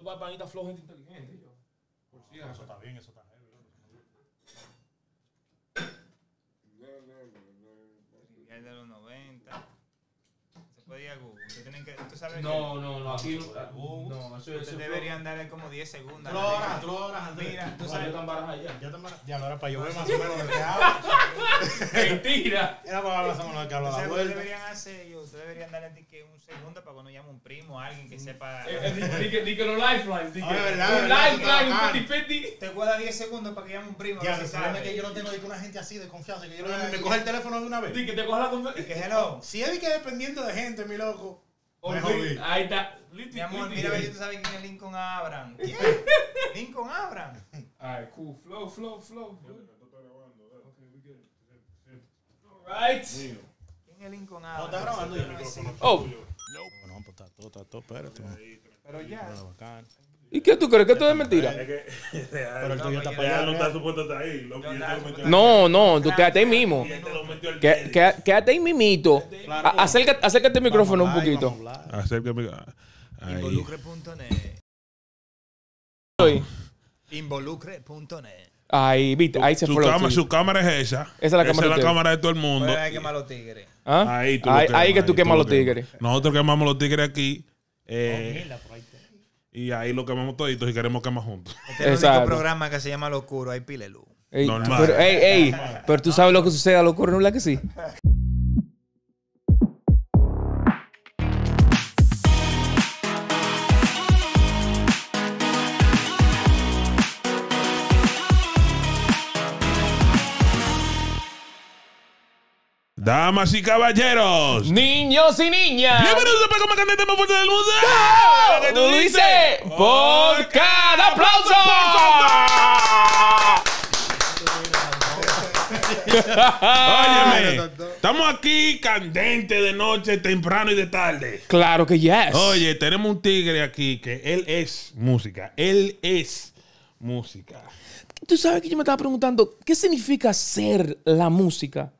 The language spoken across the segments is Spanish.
tú vas para flojo, gente inteligente. Yo. Por pues si Eso está bien, eso está bien. No, no, de los 90. Diego, tienen que, tú sabes No, que, no, no, aquí no. Ah, no, eso Usted deberían darle como 10 segundos. Tú lo barajas, tú barajas. Mira, tú sabes. Yo tan barajas ya. Yo tan Ya, para yo ver más o menos lo que hablo. Mentira. Era para hablar más o menos lo que hablo. Ustedes deberían hacer, yo, ustedes deberían darle que un segundo para cuando llame un primo o alguien que sepa. Eh, eh, di que los lifelines. Di ah, que un lifeline, un Te guarda 10 segundos para que llame un primo. Ya, sabes que yo no tengo una gente así de confianza. me coge el teléfono de una vez. Di que te coge la confianza. Que hello. Si es que dependiendo de gente viste, mi loco? Ahí está. Mi amor, mira a tú sabes quién es Lincoln Abram. ¿Quién? Lincoln Abram. ay cool. Flow, flow, flow. Right. ¿Quién es Lincoln Abram? No, está grabando yo, no Oh. No, no, pues está todo, está todo, espérate. Pero ya. ¿Y qué tú crees? ¿Que todo es mentira? Pero el tuyo está para allá. No está supuesto estar ahí. No, no, tú quédate ahí mismo. Quédate ahí mimito? Acércate, acércate el micrófono un poquito. Acércate. Involucre.net. Involucre.net. Ahí, viste, ahí se su fue. Cámara, su cámara es esa. Esa es la esa cámara. Es la cámara de todo el mundo. Ahí hay que quemas los tigres. ¿Ah? Ahí, tú ahí, ahí que tú quemas los tigres. Nosotros quemamos los tigres aquí. Eh, oh, por ahí y ahí lo quemamos toditos y queremos quemar juntos. Este es el único programa que se llama Locuro, hay pilelú. Pero, ey, ey, pero tú sabes lo que sucede a Locuro, ¿no es que sí? Damas y caballeros. Niños y niñas. Bienvenidos a Paco cantante más fuerte del mundo. ¡Lo Que tú dices por, cada aplauso. Óyeme, estamos aquí candente de noche, temprano y de tarde. Claro que yes. Oye, tenemos un tigre aquí que él es música. Él es música. Tú sabes que yo me estaba preguntando, ¿qué significa ser la música?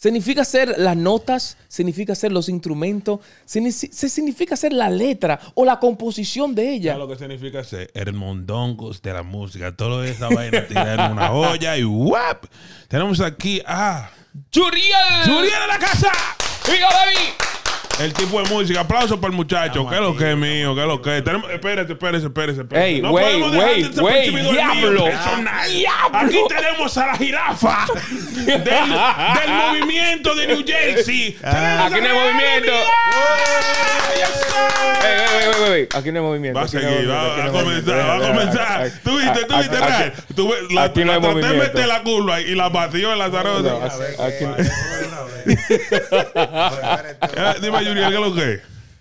Significa ser las notas, significa ser los instrumentos, se significa ser la letra o la composición de ella. lo que significa ser el mondongos de la música, todo esa vaina tirar en una olla y ¡wap! Tenemos aquí a Juriel Juriel en la casa. ¡Viva, baby! El tipo de música. Aplauso para el muchacho. ¿Qué es lo que es mío? ¿Qué es lo que es? Espérate, Espérese, espérese, espérese. Ey, wey, podemos dejar güey, este diablo. Aquí tenemos a la jirafa del, movimiento de New Jersey. Ah, aquí no hay movimiento. Ey, Aquí no hay movimiento. Va a seguir, va, a comenzar, va a comenzar. Tú viste, tú viste, Tú la, la traté la curva y la batió en la azaroso. aquí- eh,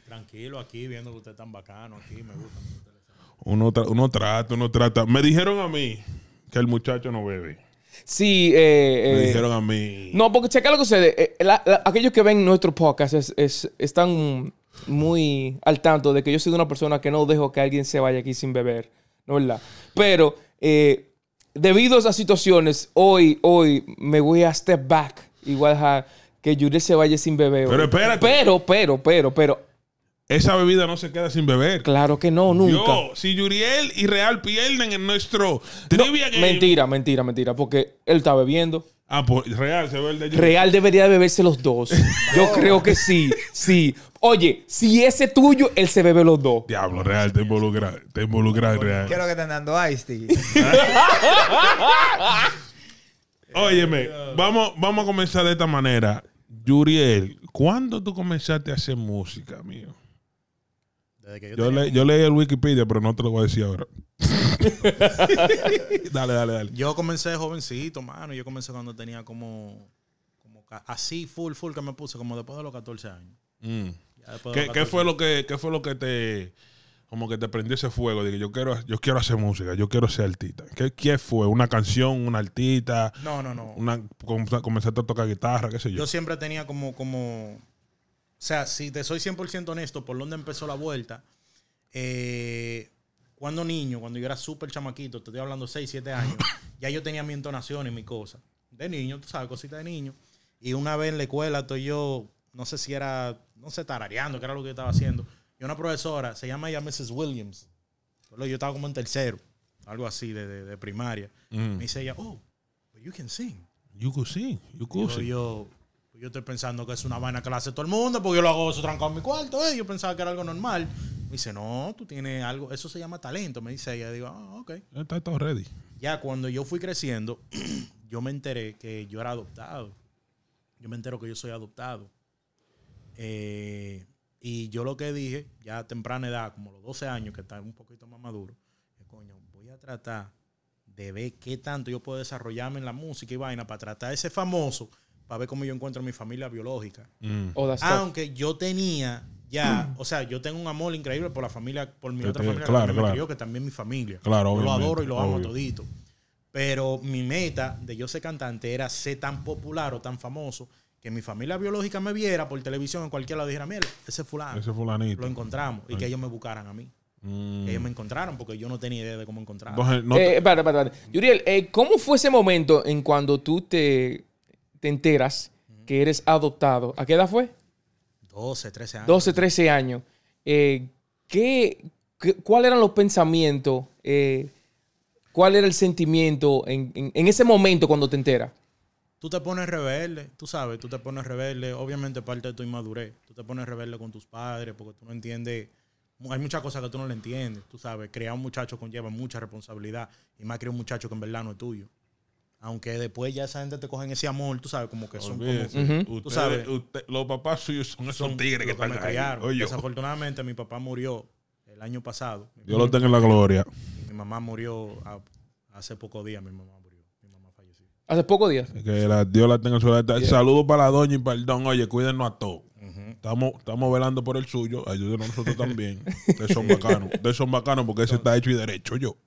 Tranquilo, aquí, viendo que usted es tan bacano, aquí, me gusta. Uno, uno trata, uno trata. Me dijeron a mí que el muchacho no bebe. Sí, eh, eh, me dijeron a mí. No, porque checa lo que sucede. Eh, aquellos que ven nuestro podcast es, están muy al tanto de que yo soy una persona que no dejo que alguien se vaya aquí sin beber, ¿no es verdad? Pero debido a esas situaciones, hoy, hoy me voy a step back y a que Yuriel se vaya sin beber. Pero espérate. Pero, pero, pero, pero. Esa bebida no se queda sin beber. Claro que no, nunca. Yo, si Yuriel y Real pierden en nuestro Mentira, mentira, mentira. Porque él está bebiendo. Ah, pues Real se ve el de Real debería de beberse los dos. Yo creo que sí, sí. Oye, si ese tuyo, él se bebe los dos. Diablo, Real, te involucra, te involucra, Real. Quiero que te dando ice, tío. Óyeme, vamos, vamos a comenzar de esta manera. Yuriel, ¿cuándo tú comenzaste a hacer música, mío? yo, leí el Wikipedia, pero no te lo voy a decir ahora. dale, dale, dale. Yo comencé jovencito, mano. Yo comencé cuando tenía como, así, full, full que me puse, como después de los 14 años. Mm. ¿Qué, fue lo que, ¿Qué fue lo que te como que te prendió ese fuego de que yo quiero, yo quiero hacer música, yo quiero ser artista? ¿Qué, qué fue? ¿Una canción, una artista? No, no, no. Una, comenzaste a tocar guitarra, qué sé yo. Yo siempre tenía como, como, o sea, si te soy 100% honesto, por dónde empezó la vuelta, eh, cuando niño, cuando yo era súper chamaquito, te estoy hablando 6, 7 años, ya yo tenía mi entonación y mi cosa. De niño, tú sabes, cosita de niño. Y una vez en la escuela estoy yo, no sé si era, no sé, tarareando, que era lo que yo estaba haciendo y una profesora, se llama ella Mrs. Williams. Yo estaba como en tercero, algo así de, primaria. Mm. Me dice ella, oh, but you can sing. You could sing, yo, pues Yo, estoy pensando que es una vaina clase la todo el mundo, porque yo lo hago eso trancado en mi cuarto, eh, yo pensaba que era algo normal. Me dice, no, tú tienes algo, eso se llama talento, me dice ella. Digo, ah, oh, ok. Ya cuando yo fui creciendo, yo me enteré que yo era adoptado. Yo me entero que yo soy adoptado. Eh, y yo lo que dije, ya a temprana edad, como los 12 años, que está un poquito más maduro, coño, voy a tratar de ver qué tanto yo puedo desarrollarme en la música y vaina para tratar ese famoso, para ver cómo yo encuentro mi familia biológica. Mm. Oh, Aunque yo tenía ya, o sea, yo tengo un amor increíble por la familia, por mi otra familia claro, que claro. me que también mi familia. Claro, yo lo adoro y lo amo todito. Pero mi meta de yo ser cantante era ser tan popular o tan famoso que mi familia biológica me viera por televisión en cualquier lado dijera, mire, ese fulano. Ese fulanito. Lo encontramos. Y que ellos me buscaran a mí. Mm. ellos me encontraron porque yo no tenía idea de cómo encontraron. Eh, Yuriel, eh, ¿cómo fue ese momento en cuando tú te, te enteras que eres adoptado? ¿A qué edad fue? 12, 13 años. 12, 13 años. Eh, qué, cuáles eran los pensamientos? ¿Cuál era el sentimiento en ese momento cuando te enteras? tú te pones rebelde, tú sabes, tú te pones rebelde, obviamente parte de tu inmadurez, tú te pones rebelde con tus padres porque tú no entiendes, hay muchas cosas que tú no le entiendes, tú sabes, crear un muchacho conlleva mucha responsabilidad y más crear un muchacho que en verdad no es tuyo. Aunque después ya esa gente te cogen ese amor, tú sabes, como que son como... tú sabes, los papás suyos son, esos tigres que, están Desafortunadamente mi papá murió el año pasado. Yo lo tengo en la gloria. Mi mamá murió hace pocos días, mi mamá Hace pocos días. Que Dios la tenga en su Saludos para la doña y perdón. Oye, cuídenos a todos. estamos, estamos velando por el suyo. Ayúdenos nosotros también. Ustedes son bacanos. Ustedes son bacanos porque ese está hecho y derecho yo.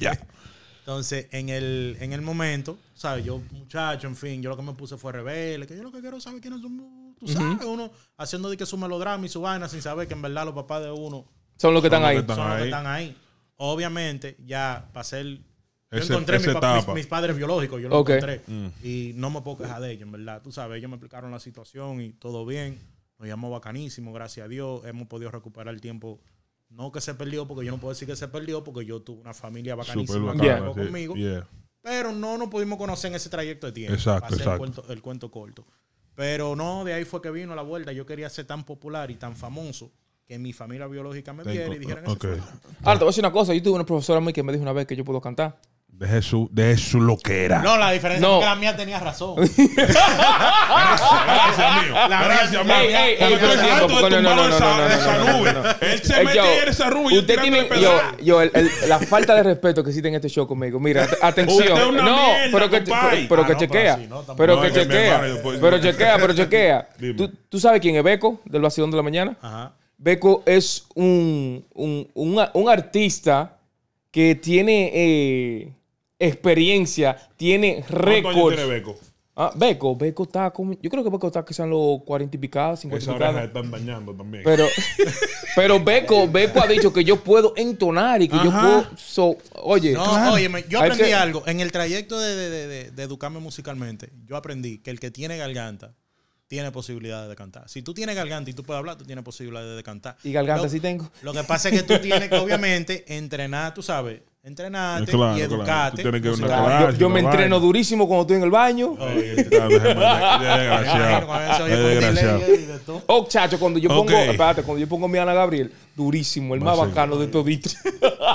Ya. Entonces, en el, en el momento, ¿sabes? Yo, muchacho, en fin, yo lo que me puse fue rebelde. Que yo lo que quiero saber quiénes son. Tú sabes, uno haciendo de que su melodrama y su vaina sin saber que en verdad los papás de uno son los que, están, ahí. son Los que están ahí. Obviamente, ya para ser... Yo encontré mis, padres biológicos, yo los encontré. Mm. Y no me puedo quejar de ellos, en verdad. Tú sabes, ellos me explicaron la situación y todo bien. Nos llamó bacanísimo, gracias a Dios. Hemos podido recuperar el tiempo. No que se perdió, porque yo no puedo decir que se perdió, porque yo tuve una familia bacanísima que conmigo. Pero no nos pudimos conocer en ese trayecto de tiempo. El, cuento, corto. Pero no, de ahí fue que vino la vuelta. Yo quería ser tan popular y tan famoso que mi familia biológica me viera y dijeran eso. Ahora voy a decir una cosa. Yo tuve una profesora muy que me dijo una vez que yo puedo cantar. Deje Jesús lo su loquera. No, la diferencia no. es que la mía tenía razón. gracias, gracias, mío. La gracias, mío. no, esa nube. Él se mete en Usted tiene, yo, yo la falta de respeto que existe en este show conmigo. Mira, atención. no, pero que, pero, que chequea. Pero, que chequea. Pero chequea, pero chequea. ¿Tú sabes quién es Beco del Vacilón de la Mañana? Ajá. Beco es un, un, artista que tiene eh, experiencia, tiene récord. tiene Beco? Ah, Beco, Beco está como. Yo creo que Beco está quizás sean los 40 y picadas, 50 Esas orejas están dañando también. Pero, pero Beco, Beco ha dicho que yo puedo entonar y que yo puedo. oye, no, oye, yo aprendí algo. En el trayecto de, educarme musicalmente, yo aprendí que el que tiene garganta tiene posibilidades de cantar. Si tú tienes garganta y tú puedes hablar, tú tienes posibilidades de cantar. Y garganta sí tengo. Lo que pasa es que tú tienes que, obviamente, entrenar, tú sabes, Entrenate eh, y educate. yo, me entreno durísimo cuando estoy en el baño. Oh, chacho, cuando yo pongo, espérate, cuando yo pongo mi Ana Gabriel, durísimo, el más bacano de de todito.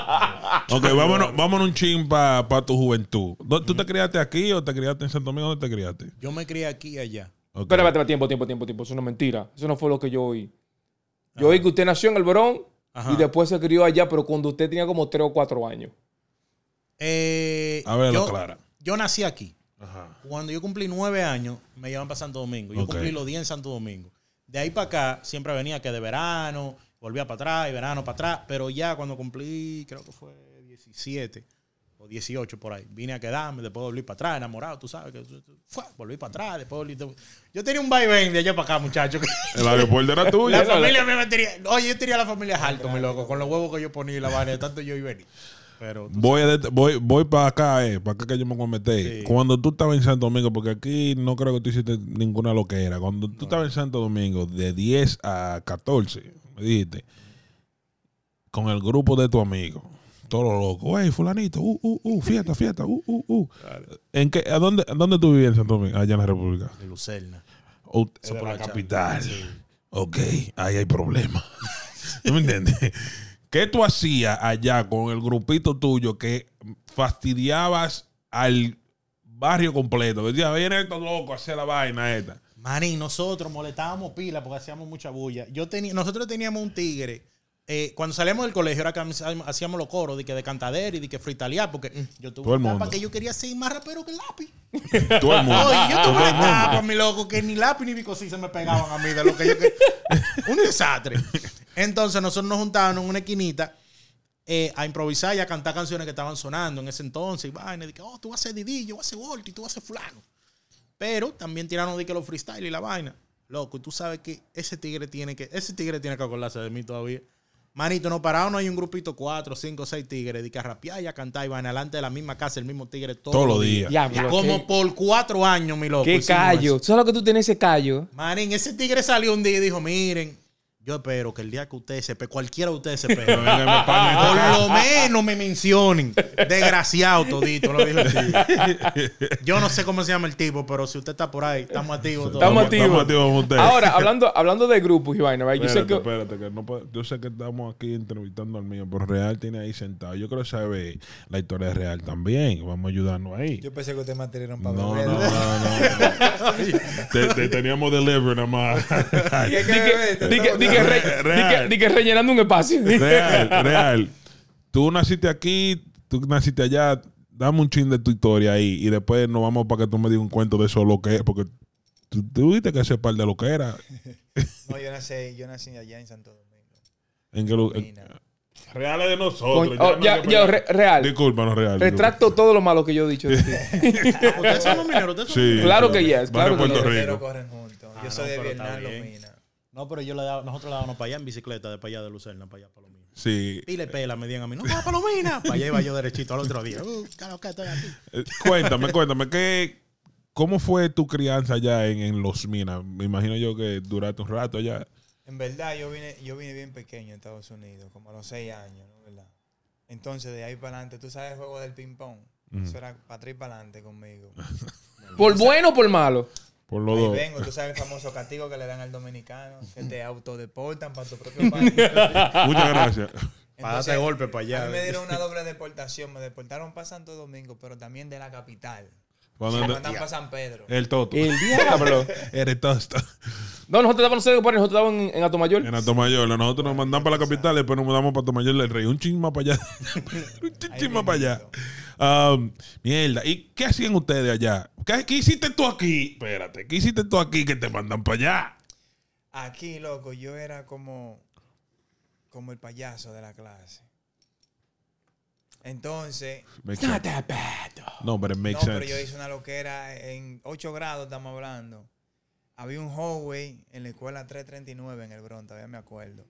ok, vámonos, vámonos un chin para tu juventud. ¿Tú te criaste aquí o te criaste en Santo Domingo? ¿Dónde te criaste? Yo me crié aquí y allá. espérate, tiempo, tiempo, tiempo, tiempo. Eso no es mentira. Eso no fue lo que yo oí. Yo ah. oí que usted nació en el Verón y después se crió allá, pero cuando usted tenía como tres o cuatro años. Eh, a ver, yo, Yo nací aquí. Cuando yo cumplí nueve años, me llevan para Santo Domingo. Yo cumplí los 10 en Santo Domingo. De ahí para acá, siempre venía que de verano, volvía para atrás y verano para atrás. Pero ya cuando cumplí, creo que fue 17, 18 por ahí. Vine a quedarme, después volví para atrás, enamorado, tú sabes. Que, volví para atrás, después volví. Yo tenía un vaivén de allá para acá, muchacho. El aeropuerto era tuyo. La familia me metería. Oye, yo tenía la familia alto, mi loco, con los huevos que yo ponía y la vaina, tanto yo y venía. Pero voy, a voy, voy para acá, eh, para acá que yo me cometé. Cuando tú estabas en Santo Domingo, porque aquí no creo que tú hiciste ninguna loquera. Cuando tú estabas en Santo Domingo, de 10 a 14, me dijiste, con el grupo de tu amigo loco. Güey, fulanito, uh, uh, uh fiesta, fiesta, uh, uh, uh. ¿En qué, a, dónde, dónde tú vivías en Santo Domingo? Allá en la República. En Lucerna. O, por la, capital. Ok, ahí hay problemas. ¿No me entiendes? ¿Qué tú hacías allá con el grupito tuyo que fastidiabas al barrio completo? Decía, viene estos loco a hacer la vaina esta. Maní, nosotros molestábamos pila porque hacíamos mucha bulla. Yo tenía, nosotros teníamos un tigre eh, cuando salíamos del colegio era que hacíamos los coros de que de y de que porque mm. yo tuve una que yo quería ser más rapero que Lapi lápiz. Todo el mundo. yo tuve una etapa, mi loco, que ni lápiz ni bicosí se me pegaban a mí de lo que yo Un desastre. Entonces nosotros nos juntábamos en una esquinita eh, a improvisar y a cantar canciones que estaban sonando en ese entonces. Y vaina, y que, oh, tú vas a ser Didi, yo vas a ser y tú vas a ser fulano. Pero también tiraron de que los freestyle y la vaina. Loco, y tú sabes que ese tigre tiene que, ese tigre tiene que acordarse de mí todavía. Manito, no parado, no hay un grupito, cuatro, cinco, seis tigres, de que a rapear y a cantar y van adelante de la misma casa, el mismo tigre todos, los días. como por cuatro años, mi loco. Qué callo. Solo que tú tienes ese callo. Manín, ese tigre salió un día y dijo, miren, yo espero que el día que ustedes se peguen, cualquiera de ustedes se pegue por lo menos me mencionen. Desgraciado todito, Yo no sé cómo se llama el tipo, pero si usted está por ahí, estamos activos todos. Estamos activos. con ustedes. Ahora, hablando, hablando de grupos, Iván, Yo sé que... Espérate, que no yo sé que estamos aquí entrevistando al mío, pero Real tiene ahí sentado. Yo creo que sabe la historia de Real también. Vamos a ayudarnos ahí. Yo pensé que ustedes mantuvieron para no, No, no, no. te, teníamos delivery nada más que, que, rellenando un espacio. Real, real. Tú naciste aquí, tú naciste allá, dame un ching de tu historia ahí y después nos vamos para que tú me digas un cuento de eso, lo que es, porque tú tuviste que hacer par de lo que era. no, yo nací, yo nací allá en Santo Domingo. ¿En qué de nosotros. Oh, real. Discúlpanos, real. Retracto todo lo malo que yo he dicho. Ah, ¿Ustedes son los mineros? claro que ya. Yes, claro que ah, yo soy de los no, pero yo le daba, nosotros le dábamos para allá en bicicleta, de para allá de Lucerna, para allá Palomina. Sí. Pile pela, me digan a mí, no, para Palomina. Para allá iba yo derechito al otro día. Uh, eh, cuéntame, cuéntame, ¿cómo fue tu crianza allá en, Los Minas? Me imagino yo que duraste un rato allá. En verdad, yo vine, bien pequeño en Estados Unidos, como a los seis años, ¿no? ¿Verdad? Entonces, de ahí para adelante, tú sabes el juego del ping-pong. Eso era para para adelante conmigo. ¿Por bueno o por malo? Por lo vengo, tú sabes el famoso castigo que le dan al dominicano, que te autodeportan para tu propio país. Muchas gracias. Para darte golpe para allá. A mí me dieron una doble deportación, me deportaron para Santo Domingo, pero también de la capital. Cuando Se para San Pedro. El Toto. El diablo. Eres tosto. No, nosotros estábamos en nosotros estábamos en, en Atomayor. En Atomayor. Nosotros nos mandamos para la capital, después nos mudamos para Atomayor del Rey. Un chin más para allá. un chin más para allá. Um, mierda. ¿Y qué hacían ustedes allá? ¿Qué, hiciste tú aquí? Espérate. ¿Qué hiciste tú aquí que te mandan para allá? Aquí, loco, yo era como, como el payaso de la clase. Entonces, No, Pero yo hice una loquera en 8 grados, estamos hablando. Había un hallway en la escuela 339 en el Bronx, todavía me acuerdo.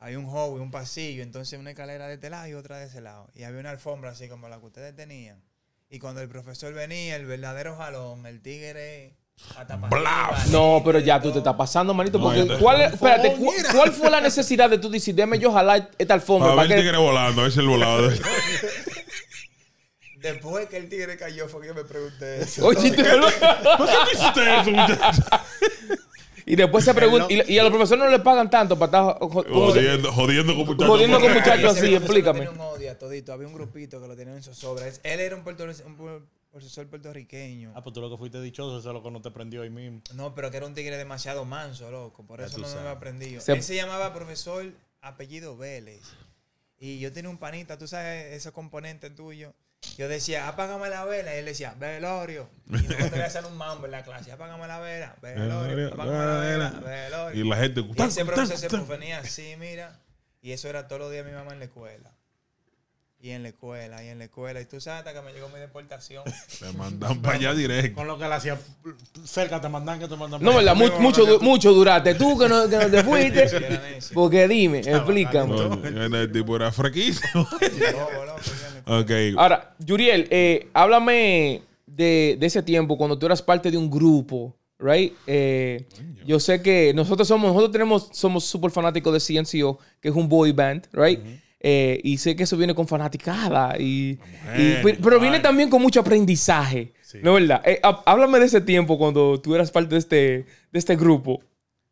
Había un hallway, un pasillo, entonces una escalera de este lado y otra de ese lado. Y había una alfombra así como la que ustedes tenían. Y cuando el profesor venía, el verdadero jalón, el tigre no, pero ya tú te estás pasando, manito. Porque, ¿cuál, espérate, ¿cuál fue la necesidad de tú decir, déme yo jalar esta alfombra? A ver, para el tigre que... volando, es el volado. Después que el tigre cayó, fue que yo me pregunté eso. Oye, ¿Por qué te hiciste eso, muchacho? Y después se pregunta. y, y, a los profesores no les pagan tanto para estar jodiendo, jodiendo con muchachos. Jodiendo con muchachos así, explícame. Tenía un odio todito. Había un grupito que lo tenían en sus obras Él era un puertorriqueño profesor puertorriqueño. Ah, pues tú lo que fuiste dichoso, eso es lo que no te prendió ahí mismo. No, pero que era un tigre demasiado manso, loco. Por eso no me lo aprendió. Él se llamaba profesor apellido Vélez. Y yo tenía un panita, tú sabes, ese componente tuyo Yo decía, apágame la vela. Y él decía, velorio. Y luego hacer un mambo en la clase. Apágame la vela, velorio. Apágame la vela, velorio. Y la gente... Y ese profesor se provenía así, mira. Y eso era todos los días mi mamá en la escuela. Y en la escuela, y en la escuela. Y tú sabes hasta que me llegó mi deportación. Te mandan para allá directo. Con lo que la hacía cerca, te mandan que te mandan No, verdad, mucho, mucho, mucho duraste. Tú que no, que te fuiste. porque dime, explícame. el tipo era fraquísimo. okay. Ahora, Yuriel, eh, háblame de, de, ese tiempo cuando tú eras parte de un grupo. Right? Eh, yo sé que nosotros somos, nosotros tenemos, somos súper fanáticos de CNCO, que es un boy band, right? Eh, y sé que eso viene con fanaticada. Y, pero viene también con mucho aprendizaje. ¿No es verdad? Eh, háblame de ese tiempo cuando tú eras parte de este, de este grupo.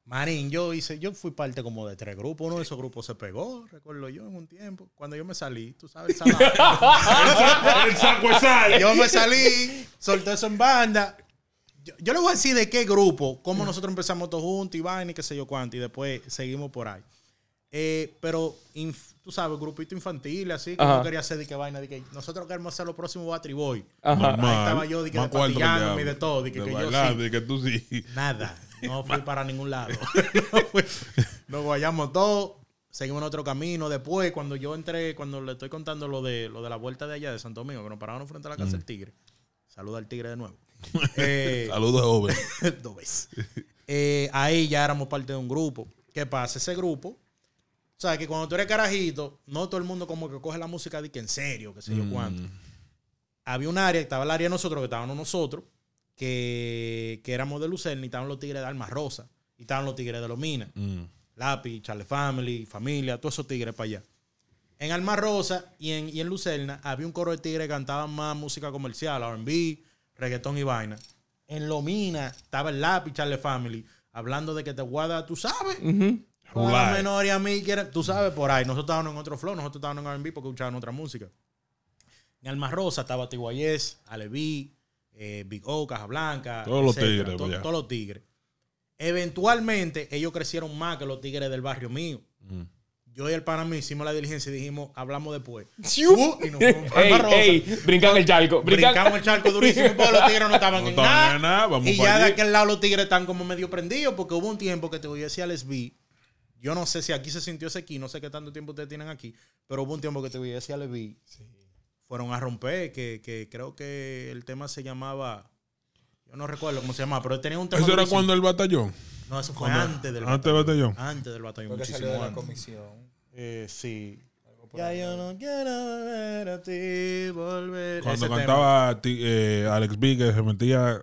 Marín, yo hice, yo fui parte como de tres grupos. Uno de esos grupos se pegó, recuerdo yo, en un tiempo. Cuando yo me salí, tú sabes, el, saco Yo me salí, solté eso en banda. Yo, le voy a decir de qué grupo, cómo mm. nosotros empezamos todos juntos, Iván y qué sé yo cuánto, y después seguimos por ahí. Eh, pero tú sabes, grupito infantil, así, que quería hacer de qué vaina, de nosotros queremos hacer lo próximo Battery Boy. Ajá. Ahí estaba yo, de que de y de todo, de Nada, no fui para ningún lado. Nos todos, seguimos en otro camino. Después, cuando yo entré, cuando le estoy contando lo de, lo de la vuelta de allá de Santo Domingo, que nos pararon frente a la casa mm. del tigre. Saluda al tigre de nuevo. Eh, Saludos a eh, ahí ya éramos parte de un grupo. ¿Qué pasa? Ese grupo o sea, que cuando tú eres carajito, no todo el mundo como que coge la música de que en serio, que sé yo mm. cuánto. Había un área, estaba el área nosotros, que estábamos nosotros, que, éramos de Lucerna y estaban los tigres de Alma Rosa, y estaban los tigres de Lomina, mm. Lápiz, Charlie Family, Familia, todos esos tigres para allá. En Alma Rosa y en, y Lucerna había un coro de tigres que cantaban más música comercial, RB, reggaetón y vaina. En Lomina estaba el Lápiz, Charlie Family, hablando de que te guarda, tú sabes una menor a mí, tú sabes, por ahí. Nosotros estábamos en otro flow, nosotros estábamos en R&B porque escuchaban otra música. En Alma Rosa estaba Tiguayés, Aleví, eh, Big O, Blanca Todos los tigres. Pues todos los tigres. Eventualmente, ellos crecieron más que los tigres del barrio mío. Mm. Yo y el pana hicimos la diligencia y dijimos, hablamos después. y fuimos brincan el charco. Brincamos el charco durísimo porque los tigres no estaban en nada. y ya de aquel lado los tigres están como medio prendidos porque hubo un tiempo que te voy a decir yo no sé si aquí se sintió ese aquí, no sé qué tanto tiempo ustedes tienen aquí, pero hubo un tiempo que TVS ese Alevi sí. fueron a romper, que, que, creo que el tema se llamaba, yo no recuerdo cómo se llamaba, pero tenía un tema. ¿Eso era cuando el batallón? No, eso fue antes del, antes del batallón. Antes del batallón. Porque salió de la comisión. Eh, sí. Ya yo no quiero ver a ti volver. Cuando cantaba eh, Alex B, que se metía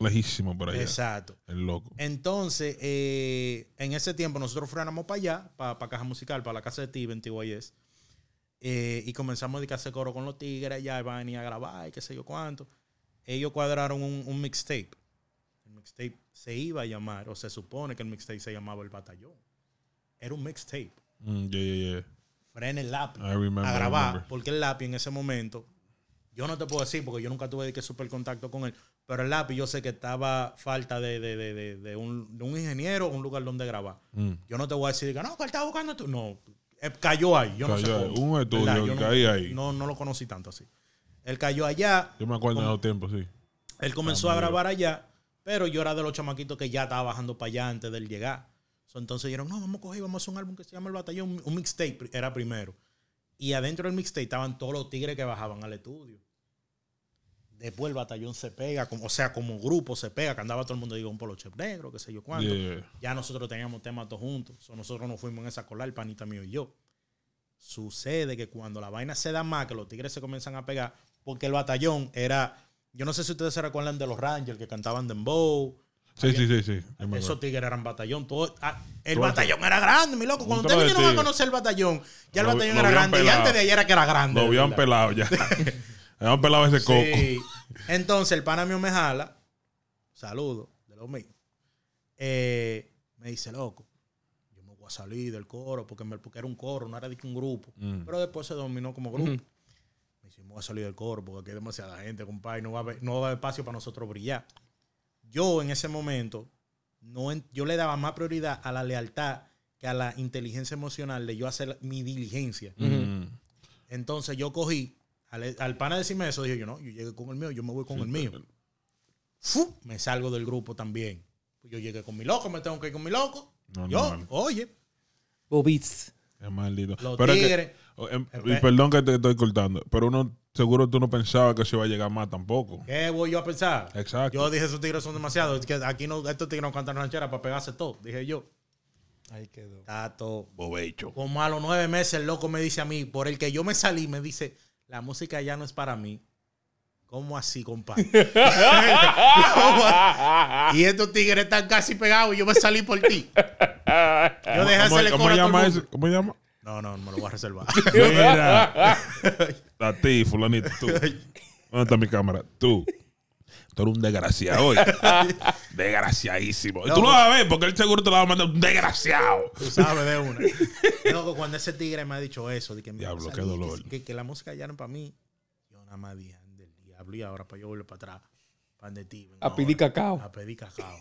Lejísimo por allá. Exacto. El loco. Entonces, eh, en ese tiempo nosotros frenamos para allá, para, Caja Musical, para la casa de Steven T.Y.S Eh, y comenzamos a dedicarse coro con los tigres, ya iban a grabar y qué sé yo cuánto. Ellos cuadraron un, mixtape. El mixtape se iba a llamar, o se supone que el mixtape se llamaba El Batallón. Era un mixtape. Mm, yeah, yeah, yeah. el lápiz a grabar, porque el lápiz en ese momento, yo no te puedo decir, porque yo nunca tuve que super contacto con él, pero el lápiz yo sé que estaba falta de, un, un, ingeniero un lugar donde grabar. Mm. Yo no te voy a decir no, ¿cuál estaba buscando tú? No, cayó ahí. Yo no No, lo conocí tanto así. Él cayó allá. Yo me acuerdo de los tiempos, sí. Él comenzó a grabar allá, pero yo era de los chamaquitos que ya estaba bajando para allá antes de él llegar. entonces dijeron, no, vamos a coger, vamos a hacer un álbum que se llama El Batallón. un mixtape era primero. Y adentro del mixtape estaban todos los tigres que bajaban al estudio. Después el batallón se pega, o sea, como grupo se pega, que andaba todo el mundo, digo, un polo negro, qué sé yo cuánto. Ya nosotros teníamos temas todos juntos. nosotros nos fuimos en esa cola, el panita mío y yo. Sucede que cuando la vaina se da más, que los tigres se comienzan a pegar, porque el batallón era, yo no sé si ustedes se recuerdan de los Rangers que cantaban Dembow. Sí, sí, sí, sí. Esos tigres eran batallón. Todo, ah, el batallón era grande, mi loco. Cuando ustedes vinieron a conocer el batallón, ya el batallón era grande. Y antes de ayer era que era grande. Lo habían pelado ya. coco. Entonces, el pana mío me jala. Saludo, de los míos. Eh, me dice, loco, yo me voy a salir del coro porque, me, porque era un coro, no era de un grupo. Mm. Pero después se dominó como grupo. Me dice, me voy a salir del coro porque aquí hay demasiada gente, compadre, no va a haber, espacio para nosotros brillar. Yo en ese momento, no yo le daba más prioridad a la lealtad que a la inteligencia emocional de yo hacer mi diligencia. Mm. Entonces yo cogí al, al pana decirme eso, dije yo, no, yo llegué con el mío, yo me voy con el mío. me salgo del grupo también. Pues yo llegué con mi loco, me tengo que ir con mi loco. No, yo, oye. Bobitz. Es maldito. Los tigres. Em, eh, y eh. perdón que te estoy cortando, pero uno seguro tú no pensabas que se iba a llegar más tampoco. ¿Qué voy yo a pensar? Exacto. Yo dije, esos tigres son demasiados. Es que aquí no, estos tigres no cantan ranchera para pegarse todo, dije yo. Ahí quedó. Tato. Bobecho. Como a los nueve meses el loco me dice a mí, por el que yo me salí, me dice, la música ya no es para mí. ¿Cómo así, compadre? y estos tigres están casi pegados y yo me salí por ti. Yo dejé hacerle ¿Cómo, ¿cómo llama eso? ¿Cómo llama? No, no, me lo voy a reservar. Mira. a ti, fulanito, tú. ¿Dónde está mi cámara? Tú. Tú eres un desgraciado. Hoy. Desgraciadísimo. y tú lo pues- vas a ver porque el seguro te lo va a mandar un desgraciado. Tú sabes de una. Loco, cuando ese tigre me ha dicho eso, de que, diablo, qué dolor. Que, la música ya no para mí, yo nada más dije, del diablo, y ahora para yo volver para atrás. Pan de ti. A pedir cacao. A pedir cacao.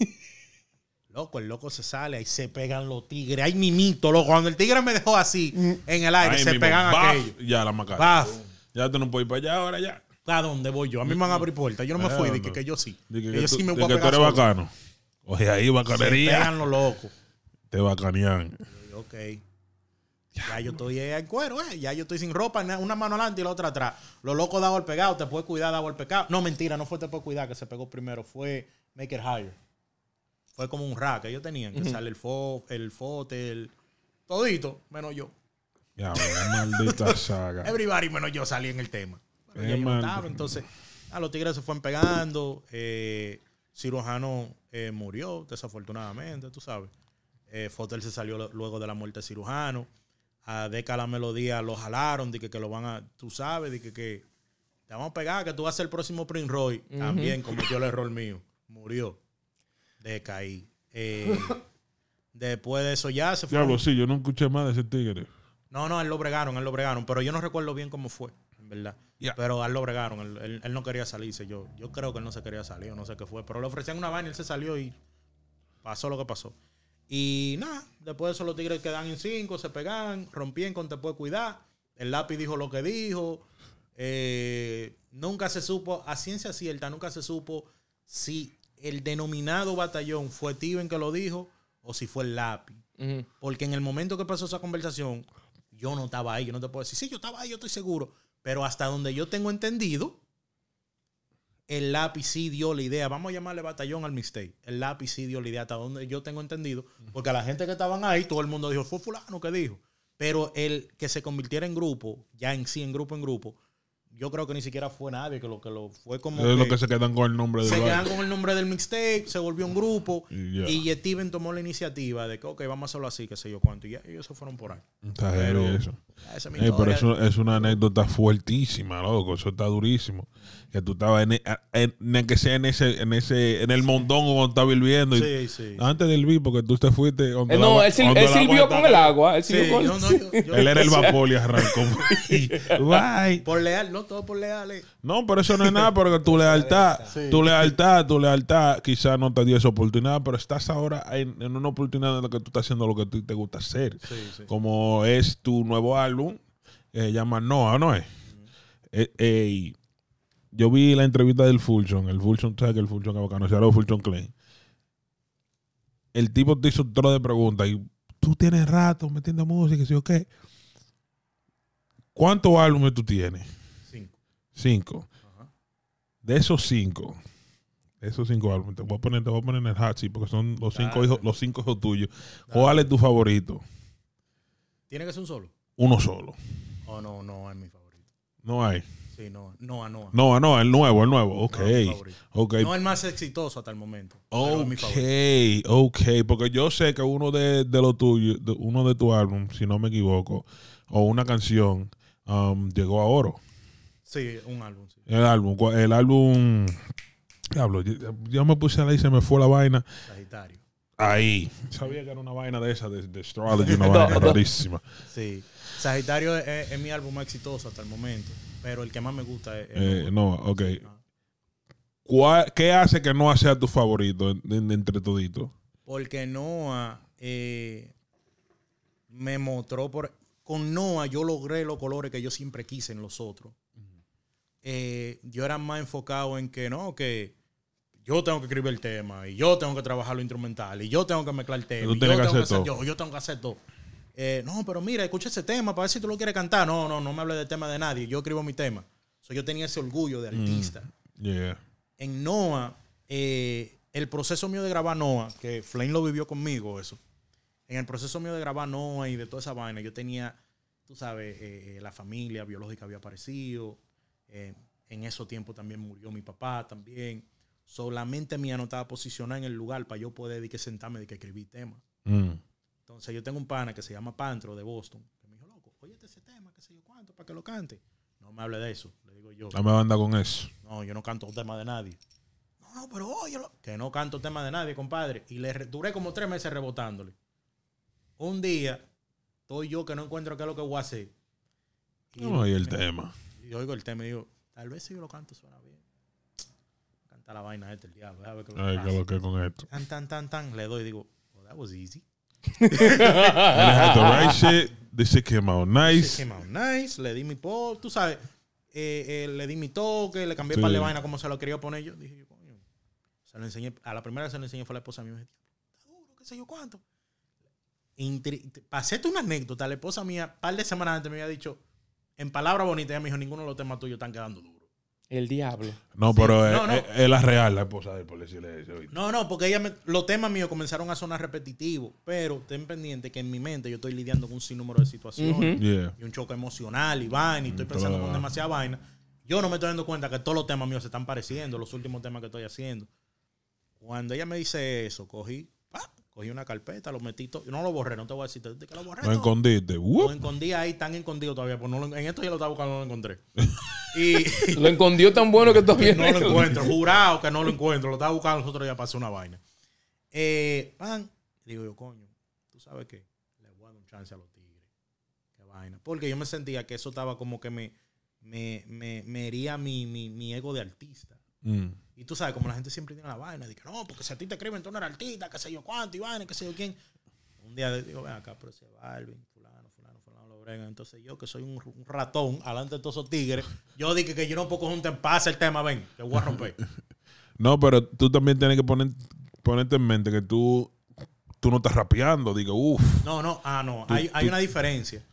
Loco, el loco se sale, ahí se pegan los tigres. hay mimito, loco. Cuando el tigre me dejó así mm. en el aire, se pegan aquellos Ya, la macaca. Ya tú no puedes ir para allá ahora, ya. ¿A dónde voy yo? A mí me van a abrir puertas. Yo no me fui, dije que yo sí. Dije que, yo sí me voy a pegar. que tú eres bacano. Oye, ahí bacanería. Se los locos. Te bacanean. Ok. Ya yo estoy en cuero, eh. Ya yo estoy sin ropa, una mano adelante y la otra atrás. Los locos da el pegado, te puedes cuidar, daba el pegado. No, mentira, no fue te puedes cuidar que se pegó primero, fue Maker It Higher. Fue como un rack que ellos tenían, que salir sale el fo, el fote, el todito, menos yo. Ya, maldita saga. Everybody menos yo salí en el tema. Eh, Entonces, a ah, los tigres se fueron pegando. Eh, cirujano eh, murió, desafortunadamente, tú sabes. Fotel se salió luego de la muerte de cirujano. A Deca la melodía lo jalaron, de que, lo van a, tú sabes, de que, te vamos a pegar, que tú vas a ser el próximo Prince Roy. También cometió el error mío. Murió. Deca ahí. después de eso ya se fue. Diablo, sí, yo no escuché más de ese tigre. No, no, él lo bregaron, él lo bregaron, pero yo no recuerdo bien cómo fue. Pero a él lo bregaron, él, no quería salirse, yo, yo creo que él no se quería salir, no sé qué fue, pero le ofrecían una vaina, él se salió y pasó lo que pasó. Y nada, después de eso los tigres quedan en cinco, se pegan, rompían con te puede cuidar, el lápiz dijo lo que dijo, eh, nunca se supo, a ciencia cierta, nunca se supo si el denominado batallón fue Tiven que lo dijo o si fue el lápiz. Porque en el momento que pasó esa conversación, yo no estaba ahí, yo no te puedo decir, sí, yo estaba ahí, yo estoy seguro. Pero hasta donde yo tengo entendido, el lápiz sí dio la idea. Vamos a llamarle batallón al mistake. El lápiz sí dio la idea, hasta donde yo tengo entendido. Porque a la gente que estaban ahí, todo el mundo dijo, fue fulano que dijo. Pero el que se convirtiera en grupo, ya en sí, en grupo, en grupo, yo creo que ni siquiera fue nadie, que lo que lo fue como. lo que se quedan con el nombre del Se quedan con el nombre del mixtape, se volvió un grupo. Y Steven tomó la iniciativa de que, ok, vamos a hacerlo así, que sé yo cuánto. Y ellos se fueron por ahí. Eh, pero, eso. es una anécdota fuertísima, loco. Eso está durísimo. Que tú estabas en, en, que sea en ese, en ese, en el montón cuando estaba viviendo. Sí, sí. Antes del vi, porque tú te fuiste. Eh, no, él, sirvió con el agua. Él sirvió él era el vapor y arrancó. Bye. Por leal, no todo por leales. No, pero eso no es nada, porque tu lealtad, tu lealtad, tu lealtad, quizás no te dio esa oportunidad, pero estás ahora en, una oportunidad en la que tú estás haciendo lo que te gusta hacer. Como es tu nuevo álbum, eh, llama Noah, ¿no es? Eh, yo vi la entrevista del Fulson, el Fulson, ¿sabes que el Fulson que el el Fulson Klein. El tipo te hizo otro de preguntas y tú tienes rato metiendo música, si o qué? ¿Cuántos álbumes tú tienes? Cinco. De esos cinco, esos cinco álbumes, te voy a poner, te voy a poner en el hat, sí, porque son los cinco hijos, los cinco hijos tuyos. ¿Cuál es tu favorito? ¿Tiene que ser un solo? Uno solo. Oh, no, no es mi favorito. No hay. Sí, no, no, no el nuevo, el nuevo. Ok. No, okay. el más exitoso hasta el momento. Ok, ok. Porque yo sé que uno de, de los tuyos uno de tu álbum, si no me equivoco, o una canción, um, llegó a oro. Sí, un álbum. El álbum. El álbum. Diablo, yo, me puse a y se me fue la vaina. Sagitario. Ahí. Sabía que era una vaina de esa, de, de Astrology, una vaina rarísima. Sí. Sagitario es, mi álbum más exitoso hasta el momento. Pero el que más me gusta es. Eh, no, ok. ¿Qué hace que Noah sea tu favorito entre toditos? Porque Noah eh, me mostró por. Con Noah yo logré los colores que yo siempre quise en los otros. Eh, yo era más enfocado en que no, que yo tengo que escribir el tema y yo tengo que trabajar lo instrumental y yo tengo que mezclar el tema. yo, tengo que hacer, yo, tengo que hacer todo. Eh, no, pero mira, escucha ese tema para ver si tú lo quieres cantar. No, no, no me hables del tema de nadie. Yo escribo mi tema. So, yo tenía ese orgullo de mm, artista. En Noah, eh, el proceso mío de grabar Noah, que Flame lo vivió conmigo, eso. En el proceso mío de grabar Noah y de toda esa vaina, yo tenía, tú sabes, la familia biológica había aparecido. Eh, en esos tiempos también murió mi papá también. Solamente me anotaba posicionada en el lugar para yo poder de que sentarme de que escribí temas. Mm. Entonces yo tengo un pana que se llama Pantro de Boston, que me dijo, loco, oye ese tema, sé yo cuánto, para que lo cante. No me hable de eso, le digo yo. No me anda con eso. No, yo no canto tema de nadie. No, pero oye Que no canto tema de nadie, compadre. Y le duré como tres meses rebotándole. Un día, estoy yo que no encuentro que lo que voy a hacer. no, y el tema yo oigo el tema y digo, tal vez si yo lo canto suena bien. Canta la vaina este, el diablo. A ver qué lo, que, con esto. Tan, tan, tan, tan. Le doy y digo, that was easy. And I had the right shit. This shit came out nice. This shit came out nice. Le di mi pop. Tú sabes, eh, eh, le di mi toque, le cambié para la vaina como se lo quería poner. Yo dije, yo, coño. Se lo enseñé. A la primera que se lo enseñé fue a la esposa mía. Me dije, está duro, qué sé yo cuánto. pasé una anécdota. La esposa mía, un par de semanas antes, me había dicho, en palabras bonitas, me dijo, ninguno de los temas tuyos están quedando duros. El diablo. No, pero eh, eh, es, la real, la esposa del policía. No, no, porque ella me, los temas míos comenzaron a sonar repetitivos, pero ten pendiente que en mi mente yo estoy lidiando con un sinnúmero de situaciones y un choque emocional y vaina, y estoy pensando con demasiada vaina. Yo no me estoy dando cuenta que todos los temas míos se están pareciendo, los últimos temas que estoy haciendo. Cuando ella me dice eso, cogí, Cogí una carpeta, lo metí todo. No lo borré, no te voy a decir que lo borré. Lo escondí escondiste. Lo escondí ahí, tan escondido todavía. Pues no en esto ya lo estaba buscando, no lo encontré. Y, lo escondió tan bueno que todavía no lo encuentro. Jurado que no lo encuentro. Lo estaba buscando, nosotros ya pasó una vaina. Eh, pan, digo yo, coño, ¿tú sabes qué? Le voy a dar un chance a los tigres. Qué vaina. Porque yo me sentía que eso estaba como que me, me, me, me hería mi, mi, mi ego de artista. Mm. Y tú sabes, como la gente siempre tiene la vaina, de que no, porque si a ti te escriben, tú no eres artista, qué sé yo cuánto, y vaina, qué sé yo quién. Un día digo, ven acá, pero ese Balvin, fulano, fulano, fulano, lo bregan. Entonces yo, que soy un, ratón, alante de todos esos tigres, yo dije que, yo no puedo juntar, un el tema, ven, te voy a romper. no, pero tú también tienes que poner, ponerte en mente que tú, tú no estás rapeando, digo, uff. No, no, ah, no, hay, hay una diferencia.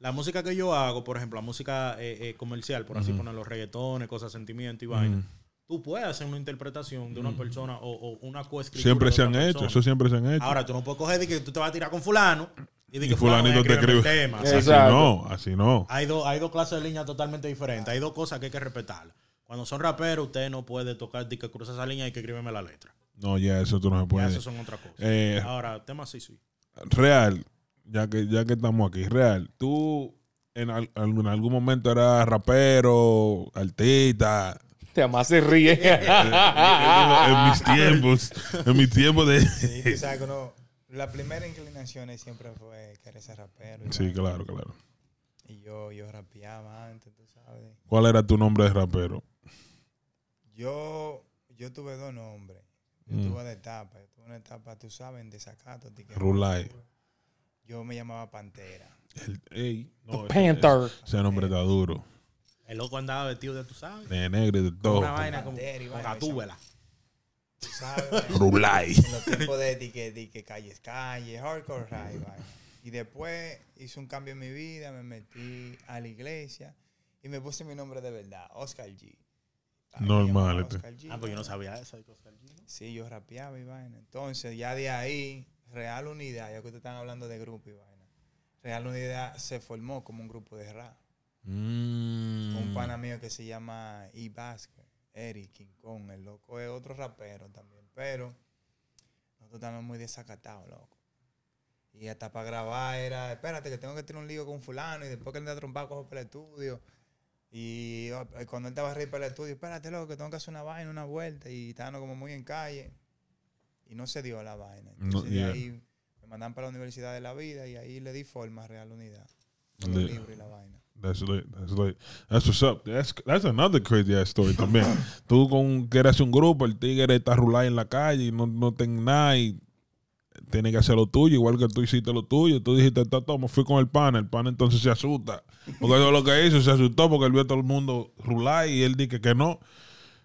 La música que yo hago, por ejemplo, la música eh, eh, comercial, por así poner los reggaetones, cosas, sentimiento y vaina tú puedes hacer una interpretación de una persona o, o una coescritura. Siempre se han hecho, eso siempre se han hecho. Ahora, tú no puedes coger de que tú te vas a tirar con fulano y de que fulano fulanito te escribe. Tema. Así no, así no. Hay dos hay dos clases de líneas totalmente diferentes. Hay dos cosas que hay que respetar. Cuando son raperos, usted no puede tocar de que cruza esa línea y que escríbeme la letra. No, ya eso tú no se puedes. eso son otras cosas. Eh, Ahora, tema sí, sí. Real, ya que, ya que estamos aquí, real, tú en, en algún momento eras rapero, artista, más se ríe. Eh, eh, en mis tiempos, en mis tiempos de... la primera inclinación siempre fue querer ser rapero. Sí, claro, claro. Y yo, yo rapeaba antes, tú sabes. ¿Cuál era tu nombre de rapero? Yo, yo tuve dos nombres. Yo mm. tuve una etapa. Yo tuve una etapa, tú sabes, de Yo me llamaba Pantera. El, Panther. ese nombre eh, está duro. El loco andaba vestido de, tú sabes. De negro de todo. Una vaina como, con catúbela. Tú sabes. Rublay. En los tiempos de, de, que, Calle, calles, calles, hardcore, rai Y después hice un cambio en mi vida, me metí a la iglesia y me puse mi nombre de verdad, Oscar G. Normal. Este. Oscar G, ah, pues yo no sabía eso. Oscar G, Sí, yo rapeaba y vaina. Entonces, ya de ahí, Real Unidad, ya que ustedes están hablando de grupo y vaina. Real Unidad se formó como un grupo de rap. Mm. Un pana mío que se llama E. Basket, Eric King Kong, el loco es otro rapero también, pero nosotros estamos muy desacatados, loco. Y hasta para grabar era, espérate que tengo que tener un lío con fulano y después que él me trompado cojo para el estudio. Oh, y cuando él estaba arriba para el estudio, espérate loco, que tengo que hacer una vaina, una vuelta. Y estábamos como muy en calle. Y no se dio la vaina. Entonces ahí me mandan para la Universidad de la Vida y ahí le di forma a Real Unidad. y la vaina. That's like, That's like, That's what's up. That's, that's another crazy ass story también. Tú con, que eres un grupo, el tigre está rulado en la calle y no, no ten nada y tiene que hacer lo tuyo, igual que tú hiciste lo tuyo. Tú dijiste, está todo, me fui con el pan, El pan entonces se asusta. Porque eso es lo que hizo, se asustó porque él vio a todo el mundo rular y él dice que no.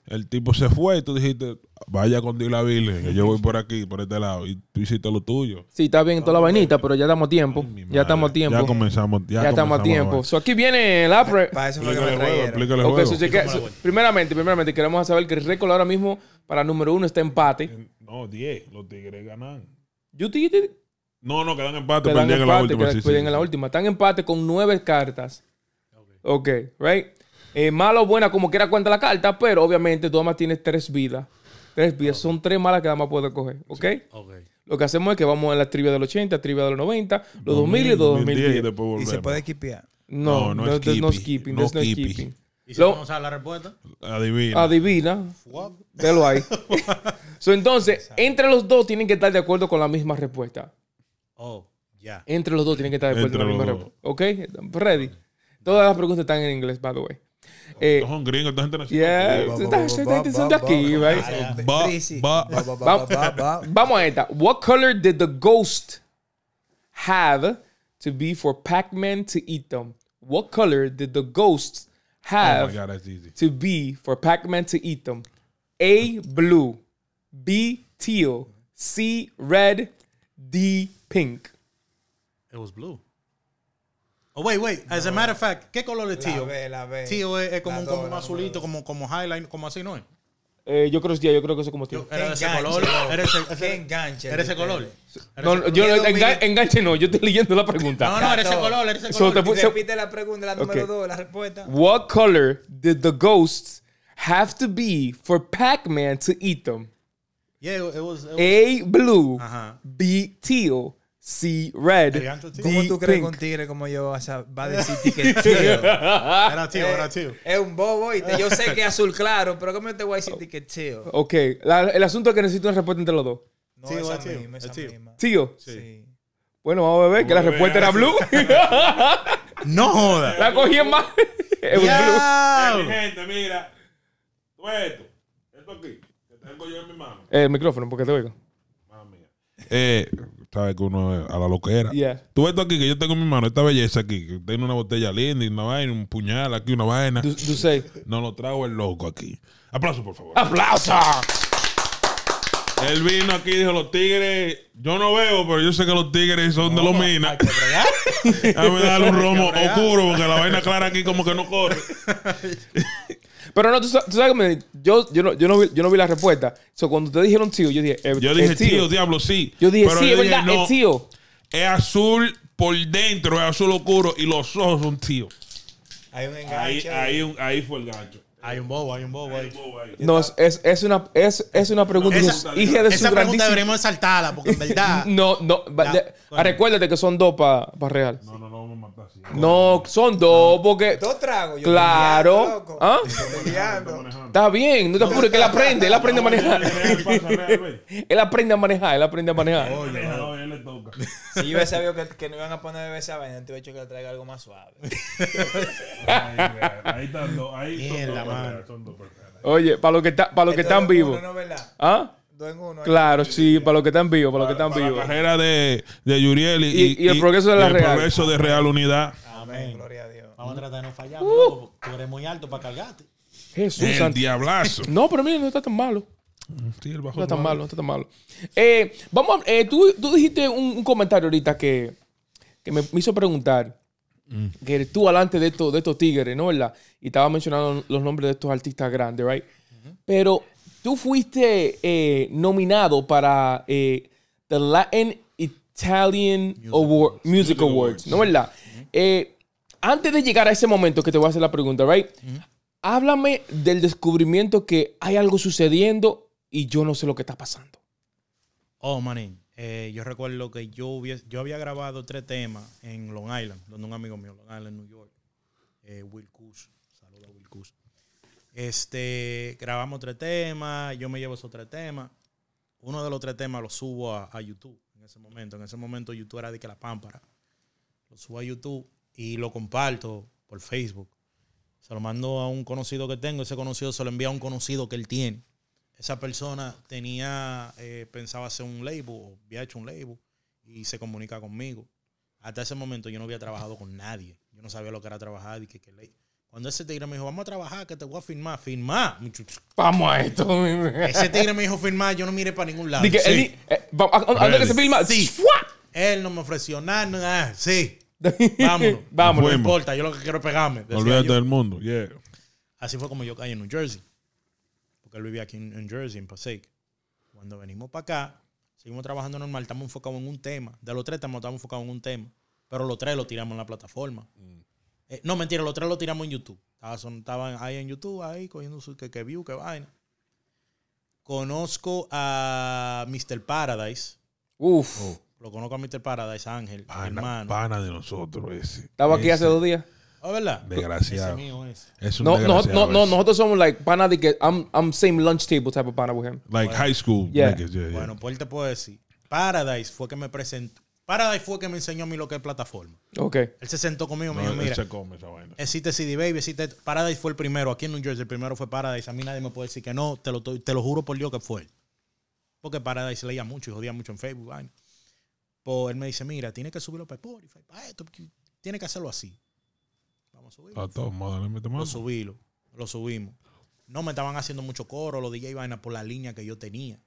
El tipo se fue y tú dijiste, vaya con la Virgen, que yo voy por aquí, por este lado. Y tú hiciste lo tuyo. Sí, está bien toda la vainita, pero ya estamos a tiempo. ya estamos a tiempo. Ya comenzamos. Ya, estamos a tiempo. so, aquí viene el apre. Para eso explícale que me primeramente, primeramente, queremos saber que el récord ahora mismo para número uno está empate. No, 10. Los tigres ganan. Yo No, no, quedan empate, perdían en la última. Quedan, en la última. Están empate con nueve cartas. Ok, okay right? Eh, mala o buena, como quiera cuenta la carta, pero obviamente tú además tienes tres vidas. Tres vidas. Son tres malas que además puedes coger. ¿Ok? Lo que hacemos es que vamos a la trivia del 80, trivia del 90, los 2000, y los 2010. Y, se puede skipear? No, no, no, es no skipping. No skipping. ¿Y si no a la respuesta? Adivina. Adivina. Velo ahí. so, entonces, entre los dos tienen que estar de acuerdo con la misma respuesta. Oh, ya. Entre los dos tienen que estar de acuerdo con la misma respuesta. ¿Ok? Ready. Todas las preguntas están en inglés, by the way. Eh, yeah, você aqui, What color did the ghost have to be for Pac-Man to eat them? What color did the ghosts have oh God, to be for Pac-Man to eat them? A blue, B teal, C red, D pink. It was blue. Oh, wait, wait. As a matter of fact, ¿qué color es tío? La B, la B. Tío es, es como, la un, como un azulito, como, como highlight, como así, ¿no es? Eh, yo creo que yo creo que eso es como tío. Era de ese color. Era ese, ese, enganche. Era ese color. No, no, yo enga, enganche no, yo estoy leyendo la pregunta. no, no, era ese color, era ese color. So, repite la pregunta, la número 2, la respuesta. What color did the ghosts have to be for Pac-Man to eat them? Yeah, it was, it was A blue, uh -huh. B teal, C, red. ¿Cómo tú crees que un tigre como yo va a decir ticket tío? Era tío, era eh, tío. Es un bobo y yo sé que es azul claro, pero ¿cómo yo te voy a decir ticket tío? Ok, el asunto es que necesito una respuesta entre los dos. No, tío, esa tío. Misma, tío. Sí. Bueno, vamos a ver, que la respuesta era blue. no joda. La cogí en más. Eh, gente, mira. Tú esto. Esto aquí. Que tengo yo en mi mano. El micrófono, porque te oigo. Mamá Eh, Sabes que uno a la loquera. Tú ves esto aquí que yo tengo en mi mano, esta belleza aquí, que tengo una botella linda y una vaina, un puñal aquí, una vaina. No lo trago el loco aquí. Aplauso, por favor. ¡Aplauso! Él vino aquí y dijo, los tigres, yo no veo, pero yo sé que los tigres son de los minas. dame un romo oscuro porque la vaina clara aquí como que no corre. Pero no, tú, sabes que me, yo, yo, no, yo, no vi, yo no vi la respuesta. So, cuando te dijeron tío, yo dije. yo dije tío. diablo, sí. Yo dije, sí, es verdad, es tío. Es azul por dentro, es azul oscuro y los ojos son tío. Hay un Ahí, ahí, ahí fue el gancho. Hay un bobo, hay un bobo ahí. No, es, es, es una, es, es, una pregunta. Esa, de esa pregunta deberíamos saltarla, porque en verdad. no, no. recuérdate que son dos para real. No, no, no. No, son dos, ah. porque. Dos tragos. Yo claro. ¿Ah? Está bien, no te apures, que él aprende, él aprende a manejar. Él aprende a manejar, él aprende a manejar. Oye, no, le toca. yo hubiese sabido que, que no iban a poner esa vaina, te hubiera hecho que le traiga algo más suave. Ahí están dos, ahí son dos, Oye, para los que, están vivos. ¿Ah? Claro, sí, para los que están vivos, para, los que están vivos. La carrera de, de Yuriel y, el progreso de la Real. El progreso de Real Unidad. Amén. Gloria a Dios. Vamos a tratar de no fallar. Uh. Tú eres muy alto para cargarte. Jesús. El diablazo. No, pero mira, no está tan malo. no está tan malo, no está tan malo. vamos, eh, tú, tú, dijiste un, comentario ahorita que, que me, hizo preguntar. Mm. Que eres tú alante de, de estos tigres, ¿no? la? Y estaba mencionando los nombres de estos artistas grandes, ¿right? Pero Tú fuiste eh, nominado para eh, The Latin Italian Music Award, Music, Awards, ¿no es verdad? Eh, antes de llegar a ese momento que te voy a hacer la pregunta, ¿right? Háblame del descubrimiento que hay algo sucediendo y yo no sé lo que está pasando. Oh, manín. yo recuerdo que yo, había grabado tres temas en Long Island, donde un amigo mío, Long Island, New York. Will Cus, saludos a Will Cus. Este, grabamos tres temas, yo me llevo esos tres temas. Uno de los tres temas lo subo a, YouTube en ese momento. En ese momento YouTube era de que la pámpara. Lo subo a YouTube y lo comparto por Facebook. Se lo mando a un conocido que tengo, ese conocido se lo envía a un conocido que él tiene. Esa persona tenía, eh, pensaba hacer un label, o había hecho un label, y se comunica conmigo. Hasta ese momento yo no había trabajado con nadie. Yo no sabía lo que era trabajar y que, qué cuando ese tigre me dijo, vamos a trabajar, que te voy a firmar, firmar. Vamos a esto. Ese tigre me dijo firmar, yo no miré para ningún lado. Dije, él, eh, que se firma? Sí. Él no me ofreció nada, nada. Sí. Vámonos. Vámonos. No importa, yo lo que quiero es pegarme. Olvídate todo del mundo, Así fue como yo caí en New Jersey. Porque él vivía aquí en, New Jersey, en Passaic. Cuando venimos para acá, seguimos trabajando normal, estamos enfocados en un tema. De los tres estamos, enfocados en un tema. Pero los tres lo tiramos en la plataforma. Mm. Eh, no, mentira, los tres lo tiramos en YouTube. Estaban, ahí en YouTube, ahí cogiendo su que, que view, que vaina. Conozco a Mr. Paradise. Uf. Oh. Lo conozco a Mr. Paradise, Ángel, pana, hermano. Pana de nosotros ese. Estaba aquí hace dos días. Oh, ¿verdad? Desgraciado. Ese mío ese. Es un no, no, no, nosotros somos like pana de que I'm, I'm same lunch table type of pana with him. Like high school. Yeah. Bueno, pues él te puede decir. Paradise fue que me presentó, Paradise fue que me enseñó a mí lo que es plataforma. Ok. Él se sentó conmigo y me dijo, mira, se come esa vaina. existe CD Baby, existe... Paradise fue el primero, aquí en New Jersey el primero fue Paradise. A mí nadie me puede decir que no, te lo, juro por Dios que fue Porque Paradise leía mucho y jodía mucho en Facebook, vaina. Pues él me dice, mira, tiene que subirlo para Spotify, para esto, tiene que hacerlo así. Vamos a subirlo. A Lo lo subimos. No me estaban haciendo mucho coro los DJ vaina por la línea que yo tenía.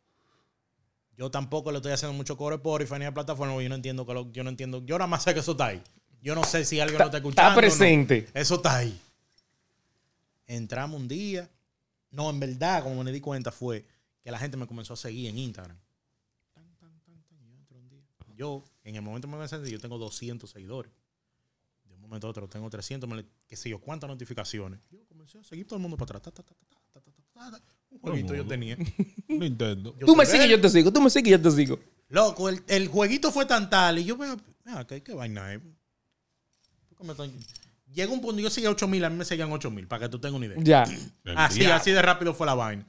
Yo tampoco le estoy haciendo mucho core por y de plataforma, yo no entiendo que lo, yo no entiendo. Yo nada más sé que eso está ahí. Yo no sé si alguien lo está escuchando. Está presente. Eso está ahí. Entramos un día. No, en verdad, como me di cuenta, fue que la gente me comenzó a seguir en Instagram. Yo, en el momento que me sentí, yo tengo 200 seguidores. De un momento a otro tengo 300, qué sé yo, cuántas notificaciones. Yo comencé a seguir todo el mundo para atrás jueguito yo tenía. no Yo tú me sigues, yo te sigo. Tú me sigues, yo te sigo. Loco, el, el jueguito fue tan tal. Y yo, mira, ah, qué, vaina eh. es. Llega un punto, yo seguía 8000, a mí me seguían 8000, para que tú tengas una idea. Ya. Así, así de rápido fue la vaina.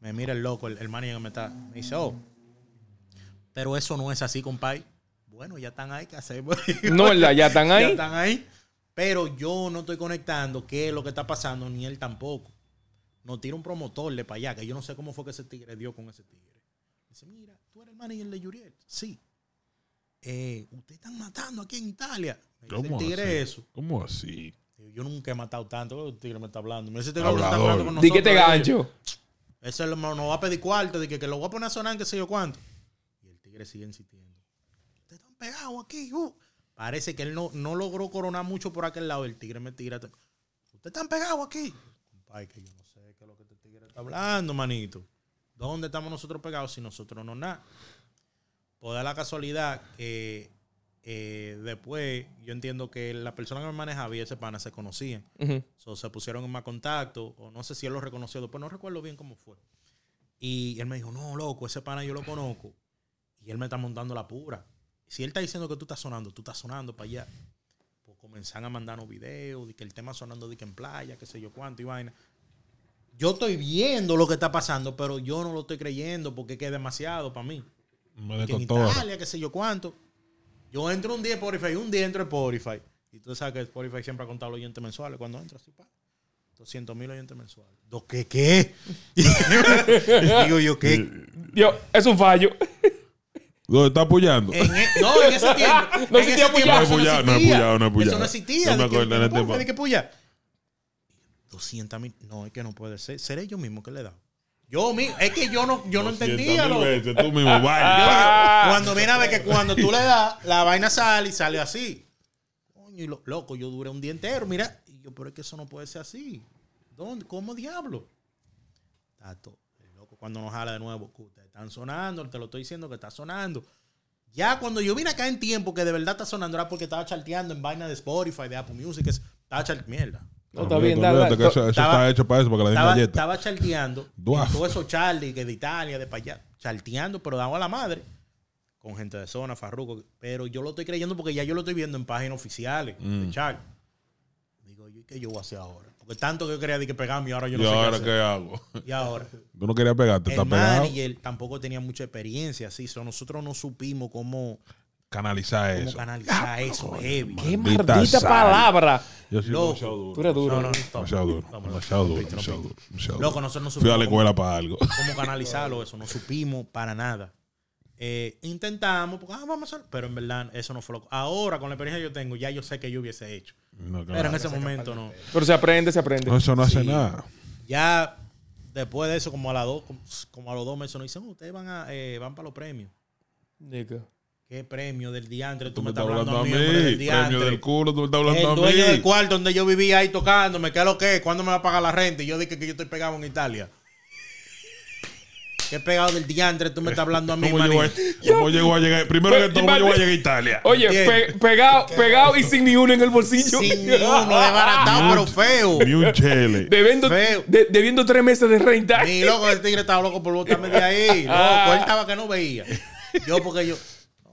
Me mira el loco, el, el que me está. Me dice, oh, pero eso no es así, compadre. Bueno, ya están ahí, ¿qué hacemos? No, Ya están ahí. Pero yo no estoy conectando qué es lo que está pasando, ni él tampoco nos tira un promotor de para allá, que yo no sé cómo fue que ese tigre dio con ese tigre. Dice, mira, tú eres el manager de Yuriel. Sí. Eh, Ustedes están matando aquí en Italia. Me ¿Cómo el tigre así? eso. ¿Cómo así? Yo nunca he matado tanto. El tigre me está hablando. Me dice, este Di que te gancho. Ese no va a pedir cuarto. Dice que, lo voy a poner a sonar, qué sé yo cuánto. Y el tigre sigue insistiendo. Ustedes están pegados aquí. Uh". Parece que él no, no logró coronar mucho por aquel lado. El tigre me tira. Ustedes están pegados aquí. Compadre, que yo no hablando, manito? ¿Dónde estamos nosotros pegados si nosotros no nada? Por pues la casualidad que eh, después yo entiendo que la persona que me manejaba y ese pana se conocían. o se pusieron en más contacto, o no sé si él lo reconoció después, no recuerdo bien cómo fue. Y él me dijo, no, loco, ese pana yo lo conozco. Y él me está montando la pura. Si él está diciendo que tú estás sonando, tú estás sonando para allá. Pues comenzaron a mandarnos videos de que el tema sonando de que en playa, qué sé yo cuánto y vaina yo estoy viendo lo que está pasando, pero yo no lo estoy creyendo porque es demasiado para mí. Me en Italia, qué sé yo cuánto. Yo entro un día en Spotify, un día entro en Spotify. Y tú sabes que Spotify siempre ha contado los oyentes mensuales. Cuando entras, sí, 200 mil oyentes mensuales. ¿Do qué qué? Digo yo, ¿qué? Yo, es un fallo. ¿Dónde está apoyando. E, no, en ese tiempo. no en ese tiempo, no, no, no, no, no, no, no, no, no, no, no, no, no, no, no, 200 mil. No, es que no puede ser. Seré yo mismo que le he dado. Yo mismo, es que yo no, yo no entendía. cuando viene a ver que cuando tú le das, la vaina sale y sale así. Coño, y loco, yo duré un día entero. Mira, y yo, pero es que eso no puede ser así. ¿Dónde? ¿Cómo diablo? Tato, el loco, cuando nos jala de nuevo, te están sonando, te lo estoy diciendo que está sonando. Ya cuando yo vine acá en tiempo que de verdad está sonando era porque estaba charteando en vaina de Spotify, de Apple Music, estaba charteando mierda. No, está bien, estaba, está hecho para eso, charteando. todo eso Charlie, que de Italia, de para allá. Charteando, pero daba a la madre. Con gente de zona, Farruco. Pero yo lo estoy creyendo porque ya yo lo estoy viendo en páginas oficiales de mm. Charlie. Digo, ¿qué yo voy a hacer ahora? Porque tanto que yo quería de que pegarme y ahora yo no ¿Y ahora qué, hago? ¿Y ahora? Tú no querías pegarte, El manager tampoco tenía mucha experiencia, así, nosotros no supimos cómo canalizar ¿Cómo eso. Canalizar ah, eso, heavy. Qué maldita, palabra. Yo soy duro. duro. No, no, no, demasiado duro. Demasiado duro. Demasiado duro. Loco, nosotros no supimos. Fui a la escuela para algo. ¿Cómo canalizarlo eso? No supimos para nada. Eh, intentamos, porque ah, vamos a pero en verdad eso no fue lo Ahora, con la experiencia que yo tengo, ya yo sé que yo hubiese hecho. Pero en ese momento no. Pero se aprende, se aprende. eso no hace nada. Ya después de eso, como a, las dos, como a los dos meses, nos dicen, oh, ustedes van, a, eh, van para los premios. Nico. ¿Qué premio del diantre? Tú, me estás hablando, a mí, del Premio del culo, tú me estás hablando El dueño a mí. del cuarto donde yo vivía ahí tocándome, ¿qué es lo que es? ¿Cuándo me va a pagar la renta? Y yo dije que yo estoy pegado en Italia. ¿Qué pegado del diantre tú me estás hablando a mí, ¿Cómo, llegó a, llegar? Primero que todo, ¿cómo llegó a llegar a Italia? Oye, pegado, pegado y sin ni uno en el bolsillo. Sin ni uno, desbaratado, pero feo. Ni un chele. Debiendo, debiendo tres meses de renta. Ni loco, el tigre estaba loco por botarme de ahí. Ah. Loco, él estaba que no veía. Yo porque yo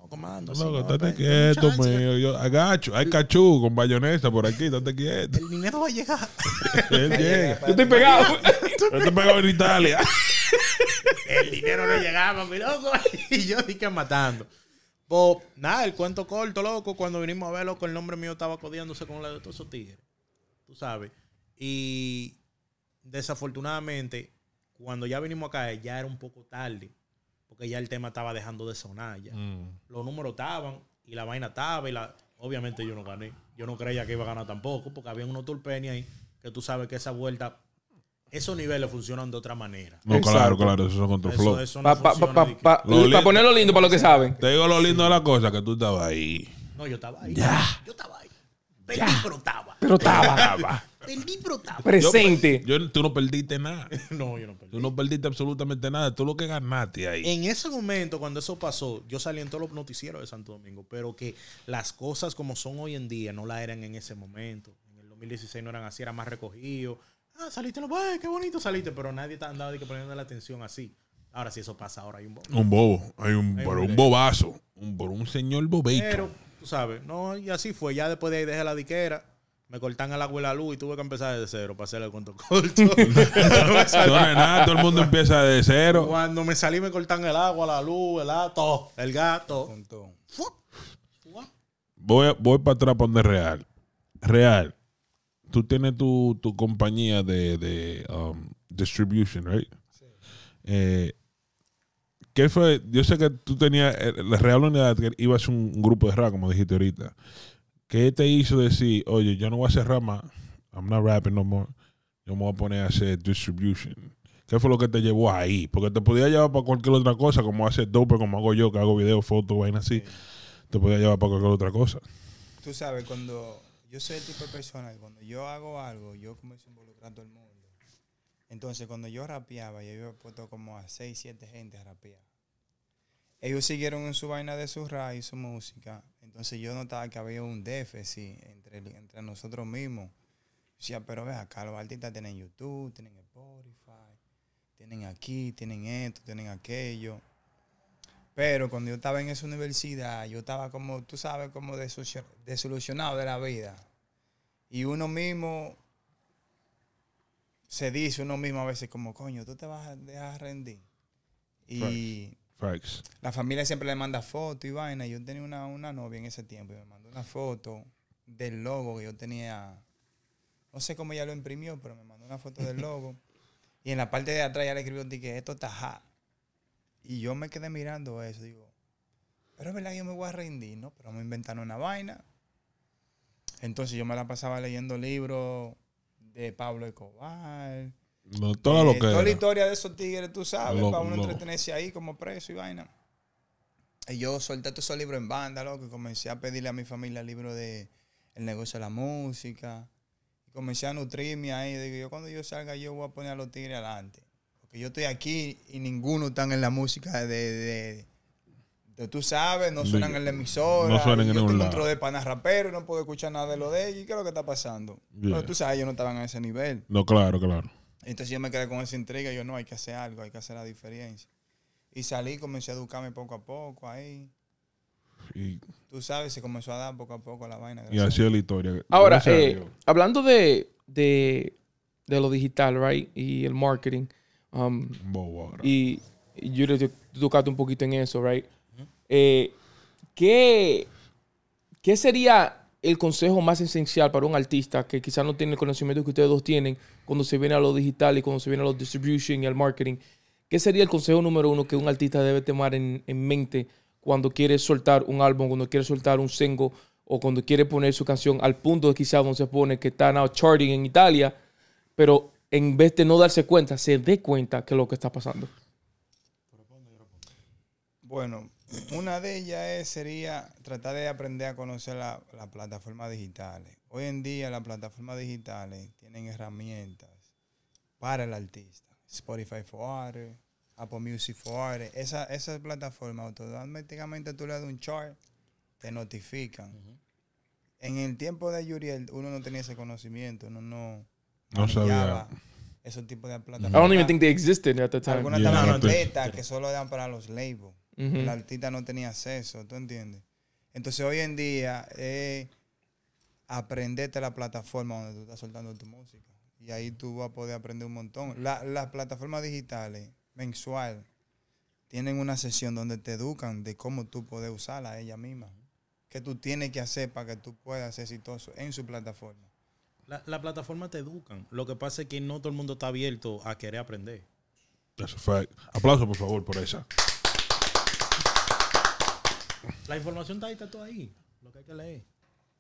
comando. No, pues, quieto, mío. Yo agacho. Hay cachú con bayoneta por aquí. Estate quieto. El dinero va a llegar. Yo estoy pegado. estoy pegado en Italia. El dinero no llegaba, mi loco. Y yo dije matando. Pues nada, el cuento corto, loco. Cuando vinimos a ver, loco, el nombre mío estaba codiándose con la de todos esos tigres. Tú sabes. Y desafortunadamente, cuando ya vinimos acá, ya era un poco tarde porque ya el tema estaba dejando de sonar ya. Mm. Los números estaban y la vaina estaba y la... Obviamente yo no gané. Yo no creía que iba a ganar tampoco porque había unos turpenia ahí que tú sabes que esa vuelta... Esos niveles funcionan de otra manera. No, claro, claro, eso son contra flow Para ponerlo lindo para lo que saben. Te digo lo lindo de la cosa, que tú estabas ahí. No, yo estaba ahí. Ya. Yo estaba ahí. Pero estaba. Pero estaba perdí protagonismo. Presente. tú no perdiste nada. no, yo no perdí. Tú no perdiste absolutamente nada. Tú lo que ganaste ahí. En ese momento, cuando eso pasó, yo salí en todos los noticieros de Santo Domingo, pero que las cosas como son hoy en día no la eran en ese momento. En el 2016 no eran así, era más recogido. Ah, saliste, los qué bonito saliste, pero nadie andaba de que poniendo la atención así. Ahora si eso pasa, ahora hay un bobo. Un bobo, hay un, bobazo, un, un señor bobeito. Pero, tú sabes, no, y así fue. Ya después de ahí dejé la diquera me cortan el agua y la luz y tuve que empezar de cero para hacer el cuento corto. nada, todo el mundo empieza de cero. Cuando me salí me cortan el agua, la luz, el gato, el gato. Voy, voy para atrás para donde real. Real. Tú tienes tu, tu compañía de, de um, distribution, right? Sí. Eh, ¿Qué fue? Yo sé que tú tenías eh, la Real Unidad que ibas a un grupo de rap, como dijiste ahorita. ¿Qué te hizo decir, oye, yo no voy a hacer rama, I'm not rapping no more, yo me voy a poner a hacer distribution? ¿Qué fue lo que te llevó ahí? Porque te podía llevar para cualquier otra cosa, como hacer dope, como hago yo, que hago video, fotos, vainas así. Te podía llevar para cualquier otra cosa. Tú sabes, cuando yo soy el tipo de persona cuando yo hago algo, yo comienzo involucrando el mundo. Entonces, cuando yo rapeaba, yo había puesto como a 6, 7 gente a rapear ellos siguieron en su vaina de su rap y su música. Entonces yo notaba que había un déficit entre, entre nosotros mismos. Decía, pero ve acá, los artistas tienen YouTube, tienen Spotify, tienen aquí, tienen esto, tienen aquello. Pero cuando yo estaba en esa universidad, yo estaba como, tú sabes, como desolucionado de la vida. Y uno mismo se dice, uno mismo a veces como, coño, tú te vas a dejar rendir. Y la familia siempre le manda fotos y vaina. Yo tenía una, una novia en ese tiempo y me mandó una foto del logo que yo tenía. No sé cómo ella lo imprimió, pero me mandó una foto del logo. y en la parte de atrás ya le escribió ticket, esto está ja. Y yo me quedé mirando eso. Digo, pero es verdad que yo me voy a rendir, ¿no? Pero me inventaron una vaina. Entonces yo me la pasaba leyendo libros de Pablo Escobar lo eh, que Toda la historia de esos tigres, tú sabes, para uno entretenerse ahí como preso y vaina. Y yo solté todos esos libros en banda, loco, que comencé a pedirle a mi familia libros de el negocio de la música. comencé a nutrirme ahí. yo cuando yo salga, yo voy a poner a los tigres adelante. Porque yo estoy aquí y ninguno están en la música de, de tú sabes, no suenan en la emisora. No suenan en yo de panas rapero, no puedo escuchar nada de lo de ellos. ¿Y qué es lo que está pasando? Pero tú sabes, ellos no estaban a ese nivel. No, claro, claro. Entonces yo me quedé con esa entrega, Yo no, hay que hacer algo, hay que hacer la diferencia. Y salí, comencé a educarme poco a poco ahí. Y Tú sabes, se comenzó a dar poco a poco la vaina. Y así es la historia. Ahora, eh, hablando de, lo digital, right? Y el marketing. Um, y, yo le tocaste un poquito en eso, right? Eh, ¿qué, ¿Qué sería el consejo más esencial para un artista que quizás no tiene el conocimiento que ustedes dos tienen cuando se viene a lo digital y cuando se viene a los distribution y al marketing? ¿Qué sería el consejo número uno que un artista debe tomar en, mente cuando quiere soltar un álbum, cuando quiere soltar un single o cuando quiere poner su canción al punto de quizás donde se pone que está now charting en Italia, pero en vez de no darse cuenta, se dé cuenta que lo que está pasando? Bueno, una de ellas sería tratar de aprender a conocer las la plataformas digitales. Hoy en día las plataformas digitales tienen herramientas para el artista. Spotify for Art Apple Music for Art Esa, esas plataformas automáticamente tú le das un chart, te notifican. En el tiempo de Yuriel uno no tenía ese conocimiento, uno no, no sabía esos tipos de plataformas. I don't even think they existed at the time. que solo eran para los labels. La El artista no tenía acceso, ¿tú entiendes? Entonces hoy en día es aprenderte la plataforma donde tú estás soltando tu música. Y ahí tú vas a poder aprender un montón. las plataformas digitales, mensual, tienen una sesión donde te educan de cómo tú puedes usarla ella misma. ¿Qué tú tienes que hacer para que tú puedas ser exitoso en su plataforma? La, plataformas plataforma te educan. Lo que pasa es que no todo el mundo está abierto a querer aprender. Aplauso, por favor, por esa. La información está ahí, está todo ahí. Lo que hay que leer.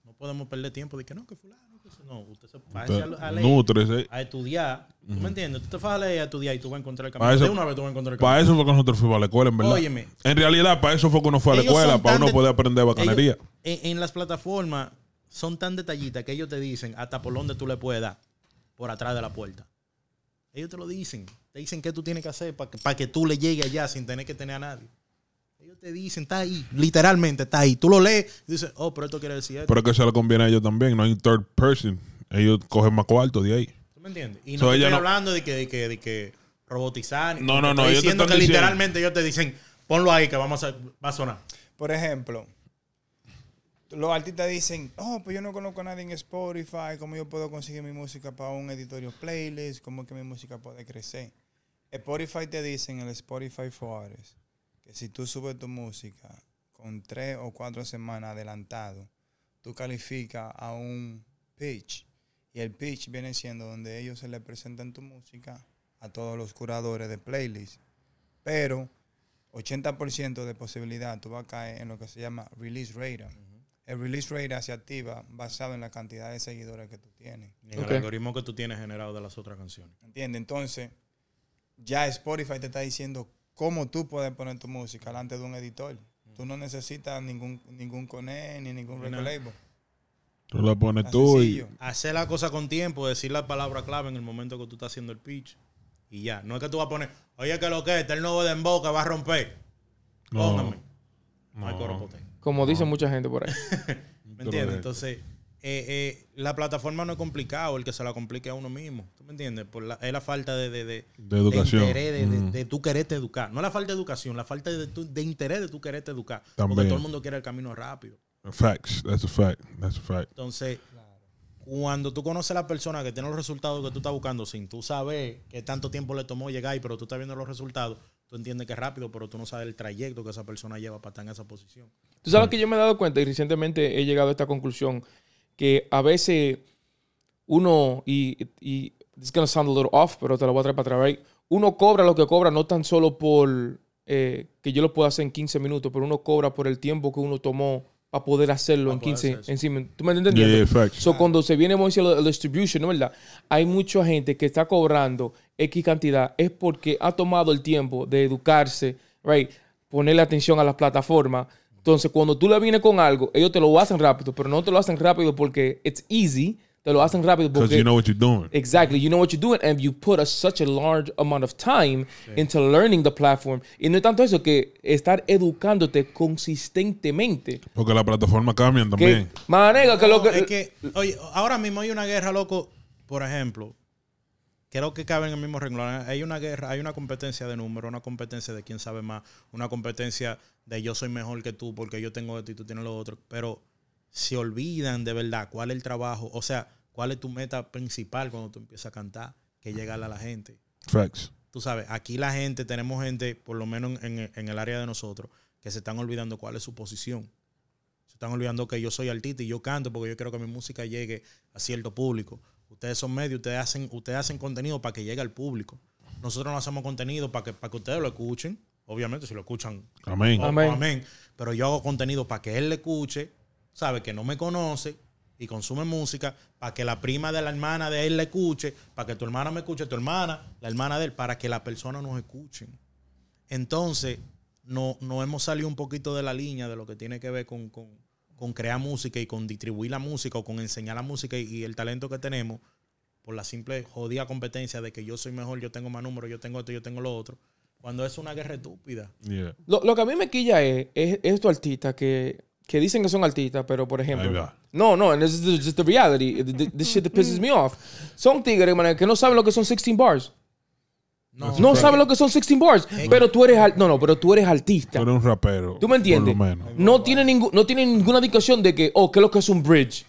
No podemos perder tiempo de que no, que fulano, que No, usted se va a, a, leer, a estudiar. ¿Tú me entiendes? Tú te vas a leer, a estudiar y tú vas a encontrar el camino. una vez tú vas a encontrar el camino. Para eso fue que nosotros fuimos a la escuela, en verdad. Óyeme. En realidad, para eso fue que uno fue a la escuela, para uno poder aprender bacanería. en, las plataformas son tan detallitas que ellos te dicen hasta por dónde tú le puedes dar, por atrás de la puerta. Ellos te lo dicen. Te dicen qué tú tienes que hacer para que, para que tú le llegues allá sin tener que tener a nadie te dicen, está ahí, literalmente está ahí. Tú lo lees y dices, oh, pero esto quiere decir esto. Pero que se le conviene a ellos también, no hay third person. Ellos cogen más cuarto de ahí. ¿Tú me entiendes? Y no hablando de que, de que, robotizar. No, no, no. Estoy diciendo que literalmente ellos te dicen, ponlo ahí que vamos a, va a sonar. Por ejemplo, los artistas dicen, oh, pues yo no conozco a nadie en Spotify, ¿cómo yo puedo conseguir mi música para un editorio playlist? ¿Cómo que mi música puede crecer? Spotify te dicen el Spotify for Artists, que si tú subes tu música con tres o cuatro semanas adelantado, tú calificas a un pitch. Y el pitch viene siendo donde ellos se le presentan tu música a todos los curadores de playlist. Pero 80% de posibilidad tú vas a caer en lo que se llama release radar. El release radar se activa basado en la cantidad de seguidores que tú tienes. en el algoritmo que tú tienes generado de las otras canciones. Entiende. Entonces, ya Spotify te está diciendo cómo tú puedes poner tu música delante de un editor. Tú no necesitas ningún, ningún ni ningún record label. Tú la pones tú y... Hacer la cosa con tiempo, decir la palabra clave en el momento que tú estás haciendo el pitch y ya. No es que tú vas a poner, oye, que lo que es, está el nuevo de que va a romper. Póngame. Como dice mucha gente por ahí. ¿Me entiendes? Entonces... Eh, eh, la plataforma no es complicado, el que se la complique a uno mismo. ¿Tú me entiendes? Por la, es la falta de, de, educación. Interés, de, tú quererte educar. No la falta de educación, la falta de, de interés de tú quererte educar. Porque todo el mundo quiere el camino rápido. Facts, that's a fact, that's a fact. Entonces, cuando tú conoces a la persona que tiene los resultados que tú estás buscando, sin tú sabes que tanto tiempo le tomó llegar ahí, pero tú estás viendo los resultados, tú entiendes que es rápido, pero tú no sabes el trayecto que esa persona lleva para estar en esa posición. Tú sabes que yo me he dado cuenta y recientemente he llegado a esta conclusión que a veces uno, y, y it's gonna sound a little off, pero te lo voy a traer para atrás, right? Uno cobra lo que cobra no tan solo por eh, que yo lo pueda hacer en 15 minutos, pero uno cobra por el tiempo que uno tomó para poder hacerlo en 15, minutos. ¿Tú me entiendes? so, cuando se viene Moisés la distribution, ¿no verdad? Hay mucha gente que está cobrando X cantidad, es porque ha tomado el tiempo de educarse, right? Ponerle atención a las plataformas, entonces, cuando tú le vienes con algo, ellos te lo hacen rápido, pero no te lo hacen rápido porque it's easy. Te lo hacen rápido porque. you know what you're doing. Exactly. You know what you're doing. And you put such a large amount of time into learning the platform. Y no es tanto eso que estar educándote consistentemente. Porque la plataforma cambia también. que lo que. Es que, oye, ahora mismo hay una guerra, loco. Por ejemplo, creo que cabe en el mismo renglón. Hay una guerra, hay una competencia de números, una competencia de quién sabe más, una competencia de yo soy mejor que tú porque yo tengo esto y tú tienes lo otro, pero se olvidan de verdad cuál es el trabajo, o sea, cuál es tu meta principal cuando tú empiezas a cantar, que llegar a la gente. Tú sabes, aquí la gente, tenemos gente, por lo menos en, el área de nosotros, que se están olvidando cuál es su posición. Se están olvidando que yo soy artista y yo canto porque yo quiero que mi música llegue a cierto público. Ustedes son medios, ustedes hacen, hacen contenido para que llegue al público. Nosotros no hacemos contenido para que, para que ustedes lo escuchen. Obviamente, si lo escuchan, amén. amén. Pero yo hago contenido para que él le escuche, sabe que no me conoce y consume música, para que la prima de la hermana de él le escuche, para que tu hermana me escuche, tu hermana, la hermana de él, para que la persona nos escuche Entonces, no, no hemos salido un poquito de la línea de lo que tiene que ver con, crear música y con distribuir la música o con enseñar la música y, y el talento que tenemos por la simple jodida competencia de que yo soy mejor, yo tengo más números, yo tengo esto, yo tengo lo otro cuando es una guerra estúpida. Lo, que a mí me quilla es, estos artistas que, que dicen que son artistas, pero por ejemplo. No, no, and this is the reality. This shit pisses me off. Son tigres, que no saben lo que son 16 bars. No, saben lo que son 16 bars. Pero tú eres no, no, pero tú eres artista. Tú eres un rapero. ¿Tú me entiendes? No tiene ningún, no tiene ninguna indicación de que, oh, ¿qué es lo que es un bridge?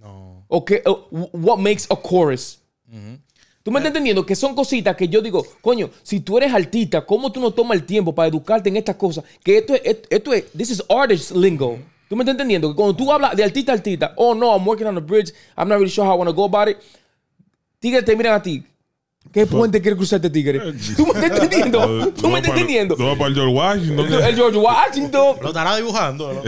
No. O qué, what makes a chorus? Mm-hmm. ¿Tú me estás entendiendo? Que son cositas que yo digo, coño, si tú eres artista, ¿cómo tú no tomas el tiempo para educarte en estas cosas? Que esto es, esto, es, this is artist lingo. ¿Tú me estás entendiendo? Que cuando tú hablas de artista artista, oh no, I'm working on a bridge, I'm not really sure how I want to go about it. Tigre te miran a ti. ¿Qué puente quiere cruzar este tigre? Eh, ¿Tú me estás entendiendo? ¿Tú me estás entendiendo? No, para el George Washington. El George Washington. Lo estará dibujando, lo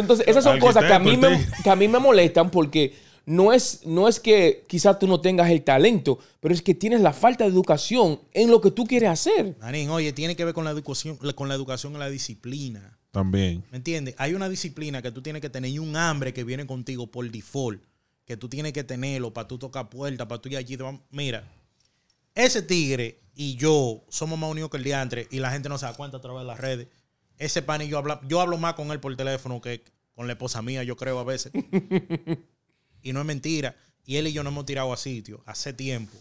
entonces, esas son cosas que a mí me molestan porque no es, no es que quizás tú no tengas el talento, pero es que tienes la falta de educación en lo que tú quieres hacer. Marín, oye, tiene que ver con la educación, con la educación la disciplina. También. ¿Me entiendes? Hay una disciplina que tú tienes que tener y un hambre que viene contigo por default, que tú tienes que tenerlo para tú tocar puerta para tú ir allí. Mira, ese tigre y yo somos más unidos que el diantre y la gente no se da cuenta a través de las redes. Ese pan y yo yo hablo más con él por teléfono que con la esposa mía, yo creo a veces. Y no es mentira. Y él y yo no hemos tirado a sitio hace tiempo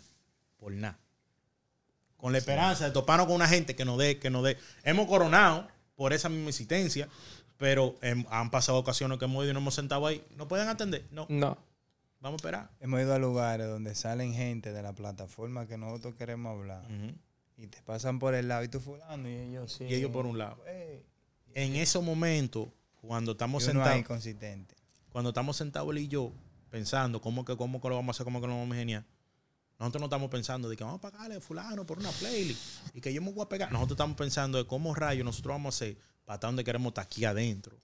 por nada. Con la esperanza de toparnos con una gente que nos dé, que nos dé. Hemos coronado por esa misma existencia pero han pasado ocasiones que hemos ido y nos hemos sentado ahí. ¿No pueden atender? No. No. Vamos a esperar. Hemos ido a lugares donde salen gente de la plataforma que nosotros queremos hablar. Y te pasan por el lado y tú fulano y ellos sí. Y ellos por un lado. En ese momentos, cuando estamos sentados. Cuando estamos sentados él y yo, pensando cómo que, cómo que lo vamos a hacer, cómo que lo vamos a ingeniar. Nosotros no estamos pensando de que vamos a pagarle a fulano por una playlist y que yo me voy a pegar. Nosotros estamos pensando de cómo rayos nosotros vamos a hacer para estar donde queremos estar aquí adentro.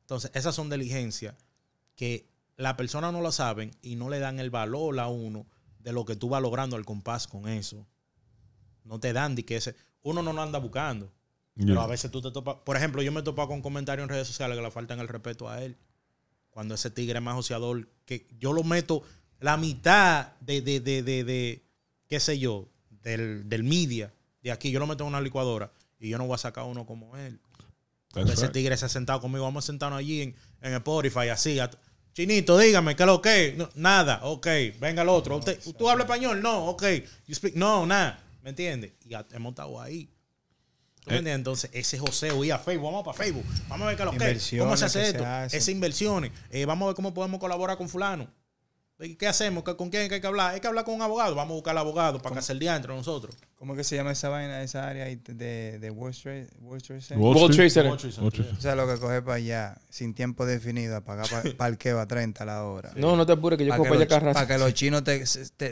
Entonces, esas son diligencias que la persona no lo saben y no le dan el valor a uno de lo que tú vas logrando al compás con eso. No te dan de que ese... Uno no lo anda buscando. Pero a veces tú te topas... Por ejemplo, yo me he topado con comentarios en redes sociales que le faltan el respeto a él cuando ese tigre es más ociador, que yo lo meto la mitad de, de, de, de qué sé yo, del, del, media de aquí, yo lo meto en una licuadora y yo no voy a sacar uno como él. ese tigre se ha sentado conmigo, vamos a sentarnos allí en, el Spotify, así. Chinito, dígame, ¿qué es lo que? nada, ok, venga el otro. Usted, ¿Tú hablas español? No, ok. No, nada. ¿Me entiendes? Y hemos estado ahí. Entonces, ese José a Facebook, vamos para Facebook, vamos a ver qué los que ¿Cómo se hace esto? Esa inversiones, eh, vamos a ver cómo podemos colaborar con fulano. ¿Qué hacemos? ¿Con quién hay que hablar? Hay que hablar con un abogado. Vamos a buscar al abogado para que hace el día entre nosotros. ¿Cómo que se llama esa vaina, esa área de, de Wall Street, Wall Street Wall Street, O sea, lo que coge para allá, sin tiempo definido, a pagar para parqueo a 30 la hora. No, no te apures, que yo cojo para allá carras. Para que los chinos te,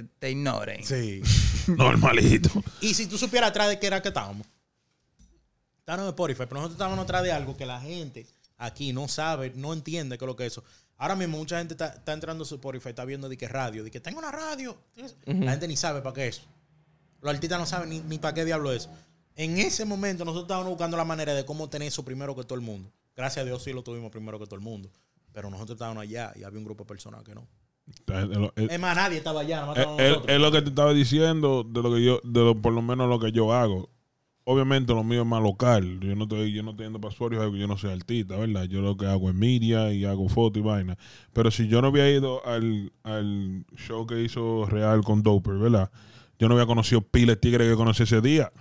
te ignoren. Sí. Normalito. y si tú supieras atrás de qué era que estábamos no, de Spotify, pero nosotros estábamos atrás de algo que la gente aquí no sabe, no entiende qué es lo que es eso. Ahora mismo mucha gente está, entrando a su Spotify, está viendo de qué radio, de que tengo una radio. La gente ni sabe para qué es. Los artistas no saben ni, para qué diablo es. En ese momento nosotros estábamos buscando la manera de cómo tener eso primero que todo el mundo. Gracias a Dios sí lo tuvimos primero que todo el mundo. Pero nosotros estábamos allá y había un grupo de personas que no. Es, más, nadie estaba allá. Eh, es, eh, es, lo que te estaba diciendo de lo que yo, de por lo menos lo que yo hago obviamente lo mío es más local. Yo no estoy, yo no estoy yo no soy artista, ¿verdad? Yo lo que hago es media y hago fotos y vaina. Pero si yo no hubiera ido al, al show que hizo Real con Doper, ¿verdad? Yo no había conocido Pile Tigre que conocí ese día.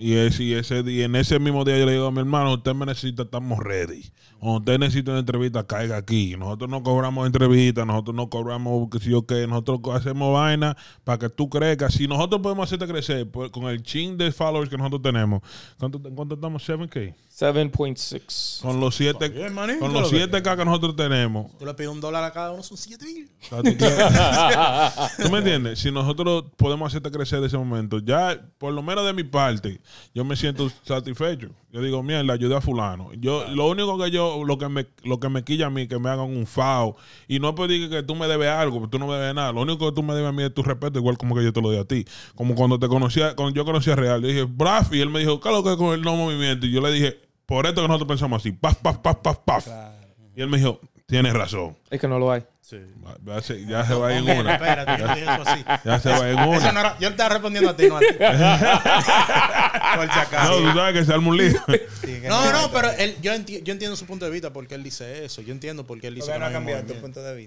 Y, ese día, en ese mismo día yo le digo a mi hermano, usted me necesita, estamos ready. Cuando usted necesita una entrevista, caiga aquí. Nosotros no cobramos entrevistas, nosotros no cobramos que si yo qué, nosotros hacemos vaina para que tú crezcas. Si nosotros podemos hacerte crecer pues, con el ching de followers que nosotros tenemos, ¿cuánto, estamos? ¿7K? 7.6. Con los 7 con los 7K que nosotros tenemos. Tú le pides un dólar a cada uno, son 7 mil. ¿Tú me entiendes? Si nosotros podemos hacerte crecer en ese momento, ya, por lo menos de mi parte, yo me siento satisfecho. Yo digo, mira, le ayudé a fulano. Yo, lo único que yo, lo que me, lo que me quilla a mí, que me hagan un fao. Y no pedir que tú me debes algo, pero tú no me debes nada. Lo único que tú me debes a mí es tu respeto, igual como que yo te lo doy a ti. Como cuando te conocía, cuando yo conocí a Real, yo dije, Braf, y él me dijo, claro que con el no movimiento? Y yo le dije, por esto que nosotros pensamos así, paf, paf, paf, paf, paf. Y él me dijo, tienes razón. Es que no lo hay. Sí. ya se va en una. ya, se va en una. yo estaba respondiendo a ti, no a ti. No, tú sabes que se el un no, no, pero él, yo, enti yo, entiendo su punto de vista porque él dice eso. Yo entiendo porque él dice eso. no ha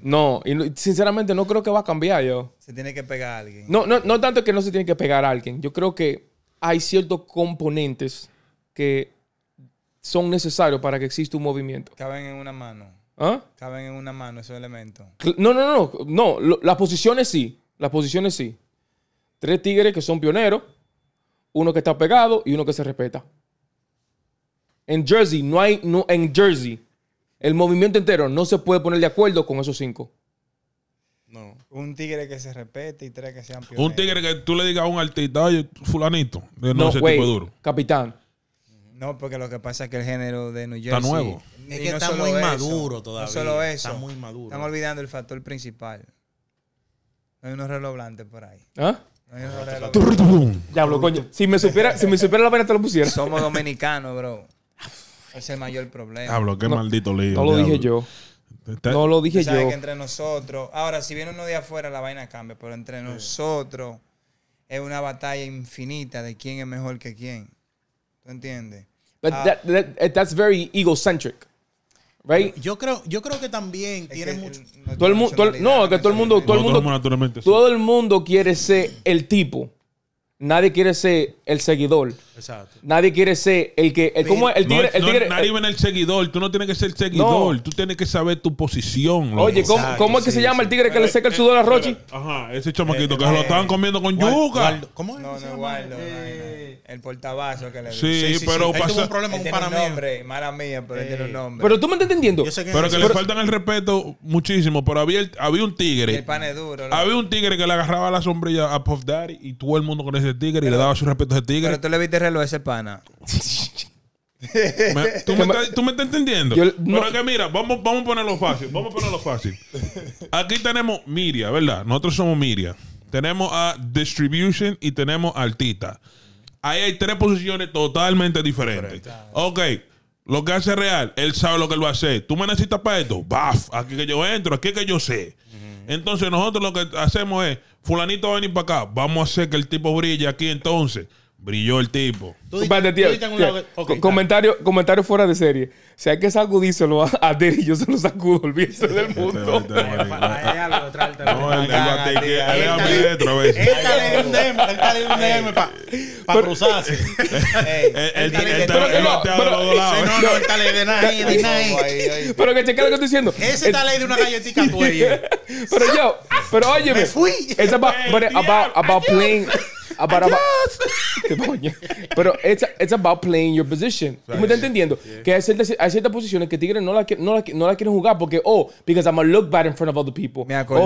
No, y sinceramente no creo que va a cambiar yo. Se tiene que pegar a alguien. No, no, no tanto que no se tiene que pegar a alguien. Yo creo que hay ciertos componentes que son necesarios para que exista un movimiento. Caben en una mano. ¿Ah? Caben en una mano esos elementos. No, no, no, no. las posiciones sí. Las posiciones sí. Tres tigres que son pioneros, uno que está pegado y uno que se respeta. En Jersey, no hay. No, en Jersey, el movimiento entero no se puede poner de acuerdo con esos cinco. No. Un tigre que se respete y tres que sean pioneros. Un tigre que tú le digas a un artista, fulanito. No, no duro. Capitán, no, porque lo que pasa es que el género de New Jersey... Está nuevo. Es que está muy maduro todavía. solo eso. Está muy maduro. Están olvidando el factor principal. No hay unos reloblantes por ahí. ¿Ah? No hay unos reloblantes. Ya, coño. Si me supiera, si me supiera la pena te lo pusiera. Somos dominicanos, bro. es el mayor problema. Hablo qué maldito lío. No lo dije yo. no lo dije yo. que entre nosotros... Ahora, si viene uno de afuera, la vaina cambia. Pero entre nosotros es una batalla infinita de quién es mejor que quién. ¿Tú entiendes? But ah. that, that, eh, that's very egocentric. Yo creo, yo creo que también tiene eh, mucho. todo no, que todo el mundo, el mundo, naturalmente, todo el mundo quiere ser el tipo. Nadie quiere ser el seguidor. Exacto. Nadie quiere ser el que. El, ¿cómo, el tigre, el tigre, nadie viene el seguidor. Tú no tienes que ser el seguidor. Tú tienes que saber tu posición. Oye, ¿cómo, ¿cómo es que se llama el tigre que le seca el eh, sudor a Rochi? Ajá, ese chamaquito eh, que lo eh, estaban comiendo con yuca. ¿Cómo es? No, no, Waldo. Este? el portabazo que le sí, pero un problema con para mí. pero un Pero tú me estás entendiendo. Pero que le faltan el respeto muchísimo. Pero había un tigre. El pan duro. Había un tigre que le agarraba la sombrilla a Puff Daddy y todo el mundo con ese tigre y le daba su respeto a ese tigre. Pero tú le viste lo ese pana. ¿tú, me estás, entendiendo? que mira, vamos, vamos a ponerlo fácil. Vamos a ponerlo fácil. Aquí tenemos Miria, ¿verdad? Nosotros somos Miria. Tenemos a Distribution y tenemos a Altita. Ahí hay tres posiciones totalmente diferentes. Ok, lo que hace Real, él sabe lo que lo hace Tú me necesitas para esto. Baf, aquí que yo entro, aquí que yo sé. Entonces nosotros lo que hacemos es, fulanito va a venir para acá, vamos a hacer que el tipo brille aquí entonces. Brilló el tipo. comentario, comentario fuera de serie. Si hay que sacudírselo a, a yo se lo sacudo, olvídese del este mundo otra alternativa. No, el va a tener es a de Él está un DM, él está un DM para cruzarse. No, no, él está de nadie, eh, eh, de nadie. Pero que cheque lo que estoy diciendo. Ese está ley de una galletita tuya. Pero yo, pero oye, Me fui. about, but about, about playing. About, about, pero it's, it's about playing your position. ¿Tú me estás entendiendo? Yeah. Que hay ciertas, hay ciertas posiciones que Tigre no la, no, la, no la quieren jugar porque, oh, because I'm a look bad in front of other people. Me acordé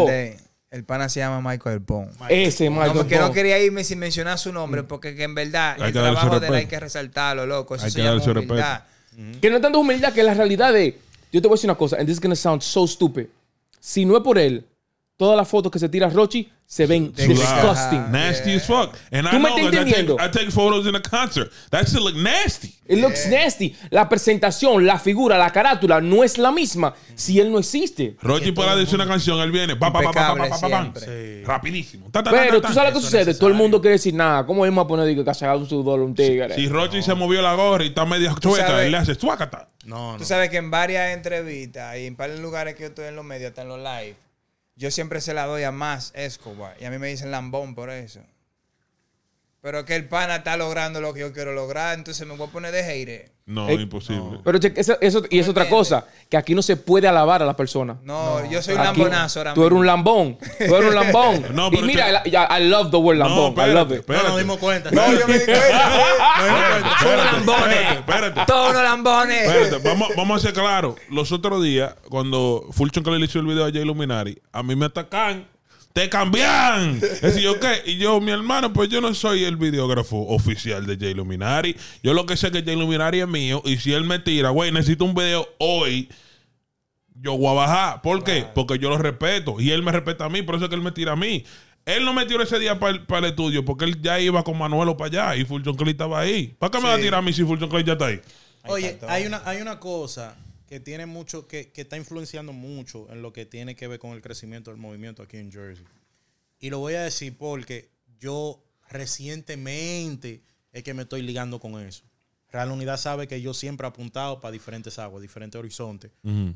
el pana se llama Michael Pong. Ese Michael no, porque no quería irme sin mencionar su nombre, mm. porque que en verdad el trabajo de él hay que resaltarlo, loco. Eso hay se que llama humildad. Mm. Que no es tanto humildad, que la realidad de... Yo te voy a decir una cosa, and this is gonna sound so stupid. Si no es por él, todas las fotos que se tira Rochi se ven disgusting. Nasty as fuck. And I know entendiendo. I take, photos in a concert. That shit look nasty. It looks nasty. La presentación, la figura, la carátula no es la misma si él no existe. Rochi para decir una canción, él viene pa, pa, pa, sí. rapidísimo. Ta, ta, ta, Pero tú sabes lo que sucede. Todo el mundo quiere decir nada. ¿Cómo él a poner que ha sacado su dolor un tigre? Si, Rochi se movió la gorra y está medio chueca, él le hace suácata. No, no. Tú sabes que en varias entrevistas y en varios lugares que yo estoy en los medios, hasta en los live, yo siempre se la doy a más Escobar. Y a mí me dicen lambón por eso. Pero que el pana está logrando lo que yo quiero lograr, entonces me voy a poner de hater. No, imposible. Pero che, eso, eso, y es otra cosa, que aquí no se puede alabar a la persona. No, yo soy un lambonazo ahora Tú eres un lambón. Tú eres un lambón. y mira, I, love the word lambón. I love it. No nos dimos cuenta. No, yo me di cuenta. Todos los lambones. Espérate, Todos los lambones. Espérate, vamos, vamos a ser claros. Los otros días, cuando Fulchon que le hizo el video a Jay Luminari, a mí me atacan te cambian. yo y yo, mi hermano, pues yo no soy el videógrafo oficial de Jay Luminari. Yo lo que sé es que Jay Luminari es mío. Y si él me tira, güey, necesito un video hoy. Yo voy a bajar. ¿Por qué? Porque yo lo respeto. Y él me respeta a mí. Por eso es que él me tira a mí. Él no me tiró ese día para el, estudio porque él ya iba con Manuelo para allá y Fulton Clay estaba ahí. ¿Para qué me va a tirar a mí si Fulton Clay ya está ahí? Oye, hay una, hay una cosa que tiene mucho, que, está influenciando mucho en lo que tiene que ver con el crecimiento del movimiento aquí en Jersey. Y lo voy a decir porque yo recientemente es que me estoy ligando con eso. Real Unidad sabe que yo siempre he apuntado para diferentes aguas, diferentes horizontes.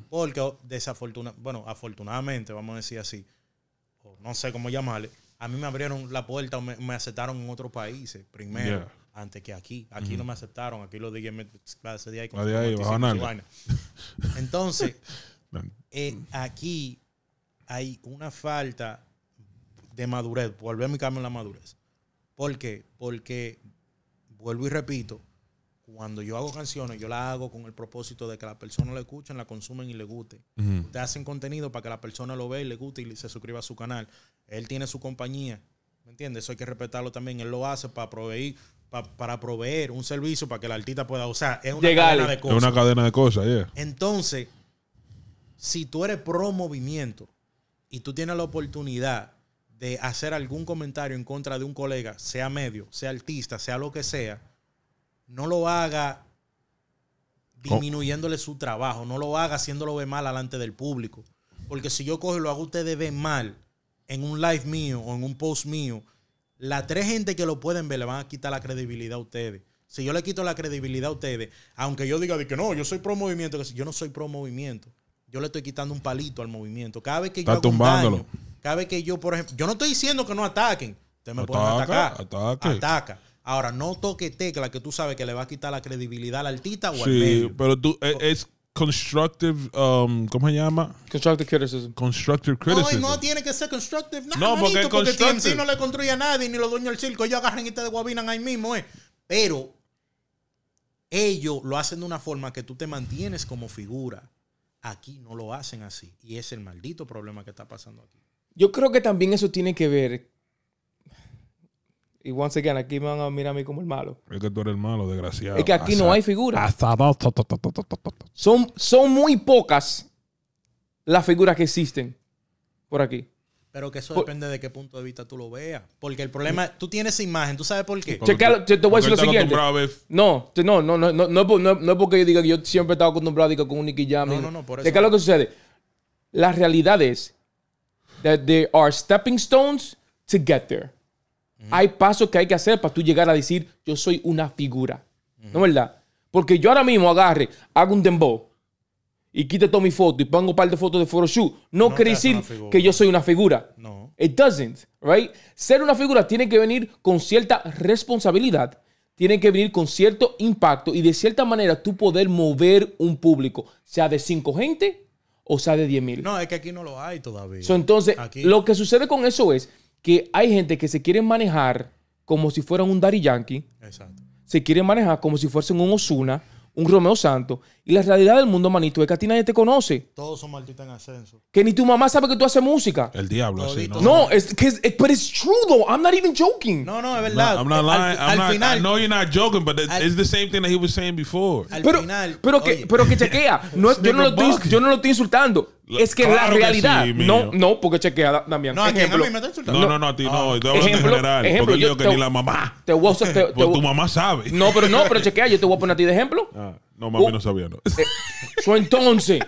Porque oh, desafortunadamente, bueno, afortunadamente, vamos a decir así, no sé cómo llamarle, a mí me abrieron la puerta o me, aceptaron en otros países primero antes que aquí. Aquí no me aceptaron, aquí lo dije en clase de ahí. Entonces, eh, aquí hay una falta de madurez. Volvemos y cambio la madurez. ¿Por qué? Porque, vuelvo y repito, cuando yo hago canciones, yo las hago con el propósito de que la persona la escuchen, la consumen y le guste. te hacen contenido para que la persona lo vea y le guste y se suscriba a su canal. Él tiene su compañía, ¿me entiendes? Eso hay que respetarlo también. Él lo hace para proveer para proveer un servicio para que la artista pueda usar. Es una cadena de cosas. Es una cadena de cosas, Entonces, si tú eres pro movimiento y tú tienes la oportunidad de hacer algún comentario en contra de un colega, sea medio, sea artista, sea lo que sea, no lo haga oh. disminuyéndole su trabajo, no lo haga haciéndolo ver mal delante del público. Porque si yo cojo y lo hago ustedes ver mal en un live mío o en un post mío, la tres gente que lo pueden ver le van a quitar la credibilidad a ustedes. Si yo le quito la credibilidad a ustedes, aunque yo diga de que no, yo soy pro movimiento, que si yo no soy pro movimiento, yo le estoy quitando un palito al movimiento. Cada vez que yo hago cada vez que yo, por ejemplo, yo no estoy diciendo que no ataquen. Ustedes me pueden atacar. Ataca. Ahora, no toque tecla que tú sabes que le va a quitar la credibilidad al artista o al medio. pero tú, eh, es, constructive, um, ¿cómo se llama? Constructive criticism. Constructive criticism. No, no tiene que ser constructive. no, porque, porque no le construye a nadie, ni los dueños del circo. Ellos agarran y te deguabinan ahí mismo, eh. Pero ellos lo hacen de una forma que tú te mantienes como figura. Aquí no lo hacen así. Y es el maldito problema que está pasando aquí. Yo creo que también eso tiene que ver y once again, aquí me van a mirar a mí como el malo. Es que tú eres el malo, desgraciado. Es que aquí no hay figuras. son, son muy pocas las figuras que existen por aquí. Pero que eso depende de qué punto de vista tú lo veas. Porque el problema, es... tú tienes esa imagen, ¿tú sabes por qué? Checalo, te, te, voy a decir lo siguiente. No, no, no, no, no, no, no, es porque yo diga que yo siempre he estado acostumbrado con un Nicky No, no, no, por eso. Checa lo que sucede. La realidad es that there are stepping stones to get there. Hay pasos que hay que hacer para tú llegar a decir, yo soy una figura. ¿No es verdad? Porque yo ahora mismo agarre, hago un dembow y quite toda mi foto y pongo un par de fotos de photoshoot. No, no quiere decir que yo soy una figura. No. It doesn't, right? Ser una figura tiene que venir con cierta responsabilidad, tiene que venir con cierto impacto y de cierta manera tú poder mover un público, sea de cinco gente o sea de diez mil. No, es que aquí no lo hay todavía. entonces, lo que sucede con eso es que hay gente que se quiere manejar como si fueran un Dari Yankee. Exacto. Se quiere manejar como si fuesen un Osuna, un Romeo Santo... Y la realidad del mundo, manito, es que a ti nadie te conoce. Todos son malditos en ascenso. Que ni tu mamá sabe que tú haces música. El diablo, así, ¿no? No, es que, es, it's eh, true though. I'm not even joking. No, no, es verdad. No, I'm not lying. Al, I'm al not, final, I know you're not joking, but al, it's the same thing that he was saying before. pero, que, pero que chequea. No, yo, no lo estoy, yo no lo estoy insultando. Es que claro la realidad. no, no, porque chequea, también. No, ejemplo. A mí me está no, no, no, a ti no. Ah. Ejemplo, en general. Ejemplo, porque yo, que ni la mamá. Te voy a, pues tu mamá sabe. No, pero no, pero chequea, yo te voy a poner a ti de ejemplo. Ah. No, mami, uh. no sabía, no. Eh, entonces.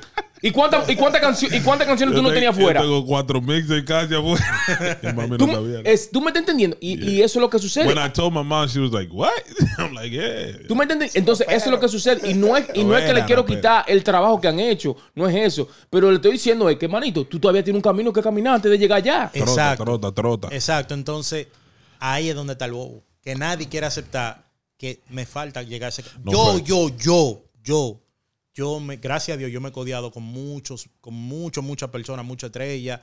¿Y cuántas canciones tú no tenías fuera? Yo tengo cuatro mixes casi afuera. y mami no sabía. tú me estás entendiendo. Y, eso es lo que sucede. When I told my mom, she was like, "What?" I'm like, "Yeah." ¿Tú me Entonces, eso es lo que sucede y no es que le quiero quitar el trabajo que han hecho, no es eso, pero le estoy diciendo es que manito, tú todavía tienes un camino que caminar antes de llegar allá. Exacto. Trota, trota, trota. Exacto, entonces ahí es donde está el bobo, que nadie quiere aceptar que me falta llegar a ese... yo, yo, yo, yo, yo, me, gracias a Dios, yo me he codiado con muchos, con muchas, muchas personas, muchas estrellas.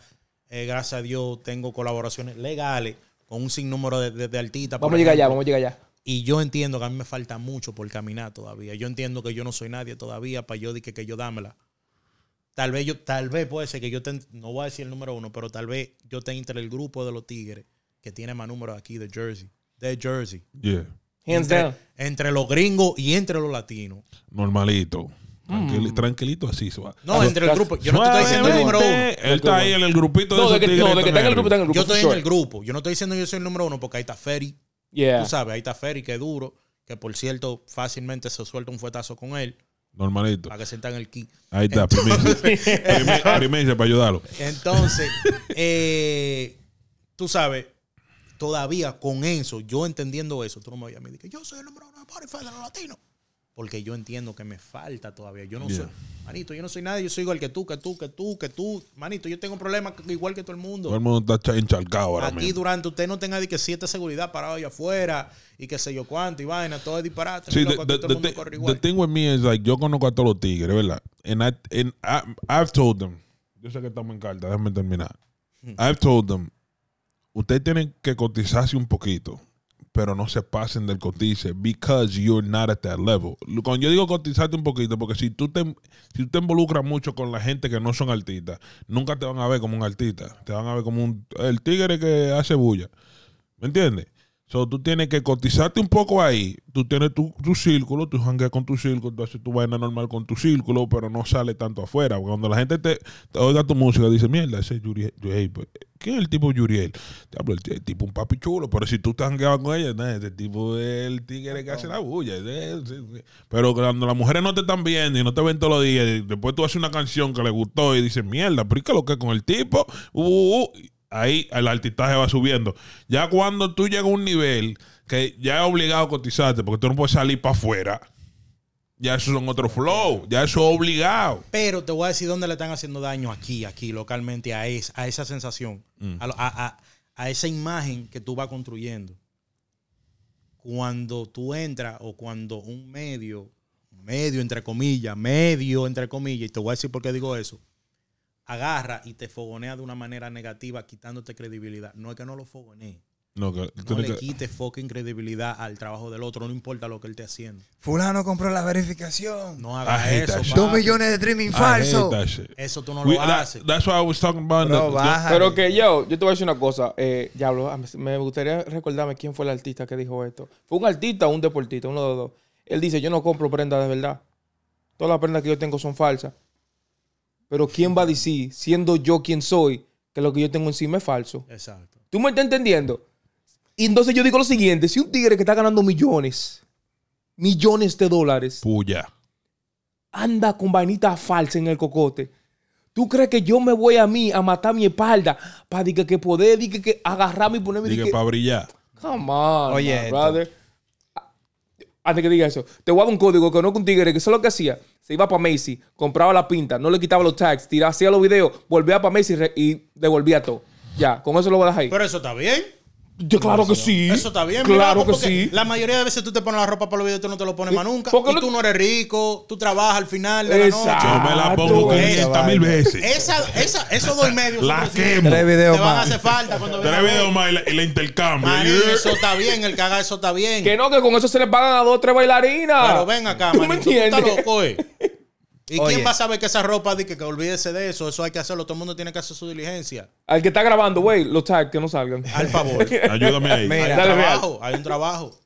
Eh, gracias a Dios tengo colaboraciones legales con un sinnúmero de, de, artistas. Vamos a llegar allá, vamos a llegar allá. Y yo entiendo que a mí me falta mucho por caminar todavía. Yo entiendo que yo no soy nadie todavía para yo decir que, yo dámela. Tal vez yo, tal vez puede ser que yo te, no voy a decir el número uno, pero tal vez yo te entre el grupo de los tigres que tiene más números aquí de Jersey. De Jersey. Yeah entre, los gringos y entre los latinos. Normalito. Mm. Tranquilito así suave. No, entre el grupo. Yo no te estoy diciendo el número uno. Él está ahí en el grupito de no, de el grupo, el grupo. Yo estoy en el grupo. Yo no estoy diciendo yo soy el número uno porque ahí está Ferry. Tú sabes, ahí está Ferry, que duro. Que por cierto, fácilmente se suelta un fuetazo con él. Normalito. Para que se en el kit. Ahí está, entonces, primicia. para ayudarlo. Entonces, eh, tú sabes, todavía con eso, yo entendiendo eso, tú no me vayas a mí yo soy el número uno de de los latinos. Porque yo entiendo que me falta todavía. Yo no soy, manito, yo no soy nadie, yo soy igual que tú, que tú, que tú, que tú. Manito, yo tengo un problema igual que todo el mundo. Todo el mundo está encharcado ahora. Aquí durante usted no tenga de que siete seguridad parado allá afuera y qué sé yo cuánto y vaina, todo es disparate. Sí, todo el mundo corre igual. the thing with me is like, yo conozco a todos los tigres, ¿verdad? And, I, I've told them, yo sé que estamos en carta, déjame terminar. Mm. I've told them, Ustedes tienen que cotizarse un poquito, pero no se pasen del cotice because you're not at that level. Cuando yo digo cotizarte un poquito, porque si tú te, si tú te involucras mucho con la gente que no son artistas, nunca te van a ver como un artista. Te van a ver como un, el tigre que hace bulla. ¿Me entiendes? So, tú tienes que cotizarte un poco ahí. Tú tienes tu, círculo, tú jangueas con tu círculo, tú haces tu vaina normal con tu círculo, pero no sale tanto afuera. cuando la gente te, oiga tu música, dice, mierda, ese Yuriel. Pues, ¿Quién es el tipo Yuriel? Pues, el, tipo un papi chulo, pero si tú estás jangueado con ella, ese el tipo es el tigre que hace la bulla. Pero cuando las mujeres no te están viendo y no te ven todos los días, después tú haces una canción que le gustó y dices, mierda, pero ¿qué lo que con el tipo? Uh, uh, uh, ahí el artistaje va subiendo. Ya cuando tú llegas a un nivel que ya es obligado a cotizarte, porque tú no puedes salir para afuera, ya eso son otro flow, ya eso es obligado. Pero te voy a decir dónde le están haciendo daño aquí, aquí, localmente, a, a esa sensación, mm. a, a, esa imagen que tú vas construyendo. Cuando tú entras o cuando un medio, medio entre comillas, medio entre comillas, y te voy a decir por qué digo eso, agarra y te fogonea de una manera negativa, quitándote credibilidad. No es que no lo fogonee. No, que, le quites quite fucking credibilidad al trabajo del otro, no importa lo que él esté haciendo. Fulano compró la verificación. No hagas eso. Dos millones de streaming falso. Eso tú no lo haces. That's what I was talking about. pero que yo, yo te voy a decir una cosa. Eh, ah, me gustaría recordarme quién fue el artista que dijo esto. ¿Fue un artista o un deportista? Uno de los dos. Él dice: Yo no compro prendas de verdad. Todas las prendas que yo tengo son falsas. Pero ¿quién va a decir, siendo yo quien soy, que lo que yo tengo encima es falso? Exacto. ¿Tú me estás entendiendo? Y entonces yo digo lo siguiente, si un tigre que está ganando millones, millones de dólares, Puya. anda con vainita falsa en el cocote, ¿tú crees que yo me voy a mí a matar mi espalda para que, que poder, que agarrarme y ponerme... Diga, para brillar. Come on, brother antes que diga eso, te voy a dar un código que no un tigre, que eso es lo que hacía. Se iba para Macy, compraba la pinta, no le quitaba los tags, tiraba, hacía los videos, volvía para Macy y devolvía todo. Ya, con eso lo voy a dejar ahí. Pero eso está bien. Yo, claro que sí. Eso está bien. Claro que sí. La mayoría de veces tú te pones la ropa para los videos, tú no te lo pones más nunca. Porque y tú no eres rico, tú trabajas al final de Exacto. la noche. Yo me la pongo 50 mil veces. Esa, esa, esos dos y medio. La quemo. Tres videos te van a hacer falta cuando Tres videos más y la, intercambio. eso está bien, el que haga eso está bien. Que no, que con eso se le pagan a dos o tres bailarinas. Pero ven acá, ¿Tú, me entiendes tú estás loco, eh. ¿Y quién va a saber que esa ropa de que, que, olvídese de eso? Eso hay que hacerlo. Todo el mundo tiene que hacer su diligencia. Al que está grabando, güey, los tags que no salgan. Al favor. Ayúdame ahí. Mira, hay, un trabajo,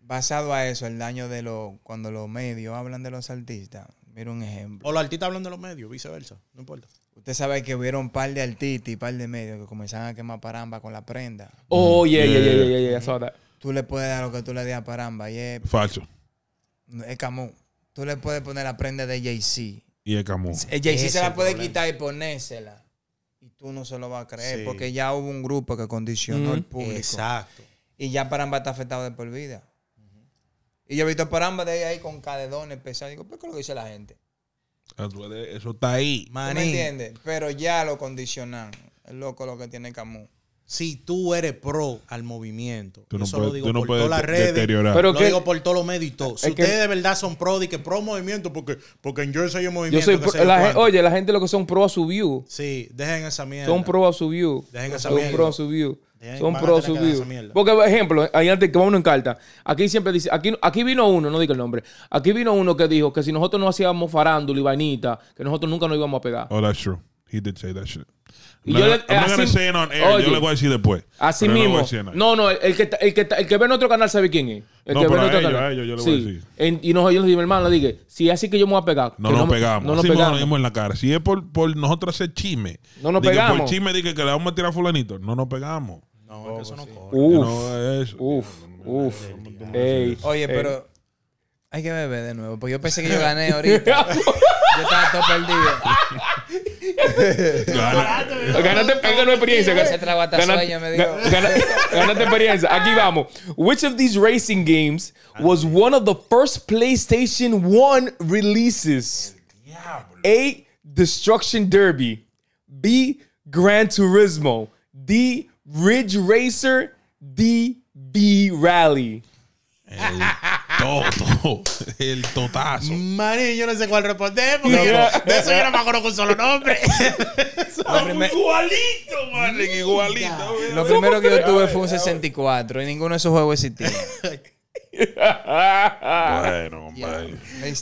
Basado a eso, el daño de lo Cuando los medios hablan de los artistas. Mira un ejemplo. O los artistas hablan de los medios, viceversa. No importa. Usted sabe que hubieron un par de artistas y par de medios que comenzaron a quemar paramba con la prenda. Oh, yeah, yeah, yeah, yeah, yeah, mm. Tú le puedes dar lo que tú le das a paramba Falso. Es camón tú le puedes poner la prenda de Jay-Z. Y el Camus. Eh, Jay-Z se la puede quitar y ponérsela. Y tú no se lo vas a creer, porque ya hubo un grupo que condicionó el público. Exacto. Y ya Paramba está afectado de por vida. Y yo he visto Paramba de ahí, con cadedones pesados. Digo, ¿por qué lo dice la gente? Ah, eso está ahí. ¿Tú ¿Me entiendes? Pero ya lo condicionan. El loco lo que tiene Camus si tú eres pro al movimiento. Yo no Eso lo digo por todas las redes, Pero lo que, digo por todos los medios Si ustedes de verdad son pro, di que pro movimiento, porque, porque en Jersey hay movimiento. Yo soy oye, la gente lo que son pro a su view. Sí, dejen esa mierda. Son pro a su view. Dejen esa son mierda. Son pro a su view. son pro a su view. Porque, por ejemplo, ahí antes que vámonos en carta, aquí siempre dice, aquí, aquí vino uno, no diga el nombre, aquí vino uno que dijo que si nosotros no hacíamos farándula y vainita, que nosotros nunca nos íbamos a pegar. Oh, that's true. He did say that shit yo le, voy a decir después. Así mismo. No, no, el que, el, que, el que ve en otro canal sabe quién es. El que ve en otro canal. A yo le voy a decir. y nosotros yo le digo, mi hermano, le dije, si es así que yo me voy a pegar. No nos no, pegamos. No nos pegamos. No en la cara. Si es por, por nosotros hacer chisme. No nos pegamos. Por chisme dije que le vamos a tirar a fulanito. No nos pegamos. No, eso no oh, corre. uf, uf. Oye, pero Hay que beber de nuevo, porque yo pensé que yo gané ahorita. yo estaba todo perdido. Gana, ganaste, ganaste experiencia. Ganaste, sueño, me digo. ganaste, ganaste experiencia. Aquí ah. vamos. Which of these racing games ah. was one of the first PlayStation 1 releases? A. Destruction Derby. B. Gran Turismo. D. Ridge Racer. D. B. Rally. El toto. El totazo. Mari, yo no sé cuál responder de eso yo no me acuerdo con solo nombre. Igualito, Mari. Igualito. Lo primero que yo tuve fue un 64 y ninguno de esos juegos existía. bueno,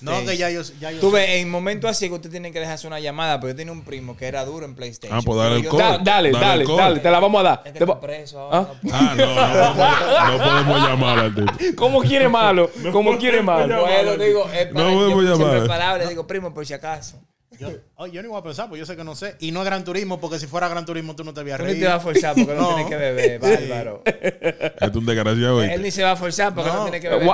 No, que ya yo. Ya yo tuve en momentos así que usted tiene que dejarse una llamada, pero yo tenía un primo que era duro en PlayStation. Ah, pues dale el código. dale, dale, dale, te la vamos a dar. Es que preso ¿Ah? no, no, no, podemos llamar al tipo. ¿Cómo quiere malo? ¿Cómo quiere malo? Bueno, digo, es para, no podemos llamar. Siempre palabra, digo, primo, por si acaso. Oh, yo, ni voy no a pensar, porque yo sé que no sé. Y no es Gran Turismo, porque si fuera Gran Turismo tú no te habías reído. Él ni te va a forzar porque no, tienes que beber, bárbaro. es un desgraciado. Él ni se va a forzar porque no, tiene que beber.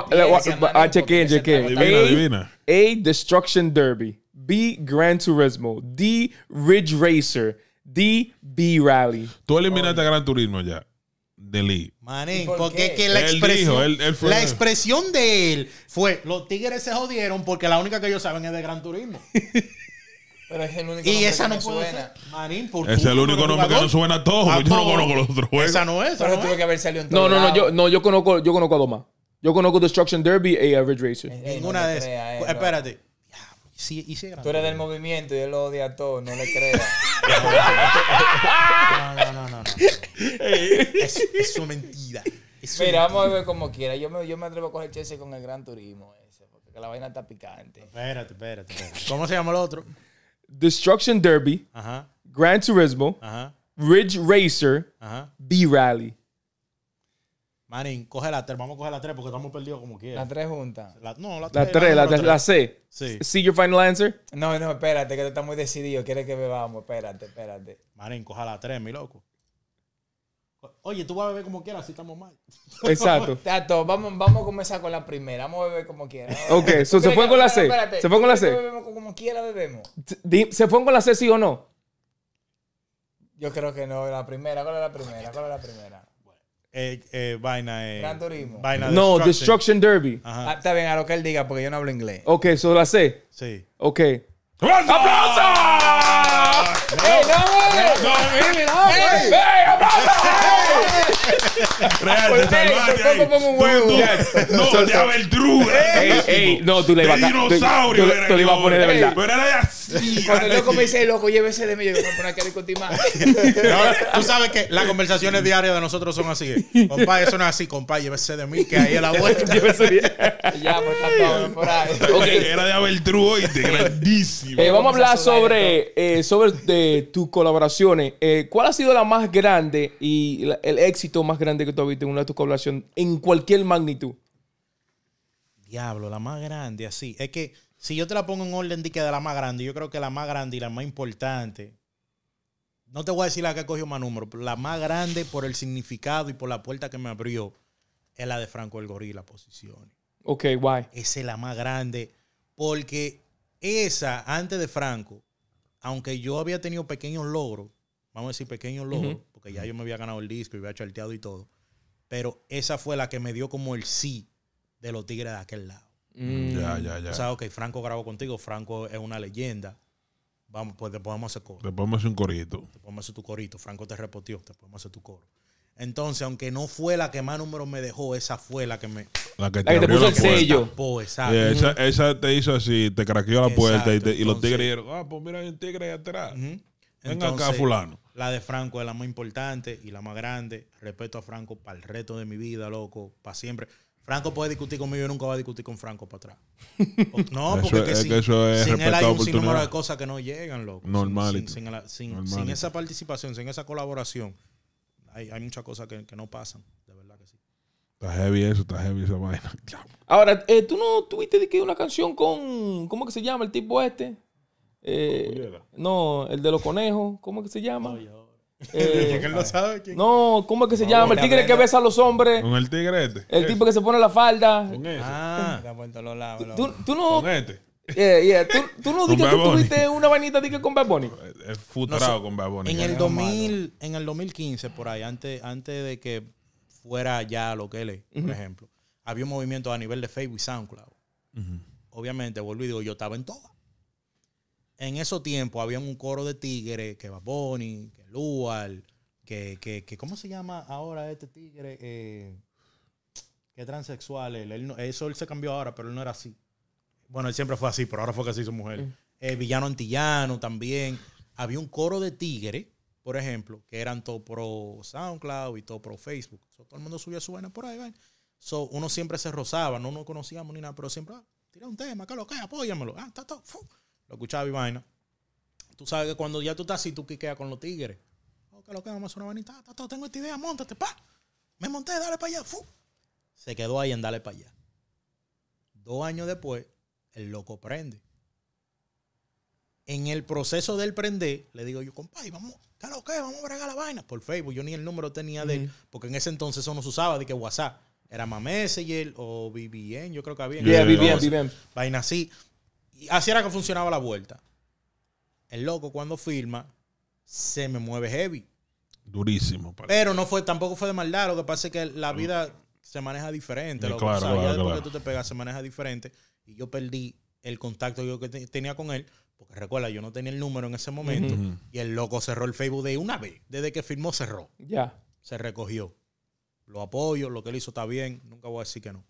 Ah, a Divina, Adivina, A, Destruction Derby. B, Gran Turismo. D, Ridge Racer. D, B Rally. Tú eliminaste a Gran Turismo ya de Lee. Manín, porque es que la la expresión de él fue, los tigres se jodieron porque la única que ellos saben es de Gran Turismo. Pero es el único y nombre esa que no suena. Marín, por es el único nombre que no suena a todos. yo no conozco los otros Esa no es. no No, no, no. Yo, no, yo conozco, yo conozco a dos Yo conozco Destruction Derby y e Average Racer. Ninguna de esas. espérate. Sí, y Tú eres del movimiento y él lo odia a todo, no le creas. no, no, no, no. Es, es mentira. Es Mira, vamos a ver como quiera. Yo me, yo me atrevo a coger Chelsea con el Gran Turismo ese, porque la vaina está picante. Espérate, espérate. espérate. ¿Cómo se llama el otro? Destruction Derby, Ajá. Gran Turismo, Ridge Racer, B-Rally. Marín coge la 3. Vamos a coger la 3 porque estamos perdidos como quieras. la 3 junta. La, no, la 3. La 3, la, C. Sí. ¿See your final answer? No, no, espérate, que tú estás muy decidido. Quieres que bebamos. Espérate, espérate. Marín coja la 3, mi loco. Oye, tú vas a beber como quieras, Si estamos mal. Exacto. Tato, vamos, vamos a comenzar con la primera. Vamos a beber como quieras. Ok, se fue con la C. Se fue con la C. ¿Se fue con la C, sí o no? Yo creo que no. La primera, ¿cuál es la primera? ¿Cuál es la primera? Eh, eh, vaina. Eh, Gran Vaina no, Destruction, Derby. Ah, está bien, a lo que él diga, porque yo no hablo inglés. Ok, so la C. Sí. Ok. ¡Aplausos! no no mames! ¡Aplausos! ¡Aplausos! Real, pues, No, de Ey, no, tú le ibas a... dinosaurio. poner de verdad. Pero era así. Cuando el loco me dice, loco, llévese de mí. Yo voy a poner discutir más. Tú sabes que las conversaciones diarias de nosotros son así. Eh. Compa, eso no es así. Compa, llévese de mí, que ahí es la vuelta. Llévese Ya, pues está todo por ahí. Era de y hoy, grandísimo. Eh, vamos a hablar sobre eh, sobre tus colaboraciones. ¿Cuál ha sido la más grande y el éxito más grande que tú has visto en una de tus población en cualquier magnitud? Diablo, la más grande, así. Es que si yo te la pongo en orden de que la más grande, yo creo que la más grande y la más importante. No te voy a decir la que cogió más número, pero la más grande por el significado y por la puerta que me abrió es la de Franco el Gorila, posición. Ok, guay. Esa es la más grande. Porque esa, antes de Franco, aunque yo había tenido pequeños logros, vamos a decir pequeños logros, ya yo me había ganado el disco y había charteado y todo. Pero esa fue la que me dio como el sí de los tigres de aquel lado. Mm. Ya, ya, ya. O sea, ok, Franco grabó contigo, Franco es una leyenda. Vamos, pues te vamos a hacer coro. Te vamos hacer un corito. Te vamos hacer tu corito. Franco te repotió, Te vamos hacer tu coro. Entonces, aunque no fue la que más números me dejó, esa fue la que me. La que te, puso el sello. exacto. esa, te hizo así, te craqueó la puerta y, los tigres dijeron, ah, pues mira, hay un tigre ahí atrás. Venga entonces, acá, Fulano. La de Franco es la más importante y la más grande. Respeto a Franco para el resto de mi vida, loco, para siempre. Franco puede discutir conmigo, yo nunca va a discutir con Franco para atrás. No, porque sin, él hay un sinnúmero de cosas que no llegan, loco. Normal. Sin, esa participación, sin esa colaboración, hay, muchas cosas que, no pasan, de verdad que sí. Está heavy eso, está heavy esa vaina. Ahora, eh, ¿tú no tuviste de que una canción con, ¿cómo que se llama el tipo este? Eh, no, el de los conejos, ¿cómo es que se llama? Eh, no, sabe ¿cómo es que se llama? El tigre que besa a los hombres. Con el este. El tipo que se pone la falda. Con Ah, este? ¿Tú, tú, no. Con este. ¿Tú, no dijiste que tuviste una vainita con Bad Bunny? Eh, con Bad En el, 2000, en el 2015, por ahí, antes, antes de que fuera ya lo que él es, por ejemplo, había un movimiento a nivel de Facebook y SoundCloud. Obviamente, vuelvo y digo, yo estaba en todas en esos tiempos había un coro de tigres que Baboni, que Lual, que, que, que, ¿cómo se llama ahora este tigre? Eh, que transexual. eso él se cambió ahora, pero él no era así. Bueno, él siempre fue así, pero ahora fue que así su mujer. Eh, villano antillano también. Había un coro de tigre, por ejemplo, que eran todo pro SoundCloud y todo pro Facebook. todo el mundo subía su vaina por ahí, ¿ven? So, uno siempre se rozaba, no nos conocíamos ni nada, pero siempre, ah, tira un tema, que lo que, apóyamelo. Ah, está todo lo escuchaba y vaina. Tú sabes que cuando ya tú estás así, tú quiqueas con los tigres. Oh, que lo que vamos a una vainita. tengo esta idea, montate, pa. Me monté, dale para allá. Se quedó ahí en dale para allá. Dos años después, el loco prende. En el proceso del prender, le digo yo, compadre, vamos, ¿qué lo que? Vamos a bregar la vaina. Por Facebook, yo ni el número tenía de él, porque en ese entonces eso no se usaba, de que WhatsApp. Era más Messenger o BBN, yo creo que había. vivien, Vaina así así era que funcionaba la vuelta. El loco cuando firma, se me mueve heavy. Durísimo. Pero no fue, tampoco fue de maldad. Lo que pasa es que la vida se maneja diferente. Lo claro, después que tú te pegas, se maneja diferente. Y yo perdí el contacto yo que yo tenía con él. Porque recuerda, yo no tenía el número en ese momento. Y el loco cerró el Facebook de una vez. Desde que firmó, cerró. Ya. Se recogió. Lo apoyo, lo que él hizo está bien. Nunca voy a decir que no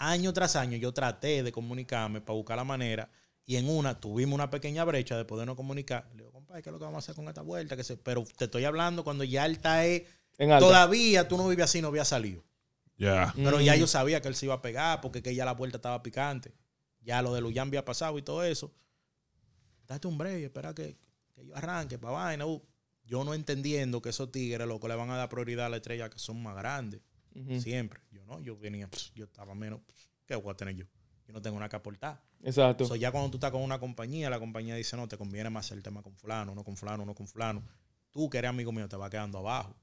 año tras año yo traté de comunicarme para buscar la manera y en una tuvimos una pequeña brecha de podernos comunicar. Le digo, compadre, ¿qué es lo que vamos a hacer con esta vuelta? Pero te estoy hablando cuando ya él está eh, ahí. Todavía tú no vives así, no había salido. Ya. Pero ya mm. yo sabía que él se iba a pegar porque que ya la vuelta estaba picante. Ya lo de Luyan había pasado y todo eso. Date un y espera que, yo arranque para vaina. Uh, yo no entendiendo que esos tigres, que le van a dar prioridad a la estrella que son más grandes. Siempre. Yo no, yo venía, yo estaba menos, ¿qué voy a tener yo? Yo no tengo nada que aportar. Exacto. Entonces ya cuando tú estás con una compañía, la compañía dice, no, te conviene más el tema con fulano, no con fulano, no con fulano. Tú que eres amigo mío te va quedando abajo.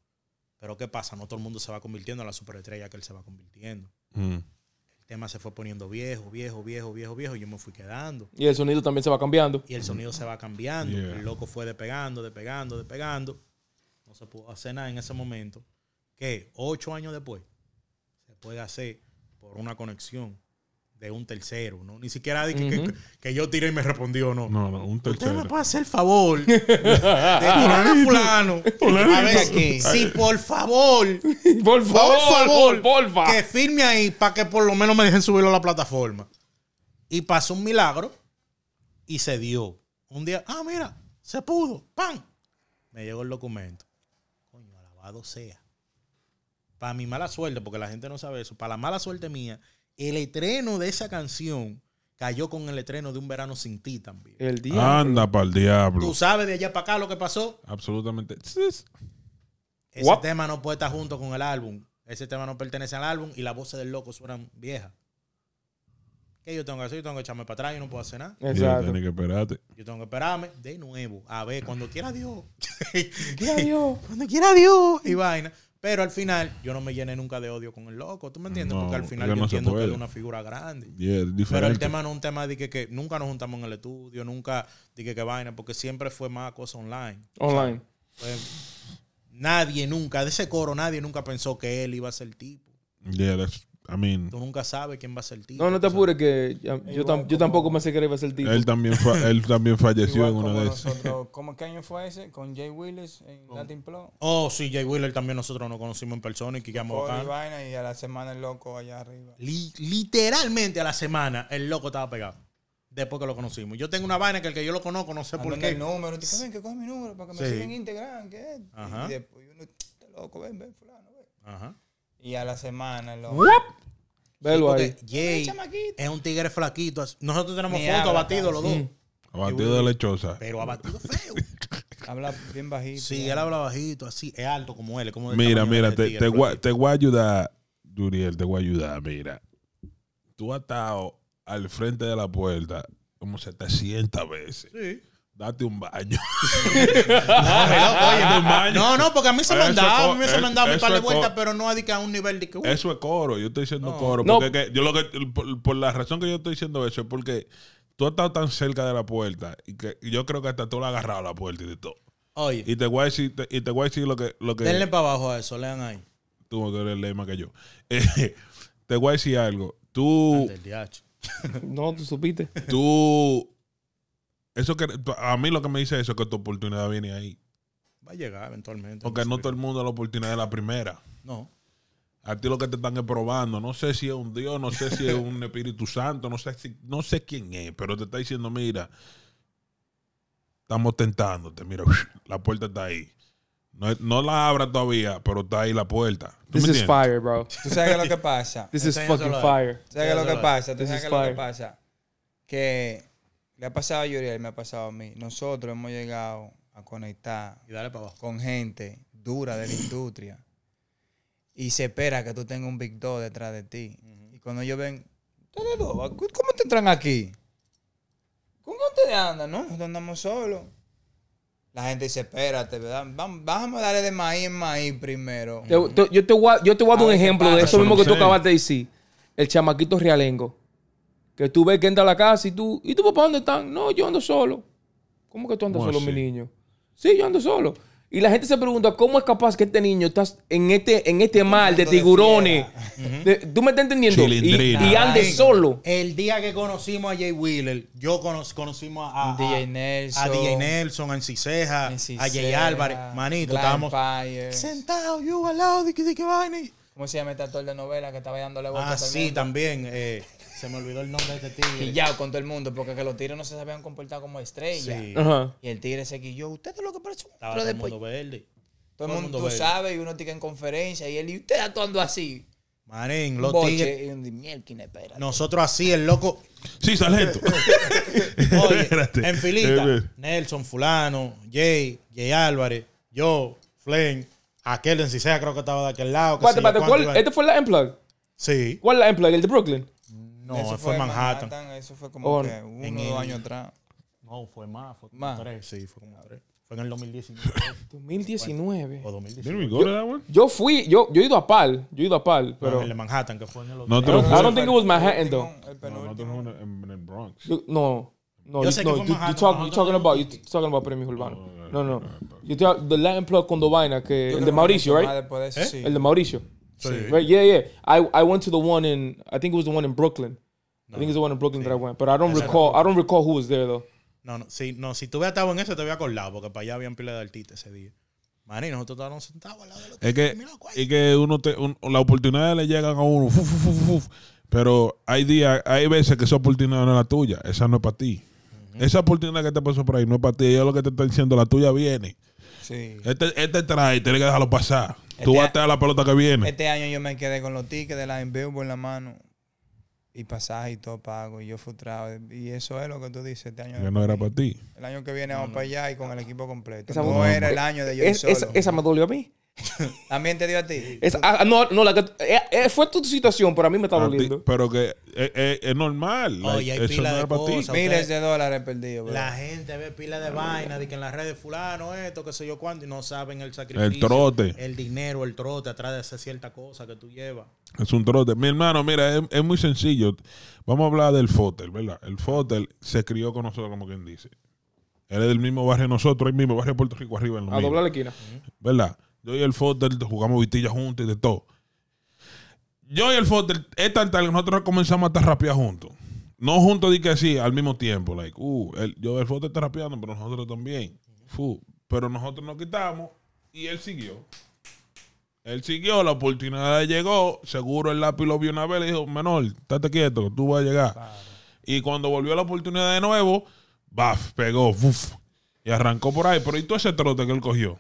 Pero ¿qué pasa? No todo el mundo se va convirtiendo en la superestrella que él se va convirtiendo. Mm. El tema se fue poniendo viejo, viejo, viejo, viejo, viejo. Y yo me fui quedando. Y el sonido también se va cambiando. Y el sonido se va cambiando. El loco fue despegando, despegando, despegando. No se pudo hacer nada en ese momento que ocho años después se puede hacer por una conexión de un tercero, ¿no? Ni siquiera que, yo tiré y me respondió, no. No, no un tercero. Usted me puede hacer el favor de tirar a fulano. a ver, si. Sí, por favor. por favor. por favor. Que firme ahí para que por lo menos me dejen subirlo a la plataforma. Y pasó un milagro y se dio. Un día, ah, mira, se pudo. ¡Pam! Me llegó el documento. Coño, alabado sea para mi mala suerte, porque la gente no sabe eso, para la mala suerte mía, el estreno de esa canción cayó con el estreno de Un Verano Sin Ti también. El diablo. Anda para el diablo. Tú sabes de allá para acá lo que pasó. Absolutamente. Ese tema no puede estar junto con el álbum. Ese tema no pertenece al álbum y las voces del loco suenan viejas. ¿Qué yo tengo que hacer? Yo tengo que echarme para atrás, y no puedo hacer nada. Exacto. Yo tengo que esperarte. Yo tengo que esperarme de nuevo. A ver, cuando quiera Dios. cuando quiera Dios. cuando quiera Dios. Y vaina. Pero al final, yo no me llené nunca de odio con el loco, ¿tú me entiendes? Porque al final yo entiendo que es una figura grande. Pero el tema no es un tema de que, que, nunca nos juntamos en el estudio, nunca dije que, vaina, porque siempre fue más cosa online. Online. Pues, nadie nunca, de ese coro, nadie nunca pensó que él iba a ser el tipo. Yeah, tú nunca sabes quién va a ser el tío. No, no te apures que yo, yo, tampoco me sé quién va a ser el tío. Él también, él también falleció en una de esas. ¿Cómo qué año fue ese? Con Jay Willis en Latin Plot. Oh, sí, Jay Willis también nosotros nos conocimos en persona y quedamos Y, y a la semana el loco allá arriba. literalmente a la semana el loco estaba pegado después que lo conocimos. Yo tengo una vaina que el que yo lo conozco no sé por qué. el número. Te ven que coge mi número para que me sigan integrando. Y después uno, este loco, ven, ven, fulano, ven. Ajá. Y a la semana, lo Velo Jay es un tigre flaquito. Nosotros tenemos fotos abatidos los dos. Abatido de lechosa. Pero abatido feo. habla bien bajito. Sí, él habla bajito, así. Es alto como él. Como mira, mira, te, te, voy, te a ayudar, Duriel, te voy a ayudar. Mira, tú has estado al frente de la puerta como 700 veces. Sí date un baño. no, no, no, porque a mí se me han dado, a mí se me han dado un par de vueltas, pero no a un nivel de que... Uh. Eso es coro, yo estoy diciendo coro. Porque yo lo que, por, la razón que yo estoy diciendo eso es porque tú has estado tan cerca de la puerta y que yo creo que hasta tú la has agarrado la puerta y todo. Oye. Y te voy a decir, y te voy a lo, que, lo que... Denle para abajo a eso, lean ahí. Tú que eres leer más que yo. Eh, te voy a decir algo. Tú... No, tú supiste. Tú eso que, a mí lo que me dice eso es que tu oportunidad viene ahí. Va a llegar eventualmente. Porque no, todo el mundo la oportunidad es la primera. No. A ti lo que te están probando, no sé si es un Dios, no sé si es un Espíritu Santo, no sé, si, no sé quién es, pero te está diciendo, mira, estamos tentándote, mira, la puerta está ahí. No, la abra todavía, pero está ahí la puerta. This is fire, bro. ¿Tú sabes lo que pasa? This is fucking fire. ¿Tú sabes lo que pasa? ¿Tú sabes lo que pasa? Que le ha pasado a Yuriel, me ha pasado a mí. Nosotros hemos llegado a conectar con gente dura de la industria. Y se espera que tú tengas un Big Dog detrás de ti. Y cuando ellos ven, ¿Cómo te entran aquí? ¿Cómo ustedes andan? No, nosotros andamos solos. La gente dice, espérate, ¿verdad? Vamos a darle de maíz en maíz primero. yo, te voy a, yo te dar un ejemplo de eso mismo que tú acabaste de decir. El chamaquito realengo. Que tú ves que entra a la casa y tú, ¿y tu papá dónde están? No, yo ando solo. ¿Cómo que tú andas oh, solo, mi niño? Sí, yo ando solo. Y la gente se pregunta, ¿cómo es capaz que este niño está en este, en este mar de tiburones? ¿Tú me estás entendiendo? Y, y, ande solo. El día que conocimos a Jay Wheeler, yo conocimos a, a, DJ Nelson, a DJ Nelson, a Enciseja, a Jay Álvarez, manito, estábamos sentados yo al lado de que, de que vaina. ¿Cómo se llama este actor de novela que estaba dándole vueltas? Ah, sí, también. Eh, se me olvidó el nombre de este tigre. ya con todo el mundo, porque que los tigres no se habían comportado como estrellas. Y el tigre se quilló. Usted es lo que parece un Estaba todo el mundo verde. Todo el mundo, tú sabes, y uno tiene en conferencia, y él, y usted actuando así. Marín, los tigres. Nosotros así, el loco. Sí, sargento. Oye, en filita. Eh, eh. Nelson, Fulano, Jay, Jay Álvarez, yo, Flynn, aquel en sea, creo que estaba de aquel lado. ¿Este fue la Emplug? Sí. ¿Cuál la Emplug? ¿El de Brooklyn? No, fue, Manhattan. Eso fue como que uno o dos años atrás. No, fue más, fue fue en el 2019. 2019. Yo, fui, yo, yo he ido a Pal, yo he ido a Pal, pero... el de Manhattan, que fue en el otro. No, I don't think Manhattan, though. No, no, en Bronx. Yo, no, no, yo sé no, que fue you, talking about, talking about premios urbanos. Oh, no, no. Yo the Latin Plug con Dovaina, que... ¿Eh? El de Mauricio, right? El de Mauricio. Sí, Right? Yeah, yeah. I, I went to the one in I think it was the one in Brooklyn. I think it's the one in Brooklyn that I went, but I don't recall. I don't recall who was there though. No, no. Si, no, si tú estado en eso te voy acordado. porque para allá habían pila de artistas ese día. Man, y nosotros estábamos sentados al lado de los es que, y que uno te, la oportunidad le llegan a uno, pero hay días, hay veces que esa oportunidad no es la tuya, esa no es para ti. Esa oportunidad que te pasó por ahí no es para ti, Es lo que te está diciendo, la tuya viene. Sí. Este, este trae, tiene que dejarlo pasar. Tú este la pelota que viene. Este año yo me quedé con los tickets de la vivo en la mano. Y pasaje y todo pago. Y yo frustrado. Y eso es lo que tú dices este año. no era para ti. El año que viene vamos para allá y con el equipo completo. no era el año de yo Esa, esa me dolió a mí. También te dio a ti. Ah, ah, no, no la eh, eh, fue tu situación, pero a mí me está ah, doliendo. Pero que eh, es normal. Oye, hay pila de Miles de dólares perdidos. La gente ve pila de vaina de que en las redes fulano, esto, qué sé yo cuándo y no saben el sacrificio. El trote. El dinero, el trote, atrás de esa cierta cosa que tú llevas. Es un trote. Mi hermano, mira, es, muy sencillo. Vamos a hablar del Fotel, ¿verdad? El Fotel se crió con nosotros, como quien dice. Él es del mismo barrio de nosotros, el mismo barrio de Puerto Rico arriba en lo A doblar la esquina. ¿Verdad? Yo y el Foster jugamos vitilla juntos y de todo. Yo y el Foster es tan tal nosotros comenzamos a estar rapear juntos. No juntos di que sí, al mismo tiempo. Like, uh, yo y el Foster está rapeando, pero nosotros también. pero nosotros nos quitamos y él siguió. Él siguió, la oportunidad llegó. Seguro el lápiz lo vio una vez y dijo, menor, estate quieto, tú vas a llegar. Y cuando volvió la oportunidad de nuevo, va, pegó, y arrancó por ahí. Pero ¿y todo ese trote que él cogió?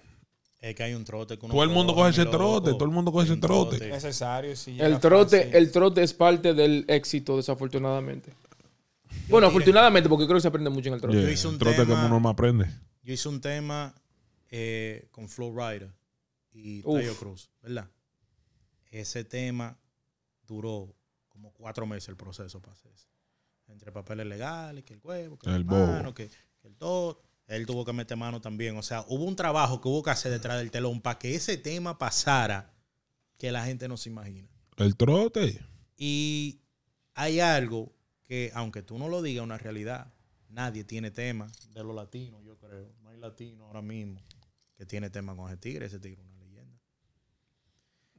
Es que hay un trote. Que todo, el mundo coge ese trote, todo el mundo coge ese trote. Necesario, el trote, el trote es parte del éxito, desafortunadamente. bueno, afortunadamente, porque creo que se aprende mucho en el trote. yo hice un tema, más aprende. Yo hice un tema eh, con Flow Rider y Tayo Cruz, ¿verdad? Ese tema duró como cuatro meses el proceso para Entre papeles legales, que el huevo, que el, el que, el toque él tuvo que meter mano también. O sea, hubo un trabajo que hubo que hacer detrás del telón para que ese tema pasara que la gente no se imagina. El trote. Y hay algo que, aunque tú no lo digas, una realidad. Nadie tiene tema de los latinos, yo creo. No hay latino ahora mismo que tiene tema con ese tigre. Ese tigre es una leyenda.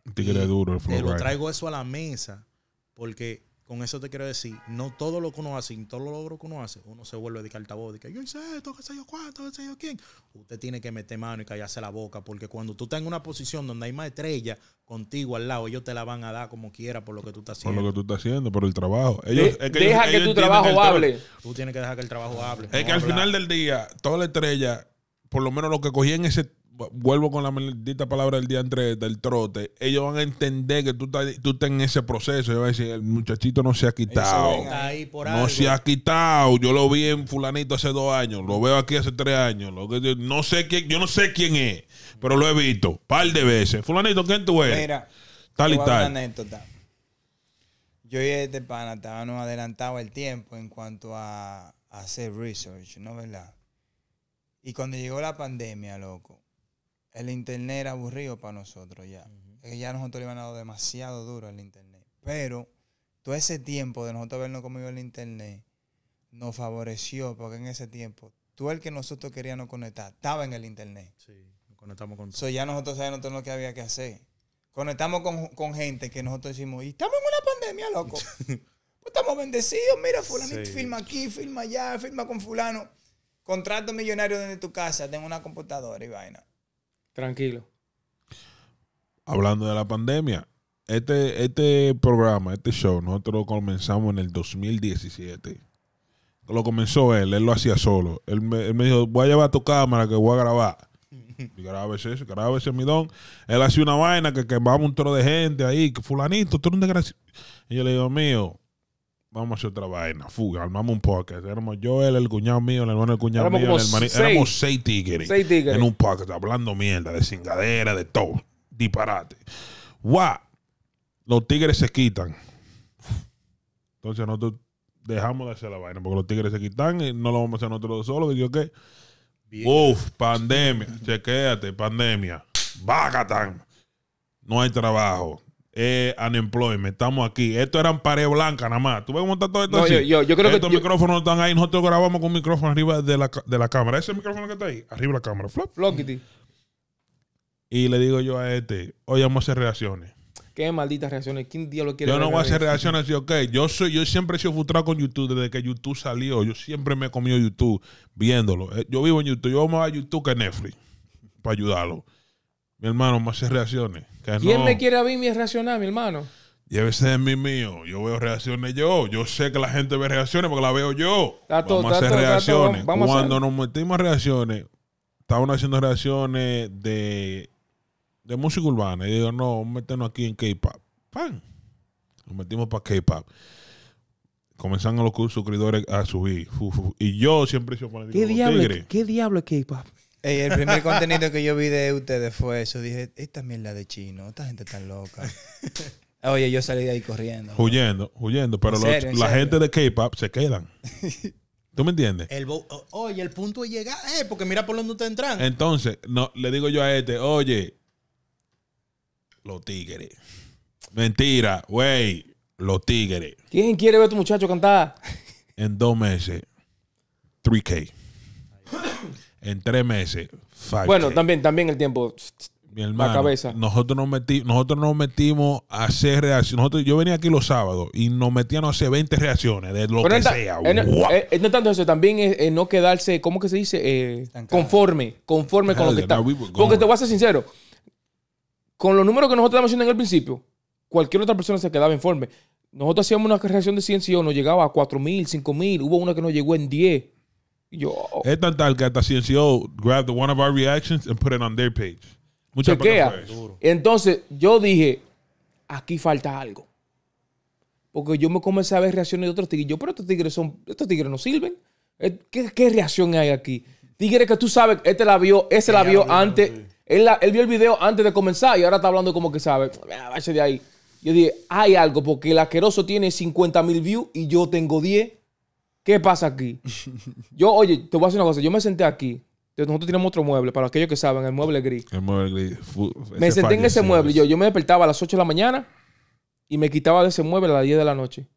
El tigre es duro, el Te lo traigo eso a la mesa porque con eso te quiero decir, no todo lo que uno hace, todo lo logro que uno hace, uno se vuelve de altavoz, de que yo hice esto, qué sé yo cuánto, qué sé yo quién. Usted tiene que meter mano y callarse la boca, porque cuando tú estás en una posición donde hay más estrella contigo al lado, ellos te la van a dar como quiera por lo que tú estás haciendo. Por lo que tú estás haciendo, por el trabajo. Ellos, que deja que tu trabajo hable. Tú tienes que dejar que el trabajo hable. Es que al final del día, toda la estrella, por lo menos lo que cogí en ese vuelvo con la maldita palabra del día entre del trote, ellos van a entender que tú estás, en ese proceso. Yo a decir, el muchachito no se ha quitado. no se ha quitado. Yo lo vi en fulanito hace dos años, lo veo aquí hace tres años. Lo que, no sé quién, yo no sé quién es, pero lo he visto par de veces. Fulanito, ¿quién tú eres? Mira, tal y tal. Yo y este pana estábamos adelantaba el tiempo en cuanto a, a hacer research, ¿no verdad? Y cuando llegó la pandemia, loco, el internet era aburrido para nosotros ya. Ya nosotros le iban dado demasiado duro el internet. Pero todo ese tiempo de nosotros habernos comido el internet nos favoreció porque en ese tiempo tú el que nosotros queríamos conectar estaba en el internet. Sí, conectamos con todo. ya nosotros sabíamos todo lo que había que hacer. Conectamos con, con gente que nosotros decimos, y estamos en una pandemia, loco. Pues estamos bendecidos, mira, fulano filma aquí, firma allá, firma con fulano. Contrato millonario desde tu casa, tengo una computadora y vaina. Tranquilo. Hablando de la pandemia, este, este programa, este show, nosotros comenzamos en el 2017. Lo comenzó él, él lo hacía solo. Él me, dijo, voy a llevar tu cámara que voy a grabar. Y grábese eso, Él hacía una vaina que quemaba un tro de gente ahí, que fulanito, tú eres un desgraciado. Y yo le digo, mío, vamos a hacer otra vaina, fuga, armamos un podcast. Éramos yo, él, el cuñado mío, el hermano del cuñado mío, el éramos seis tigres, en un podcast hablando mierda, de cingadera, de todo, disparate. ¡Guau! Los tigres se quitan. Entonces nosotros dejamos de hacer la vaina porque los tigres se quitan y no lo vamos a hacer nosotros solos. Y yo, ¿qué? Uf, pandemia, chequéate, pandemia. Bacatán. No hay trabajo eh, unemployment. Estamos aquí. Esto eran pared blanca nada más. ¿Tú ves cómo está todo esto? Yo, yo, yo, Estos micrófonos están ahí. Nosotros grabamos con un micrófono arriba de la, cámara. Ese micrófono que está ahí, arriba de la cámara. Y le digo yo a este, hoy vamos a hacer reacciones. Qué malditas reacciones. ¿Quién lo quiere Yo no voy a hacer reacciones. ok, yo, soy, yo siempre he sido frustrado con YouTube desde que YouTube salió. Yo siempre me he comido YouTube viéndolo. Eh, yo vivo en YouTube. Yo voy más a YouTube que Netflix para ayudarlo. Mi hermano, Vamos a hacer reacciones. ¿Quién me quiere a mí mi reaccionar, mi hermano? veces es mí mío. Yo veo reacciones yo. Yo sé que la gente ve reacciones porque la veo yo. vamos a hacer reacciones. Cuando nos metimos a reacciones, estaban haciendo reacciones de, de música urbana. Y digo, no, meternos aquí en K-pop. Pan. Nos metimos para K-pop. Comenzaron los suscriptores a subir. Y yo siempre hice sido ¿Qué ¿Qué diablo es K-pop? el primer contenido que yo vi de ustedes fue eso. Dije, esta mierda de chino, esta gente tan loca. Oye, yo salí de ahí corriendo. Huyendo, huyendo. Pero la gente de K-pop se quedan. ¿Tú me entiendes? El oye, el punto de llegar, eh, porque mira por dónde te entran. Entonces, no, le digo yo a este, oye, los tigres. Mentira, güey, los tigres. ¿Quién quiere ver a tu muchacho cantar? En dos meses, 3K. en tres meses. bueno, también, también el tiempo. Mi la cabeza. Nosotros nos, metí, nosotros nos metimos a hacer reacciones. Nosotros, yo venía aquí los sábados y nos metían a hacer 20 reacciones de lo que sea. Es, eh, eh, eh, no tanto eso, también es, no quedarse, ¿cómo que se dice? conforme, conforme con lo que está. Porque te voy a ser sincero, con los números que nosotros estábamos haciendo en el principio, cualquier otra persona se quedaba informe. Nosotros hacíamos una reacción de 100 y yo nos llegaba a 4.000, 5.000, hubo una que nos llegó en 10. Yo. Es tan tal que hasta CNCO the one of our reactions and put it on their page. Muchas gracias. Entonces, yo dije, aquí falta algo. Porque yo me comencé a ver reacciones de otros tigres. Yo, pero estos tigres son, estos tigres no sirven. Eh, ¿Qué, reacción hay aquí? Tigres que tú sabes, este la vio, ese la vio antes. Él, vio el video antes de comenzar y ahora está hablando como que sabe. de ahí. Yo dije, hay algo, porque el asqueroso tiene 50 mil views y yo tengo 10. ¿Qué pasa aquí? Yo, oye, te voy a decir una cosa. Yo me senté aquí. Nosotros tenemos otro mueble, para aquellos que saben, el mueble gris. El mueble gris. me senté en ese mueble. Yo, yo me despertaba a las 8 de la mañana y me quitaba de ese mueble a las 10 de la noche.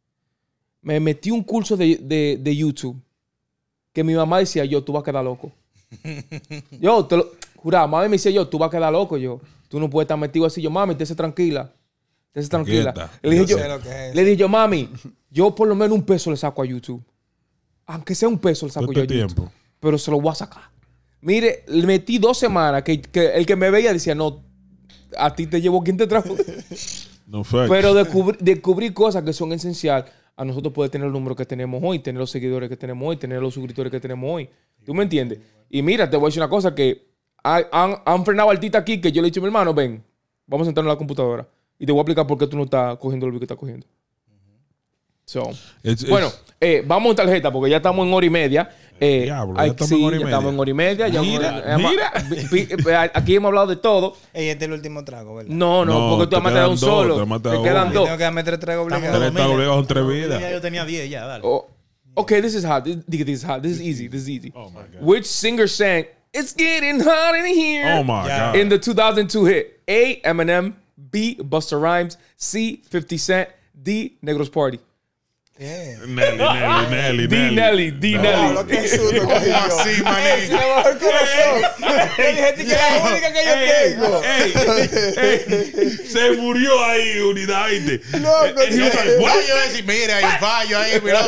Me metí un curso de, YouTube que mi mamá decía, yo, tú vas a quedar loco. yo, te lo... juraba, mami me decía, yo, tú vas a quedar loco, yo. Tú no puedes estar metido así. Yo, mami, te tranquila. Te tranquila. Le dije, le dije yo, mami, yo por lo menos un peso le saco a YouTube aunque sea un peso el saco yo. tiempo. Pero se lo voy a sacar. Mire, le metí dos semanas que, el que me veía decía, no, a ti te llevo quien te trajo. no fue. Pero descubrí, cosas que son esenciales a nosotros poder tener el número que tenemos hoy, tener los seguidores que tenemos hoy, tener los suscriptores que tenemos hoy. ¿Tú me entiendes? Y mira, te voy a decir una cosa que han, frenado al aquí que yo le he dicho a mi hermano, ven, vamos a entrar en la computadora y te voy a explicar por qué tú no estás cogiendo lo que estás cogiendo bueno, eh, vamos a tarjeta porque ya estamos en hora y media. Eh, diablo, ya, estamos, en hora media. estamos en hora y media. Ya mira, mira. Aquí hemos hablado de todo. Ey, este es el último trago, ¿verdad? No, no, porque tú has te un solo. Te, te quedan dos. Tengo que meter tres obligados. Tres obligados son tres vidas. Yo tenía diez ya, dale. Oh, okay, this is hot. This, is hot. This is easy. This is easy. Oh my God. Which singer sang It's Getting Hot in Here? Oh my God. In the 2002 hit. A. Eminem. B. Buster Rhymes. C. 50 Cent. D. Negros Party. Yeah. Nelly, Nelly, Nelly, D Nelly. D no, Nelly, no, qué susto cogió. Así, mané. Se me bajó el corazón. Ey, gente que es la única que yo ey, tengo. Ey, se murió ahí, unidad 20. No, no, eh, eh, yo, yo decir, mira, hay fallo ahí, mira.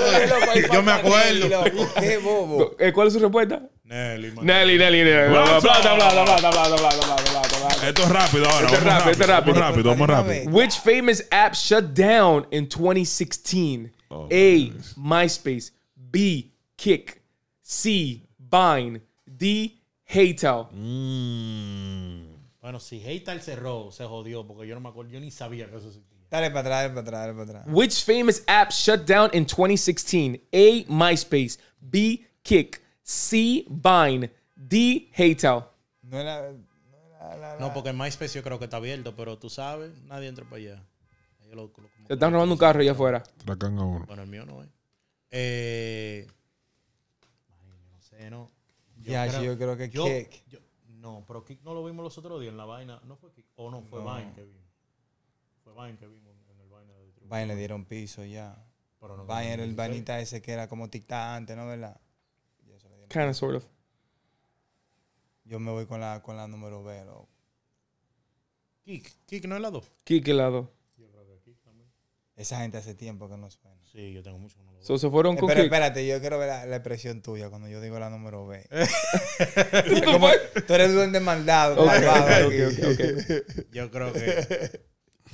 yo me acuerdo. Qué bobo. Eh, ¿Cuál es su respuesta? Nelly, man. Nelly, Nelly, Nelly. Plata, plata, plata, plata, plata, Esto es rápido ahora. Esto es rápido, esto es rápido. Vamos rápido, vamos rápido. Which famous app shut down in 2016? Oh, A, MySpace. B, Kick. C, Vine. D, Heytel mm. Bueno, si Heytel cerró, se jodió porque yo no me acuerdo, yo ni sabía que eso existía. Dale para atrás, dale para atrás, dale para atrás. Which famous app shut down in 2016? A, MySpace. B, Kick. C, Vine. D, Heytel No era... No, era, no porque MySpace yo creo que está abierto, pero tú sabes, nadie entra para allá. Se están robando un carro allá afuera. Tracan a uno. Bueno, el mío no es. Eh, eh no sé, no. ya, creo, yo creo que Kick. no, pero Kick no lo vimos los otros días en la vaina. No fue Kick. O no, fue Vine que vimos. Fue Vine que vimos en el vaina de triunfo Vine le dieron piso ya. Pero no Vine era el vainita ese que era como tic antes, ¿no? ¿Verdad? Kind of, sort of. Yo me voy con la, con la número B, loco. Kick no es la 2. Kick es la 2. Esa gente hace tiempo que no suena. Sí, yo tengo mucho que se fueron eh, con pero espérate, yo quiero ver la, expresión tuya cuando yo digo la número B. tú eres un demandado. yo creo que...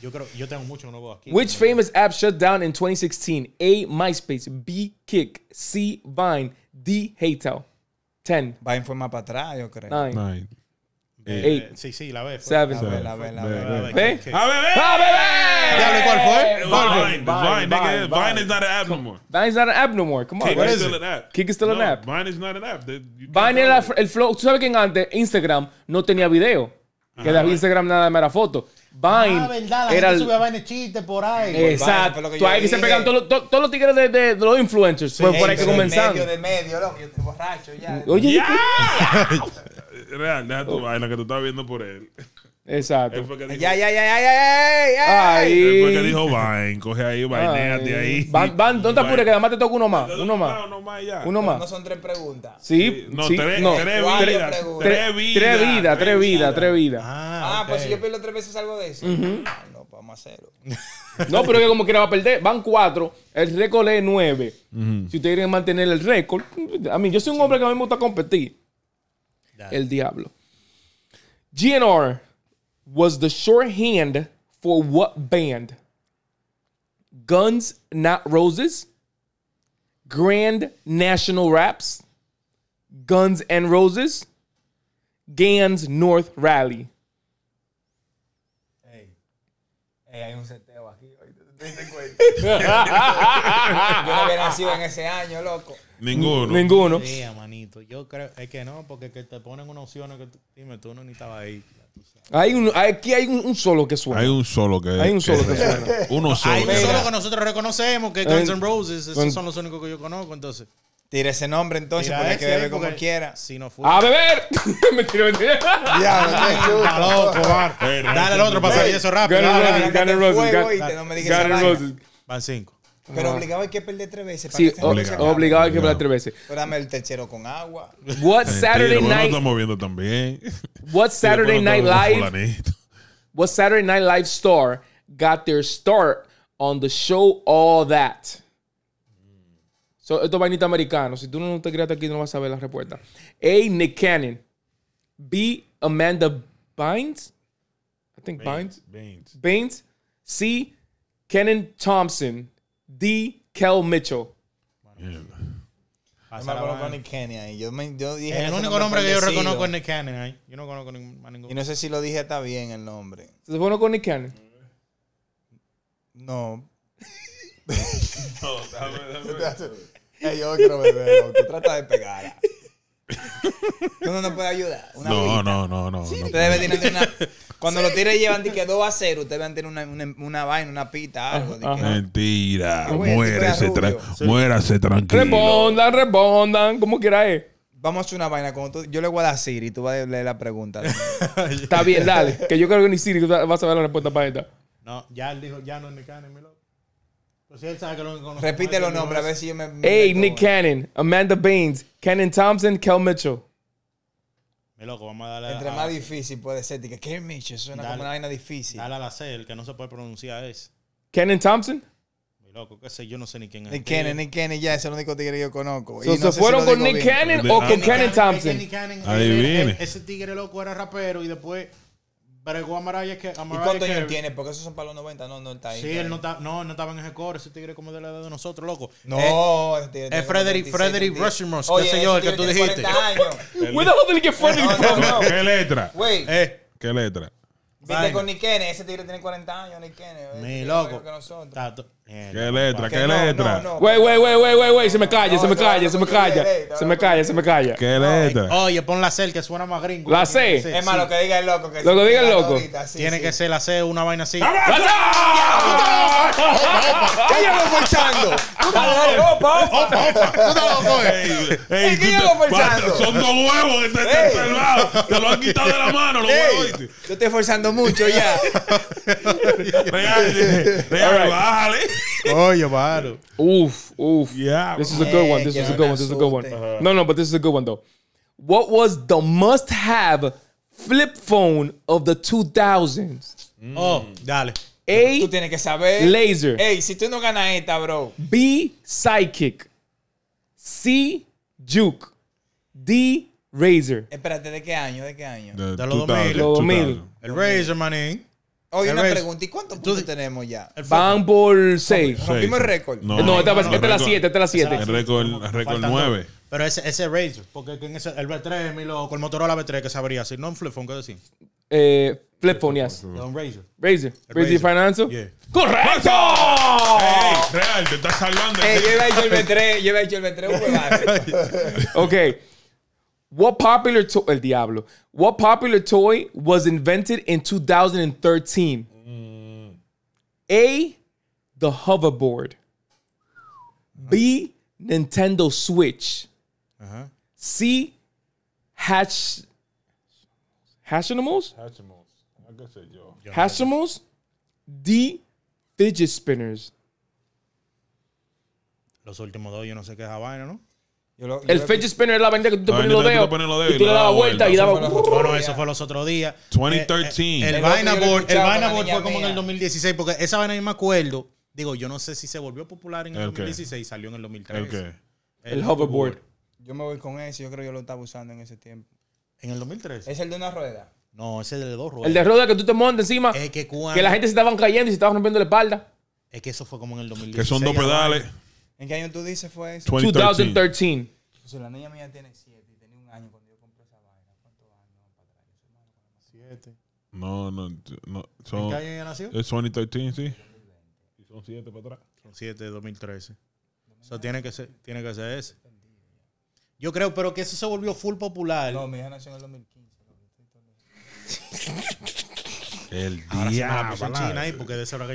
Yo creo, yo tengo mucho que no veo aquí. Which famous app shut down in 2016? A. MySpace. B. Kick. C. Vine. D. Hatel. 10. Vine fue más para atrás, yo creo. 9. Eh, sí, sí, la B. La ve, la ve, la ¿Ve? ¿A ver, ¡A bebé! ¿Cuál fue? Vine, Vine, Vine. Vine is not an app no more. Vine is not an app no more. Come on. Kick is still an app. Kick is still an app. Vine is not an app. Vine era el flow. Tú sabes que antes Instagram no tenía video. Que de Instagram nada más era foto. Vine. Ah, verdad, la era gente subía Vine chiste por ahí. Exacto. Tú ahí que se pegan todos los, todos los tigres de, de, los influencers. Fue por ahí que comenzaron. De medio, de medio, loco. Yo estoy borracho ya. Oye, real, deja tu oh. vaina que tú estás viendo por él. Exacto. Ya, ya, ya, ya, ya, ya, ya. Ahí. porque dijo, vain, coge ahí, vaineate ahí. Van, van, no te apures, que además te toca uno más. Uno más. Uno más ya. Uno más. No son tres preguntas. Sí. No, tres, tres vidas. Tres vidas. Tres vidas, tres vidas, tres vidas. Ah, ah pues si yo pierdo tres veces algo de eso. No, pues vamos a cero. No, pero que como quiera va a perder. Van cuatro. El récord es nueve. Si ustedes quieren mantener el récord. A mí, yo soy un hombre que a mí me gusta competir. Dale. El Diablo. GNR was the shorthand for what band? Guns Not Roses, Grand National Raps, Guns and Roses, Gans North Rally. Hey, hey, hay un seteo aquí. Yo no hubiera nacido en ese año, loco. Ninguno. Ninguno. manito. Yo creo, es que no, porque que te ponen una opción que tú, dime, tú no ni estaba ahí. Hay un, aquí hay un, solo que suena. Hay un solo que Hay un solo que, suena. Uno solo. Hay un solo que nosotros reconocemos, que Guns eh, N' Roses. Esos son los únicos que yo conozco, entonces. tire ese nombre entonces, porque que bebe como quiera. Si no fue. ¡A beber! me tiró, el dinero Ya, loco, Dale al otro para salir eso rápido. Guns N' Roses. Guns Roses. Van cinco. Pero obligado hay que perder tres veces. Sí, que obligado. hay que perder tres veces. el tercero con agua. What Saturday night? también. What Saturday Night Live? What Saturday Night Live star got their start on the show All That? So, esto es vainita americano. Si tú no te creas aquí, no vas a ver la respuesta. A. Nick Cannon. B. Amanda Bynes. I think Bynes. Bynes. C. Kenan Thompson. D. Kel Mitchell. me el único nombre que yo reconozco es Nick Cannon Yo no conozco Y no sé si lo dije está bien el nombre. ¿Se supone con Nick Cannon? No. no, yo quiero Tú tratas de pegar. Uno no puede ayudar. no, no, no, no, sí, no. Ustedes deben tener una, cuando lo los tigres llevan de que 2 a 0, ustedes deben tener una, una, vaina, una pita, algo. Mentira. muérase, muérase tranquilo. Respondan, respondan, como quiera es. Eh. Vamos a hacer una vaina. Como yo le voy a dar a Siri, tú vas a leer la pregunta. Está bien, dale. Que yo creo que ni Siri vas a ver la respuesta para esta. No, ya él dijo, ya no es mecánico. Pues Repite los nombres, a ver si yo me. me Ey, Nick Cannon, Amanda Baines, Cannon Thompson, Kel Mitchell. Me loco, vamos a darle. Entre más difícil puede ser. Que Kel Mitchell suena como una vaina difícil. Dale a la C, el que no se puede pronunciar es. Cannon Thompson? Me loco, qué sé, yo no sé ni quién es. Nick Cannon, Nick Cannon, ya, es el único tigre que yo conozco. ¿Se fueron con Nick Cannon o ah, con Cannon ah, ah, Thompson? Ahí eh, viene. Eh, ese tigre loco era rapero y después ¿Y cuántos años tiene? Porque esos son para los 90, no, no está ahí. Sí, él no, está, no, no estaba en ese coro, ese tigre como de la edad de nosotros, loco. No, es, eh, es Frederick, Frederick Rushmore, señor, señor que tú dijiste. Cuidado que que ¿Qué letra? ¿Qué letra? Viste con Nikene. Ese tigre tiene 40 años, eh, Nikene. Mi loco. ¿Qué letra? ¿Qué letra? wey, wey, wey, güey, güey, güey, se me calla, se me calla, se me calla. Se me calla, se me calla. ¿Qué letra? Oye, pon la C, que suena más gringo. La C. Es más, lo que diga el loco. lo que diga el loco. Tiene que ser la C, una vaina así. ¡La ¿Qué llevo forzando? opa! ¿Qué yo forzando Son dos huevos que te están Te lo han quitado de la mano, los huevos. Yo estoy forzando mucho ya. Real, bájale. oh, your bottle. Oof, oof. Yeah. This is a good one. This is a good one. This is a good one. Uh-huh. No, no, but this is a good one though. What was the must-have flip phone of the 2000s? Mm. Oh, dale. A. Tú tienes que saber. Laser. Hey, si tú no ganas esta, bro. B. Psychic. C. Juke. D. Razor. Espérate, ¿de qué año? ¿De qué año? De, de los 2000. 2000. El Razor, manín. Oye, una pregunta, ¿y cuántos puntos tenemos ya? Van por 6. ¿Rompimos el récord? No, no, esta, es la 7, esta es la 7. El récord 9. Pero ese, ese Razer, porque el B3, mi loco, el Motorola B3 que sabría Si no un flip phone, ¿qué decir? Eh, flip phone, yes. No, un Razer. Razer. Razer Financial. Yeah. ¡Correcto! Ey, real, te estás salvando. Hey, eh, yo el B3, yo he hecho el B3, un Ok. What popular toy, el diablo, what popular toy was invented in 2013? Mm. A, the hoverboard. B, Nintendo Switch. Uh-huh. C, hatch, hatchimals? Hatchimals. I guess it, yo. Hatchimals. D, fidget spinners. Los últimos dos, yo no sé qué es vaina, ¿no? El fetch spinner es la vaina que tú te pones los dedos. y tú le dabas vuelta y vuelta. Bueno, eso fue los otros días. 2013. Eh, eh, el vaina board, el board fue como en el 2016, porque esa vaina yo me acuerdo. Digo, yo no sé si se volvió popular en el, 2016 y 2016, salió en el 2013. ¿El El hoverboard. Yo me voy con ese, yo creo que yo lo estaba usando en ese tiempo. ¿En el 2013? Es el de una rueda. No, es el de dos ruedas. El de rueda que tú te montas encima. que, la gente se estaban cayendo y se estaban rompiendo la espalda. Es que eso fue como en el 2016. Que son dos pedales. ¿En qué año tú dices fue eso? 2013. 2013. la niña mía tiene 7 y tenía un año cuando yo compré esa vaina. ¿Cuántos años 7. No, no, no. ¿En qué año ella nació? Es 2013, sí. Y son 7 para atrás. Son 7 de 2013. Eso sea, tiene que ser, tiene que ser ese. Yo creo, pero que eso se volvió full popular. No, mi hija nació en el 2015. El día. de esa hora que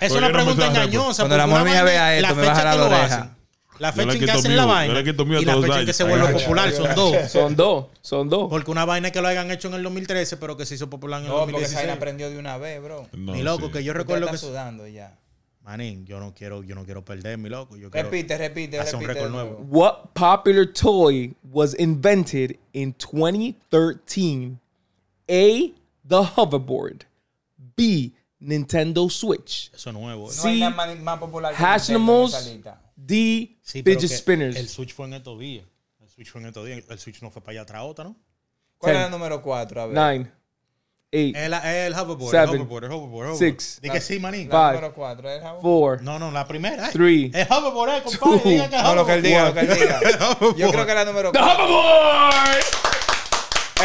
es una pregunta engañosa. Cuando la mujer mía vea esto, me bajará la oreja. La fecha en que hacen la vaina y la fecha en que se vuelve popular son dos. son dos, son dos. Porque una vaina que lo hayan hecho en el 2013, pero que se hizo popular en el no, No, aprendió de una vez, bro. mi loco, que yo recuerdo que... sudando ya. Manín, yo no quiero, yo no quiero perder, mi loco. repite, repite, repite. What popular toy was invented in 2013 a, the hoverboard. B, Nintendo Switch. Eso C, más, popular Hashimals, D, Spinners. El Switch fue en El Switch fue en El Switch no fue para allá atrás otra, ¿no? ¿Cuál era el número 4? Nine. Eight, el, hoverboard, seven, el hoverboard, hoverboard, Six. Four, no, no, la primera. 3, eh. El hoverboard, eh, compadre. lo que Yo creo que era la número cuatro. ¡The hoverboard!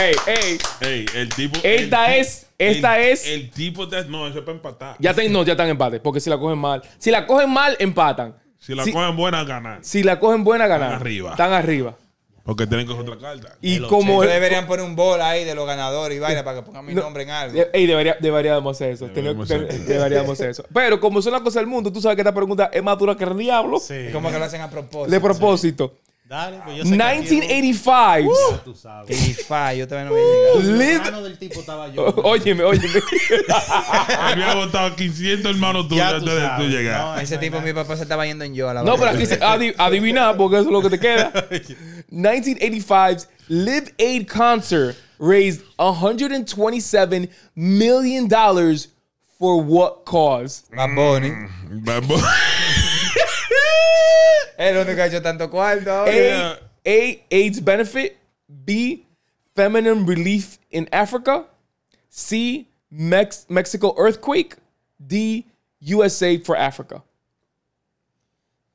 ey, ey. el tipo. Esta es. Esta es. El tipo de. No, eso es para empatar. Ya no, ya están empate. Porque si la cogen mal. Si la cogen mal, empatan. Si la cogen buena, ganan. Si la cogen buena, ganan. Están arriba. Están arriba. Porque tienen que otra carta. Y como. deberían poner un bol ahí de los ganadores y vaina para que pongan mi nombre en algo. Eh, ey, deberíamos hacer eso. Deberíamos, eso. Pero como son las cosas del mundo, tú sabes que esta pregunta es más dura que el diablo. Sí. como que lo hacen a propósito. De propósito. 1985. tú sabes. 85, yo todavía no Live. El ¿no? Óyeme, óyeme. Había votado 500 hermanos tuyos antes de tú llegar. No, ese tipo, mi papá se estaba yendo en yo a la No, pero aquí se adivina porque eso es lo que te queda. 1985's Live Aid concert raised $127 million for what cause? My Bunny. Mm, tanto cuarto. A, AIDS Benefit. B, Feminine Relief in Africa. C, Mexico Earthquake. D, USA for Africa.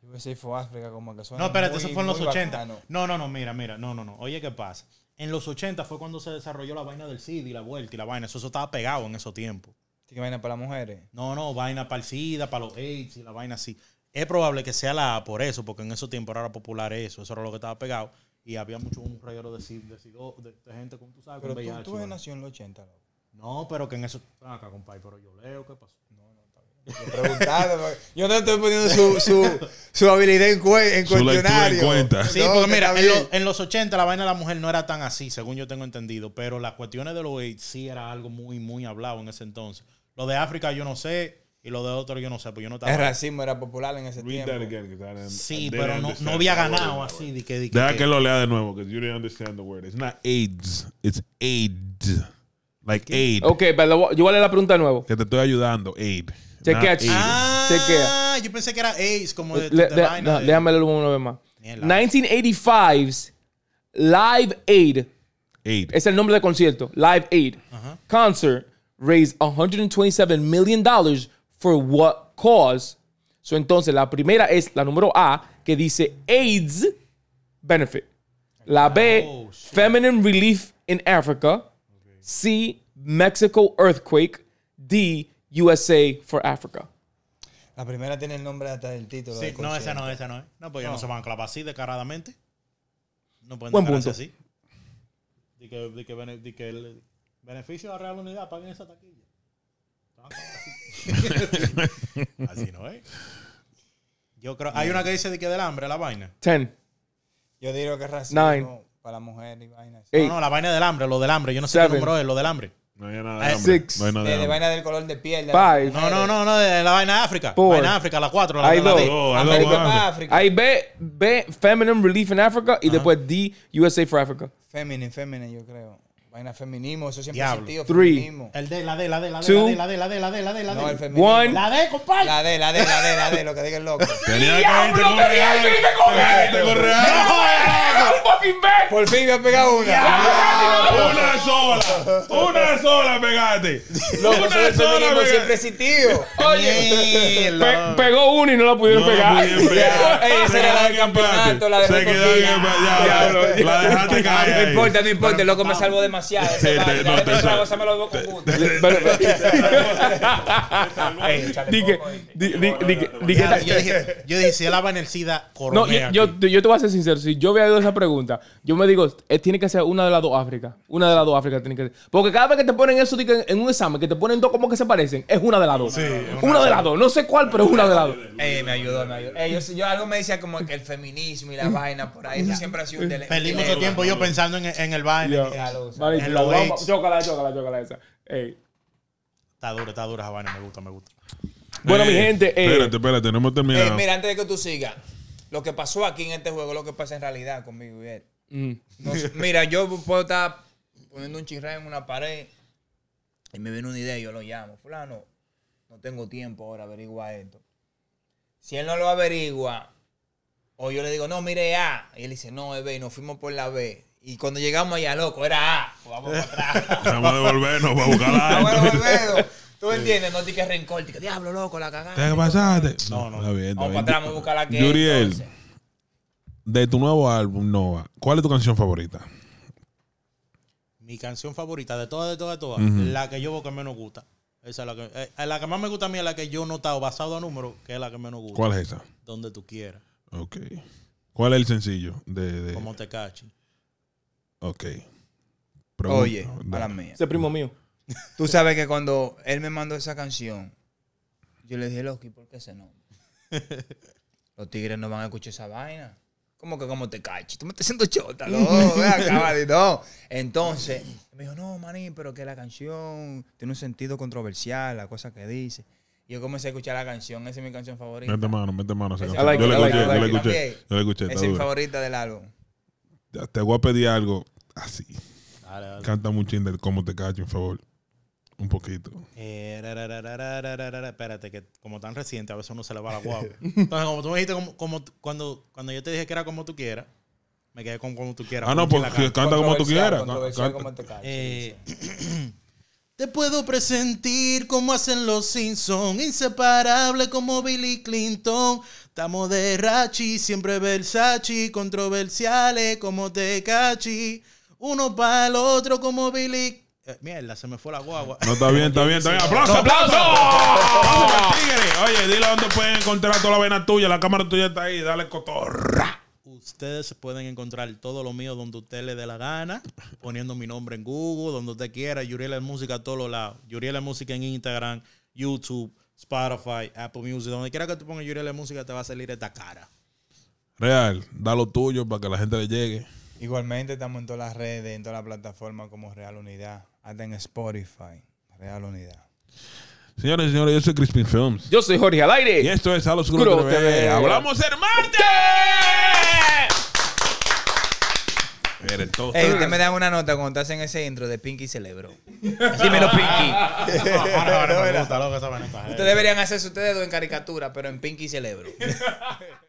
USA for Africa, como que suena. No, espérate, eso fue en los 80. No, no, no, mira, mira, no, no, no. Oye, ¿qué pasa? En los 80 fue cuando se desarrolló la vaina del SIDA y la vuelta y la vaina. Eso, eso estaba pegado en esos tiempos. ¿Qué vaina para las mujeres? No, no, vaina para el SIDA, para los AIDS y la vaina así es probable que sea la A por eso, porque en esos tiempos era popular eso, eso era lo que estaba pegado. Y había mucho un reguero de, de, gente, como tú sabes, pero tú, tú nació en los 80, No, pero que en eso. está acá, compadre, pero yo leo, ¿qué pasó? No, no, está bien. Yo, no estoy poniendo su, su, su habilidad en, en cuestionario. cuenta. Sí, porque mira, en, los 80 la vaina de la mujer no era tan así, según yo tengo entendido, pero las cuestiones de los 80 sí era algo muy, muy hablado en ese entonces. Lo de África, yo no sé. Y lo de otro yo no sé, pues yo no estaba. El racismo era popular en ese Read tiempo. sí, pero no, no había ganado así. De que, que, Deja que, lo lea de nuevo, porque you didn't understand the word. It's not AIDS, it's aid. Like aid. Ok, pero yo voy a leer la pregunta de nuevo. Que te estoy ayudando, aid. Chequea, aid. Ah, ah, yo pensé que era AIDS, como de, de, de déjame una vez más. 1985's Live Aid. Aid. Es el nombre del concierto. Live Aid. Concert raised $127 million dollars for what cause. So, entonces, la primera es la número A, que dice AIDS benefit. La B, oh, feminine relief in Africa. C, Mexico earthquake. D, USA for Africa. La primera tiene el nombre hasta el título. Sí, no, esa no, esa no. Eh. No, pues ya no se van a clavar así descaradamente. No pueden Buen así. De que, que, beneficio a la Real Unidad paguen esa taquilla. así, no es. Yo creo, hay una que dice de que del hambre, la vaina. Ten. Yo digo que racismo Nine. para la mujer y vaina. No, la vaina del hambre, lo del hambre. Yo no sé qué número es, lo del hambre. No hay nada de eh, hambre. Six. de, vaina del color de piel. No, no, no, no, de la vaina de África. Four. Vaina de África, la 4, la, Hay dos. hay B, B, Feminine Relief in Africa y después D, USA for Africa. Feminine, feminine, yo creo. Vaina feminismo, eso siempre ha Feminismo. El D, la D, la D, la D, la D, la D, la D, la D, la D, la el feminismo. La D, compadre. La de la de la de la lo que diga el loco. Tenía que irte con Por fin me ha pegado una. Una sola. Una sola pegaste. una el feminismo siempre Pegó una y no la pudieron pegar. la del campeonato, Se La dejaste caer. No importa, no importa. loco me demasiado. Yo dije, si No, yo, te voy a ser sincero. Si yo veo ido esa pregunta, yo me digo, eh, tiene que ser una de las dos África. Una de las dos África tiene que ser. Porque cada vez que te ponen eso en un examen, que te ponen dos como que se parecen, es una de las dos. una, de las dos. No sé cuál, pero es una de las dos. me ayudó, me ayudó. yo, algo me decía como que el feminismo y la vaina por ahí, siempre ha sido un mucho tiempo yo pensando en, el baile lo chócala, chócala, chócala esa. Está dura, está dura, Habana, Me gusta, me gusta. Bueno, mi eh, gente. Eh. espérate, espérate, no hemos terminado. Eh, mira, antes de que tú sigas, lo que pasó aquí en este juego es lo que pasa en realidad conmigo y mm. mira, yo puedo estar poniendo un chirrán en una pared y me viene una idea y yo lo llamo. Fulano, no tengo tiempo ahora, averigua esto. Si él no lo averigua, o yo le digo, no, mire A, y él dice, no, es B, y nos fuimos por la B. Y cuando llegamos allá, loco, era A. Ah, pues vamos para atrás. vamos a devolvernos, para a buscar la Vamos a devolvernos. ¿Tú entiendes? No te que rencor, que diablo, loco, la cagada. ¿Qué pasaste? No, no, está bien. vamos para atrás, vamos a buscar la que. Yuriel, de tu nuevo álbum, Nova, ¿cuál es tu canción favorita? Mi canción favorita de todas, de todas, de todas, la que yo veo que menos gusta. Esa es la que, eh, eh, la que más me gusta a mí es la que yo he notado basado a números, que es la que menos gusta. ¿Cuál es esa? Donde tú quieras. Ok. ¿Cuál es el sencillo? De, Como te cachi. Ok. Oye, a la mía. Ese primo mío. Tú sabes que cuando él me mandó esa canción, yo le dije, Loki, ¿por qué ese no? Los tigres no van a escuchar esa vaina. ¿Cómo que cómo te caches, Tú me estás haciendo chota, no, acaba de no. Entonces, me dijo, no, maní, pero que la canción tiene un sentido controversial, la cosa que dice. Yo comencé a escuchar la canción, esa es mi canción favorita. Mete mano, mete mano. Yo la escuché, yo la escuché. Esa es mi favorita del álbum te voy a pedir algo así. Canta mucho Inder, cómo te cacho, por favor. Un poquito. espérate, que como tan reciente, a veces uno se le va la guagua. Entonces, como tú me dijiste, como, cuando, cuando yo te dije que era como tú quieras, me quedé con como tú quieras. Ah, no, porque canta. como tú quieras. te, eh, te puedo presentir como hacen los Simpsons, inseparable como Billy Clinton. Estamos de Rachi, siempre Versace, controversiales como cachi, uno para el otro como Billy. Eh, mierda, se me fue la guagua. No, está bien, está bien, está bien. ¡Aplauso, aplauso! Oye, dile dónde pueden encontrar toda la vena tuya, la cámara tuya está ahí, dale cotorra. Ustedes pueden encontrar todo lo mío donde usted le dé la gana, poniendo mi nombre en Google, donde usted quiera, Yuriela Música a todos los lados, Yuriela Música en Instagram, YouTube. Spotify, Apple Music, donde quiera que tú pongas Yuri de música, te va a salir esta cara. Real, da lo tuyo para que la gente le llegue. Igualmente estamos en todas las redes, en todas las plataformas como Real Unidad, hasta en Spotify, Real Unidad. Señores y señores, yo soy Crispin Films. Yo soy Jorge Alaire. Y esto es A los TV. TV. ¡Hablamos el martes! Eres usted me da una nota cuando te hacen ese intro de Pinky Celebro. Dímelo, Pinky. me Ustedes deberían hacerse ustedes dos en caricatura, pero en Pinky Celebro.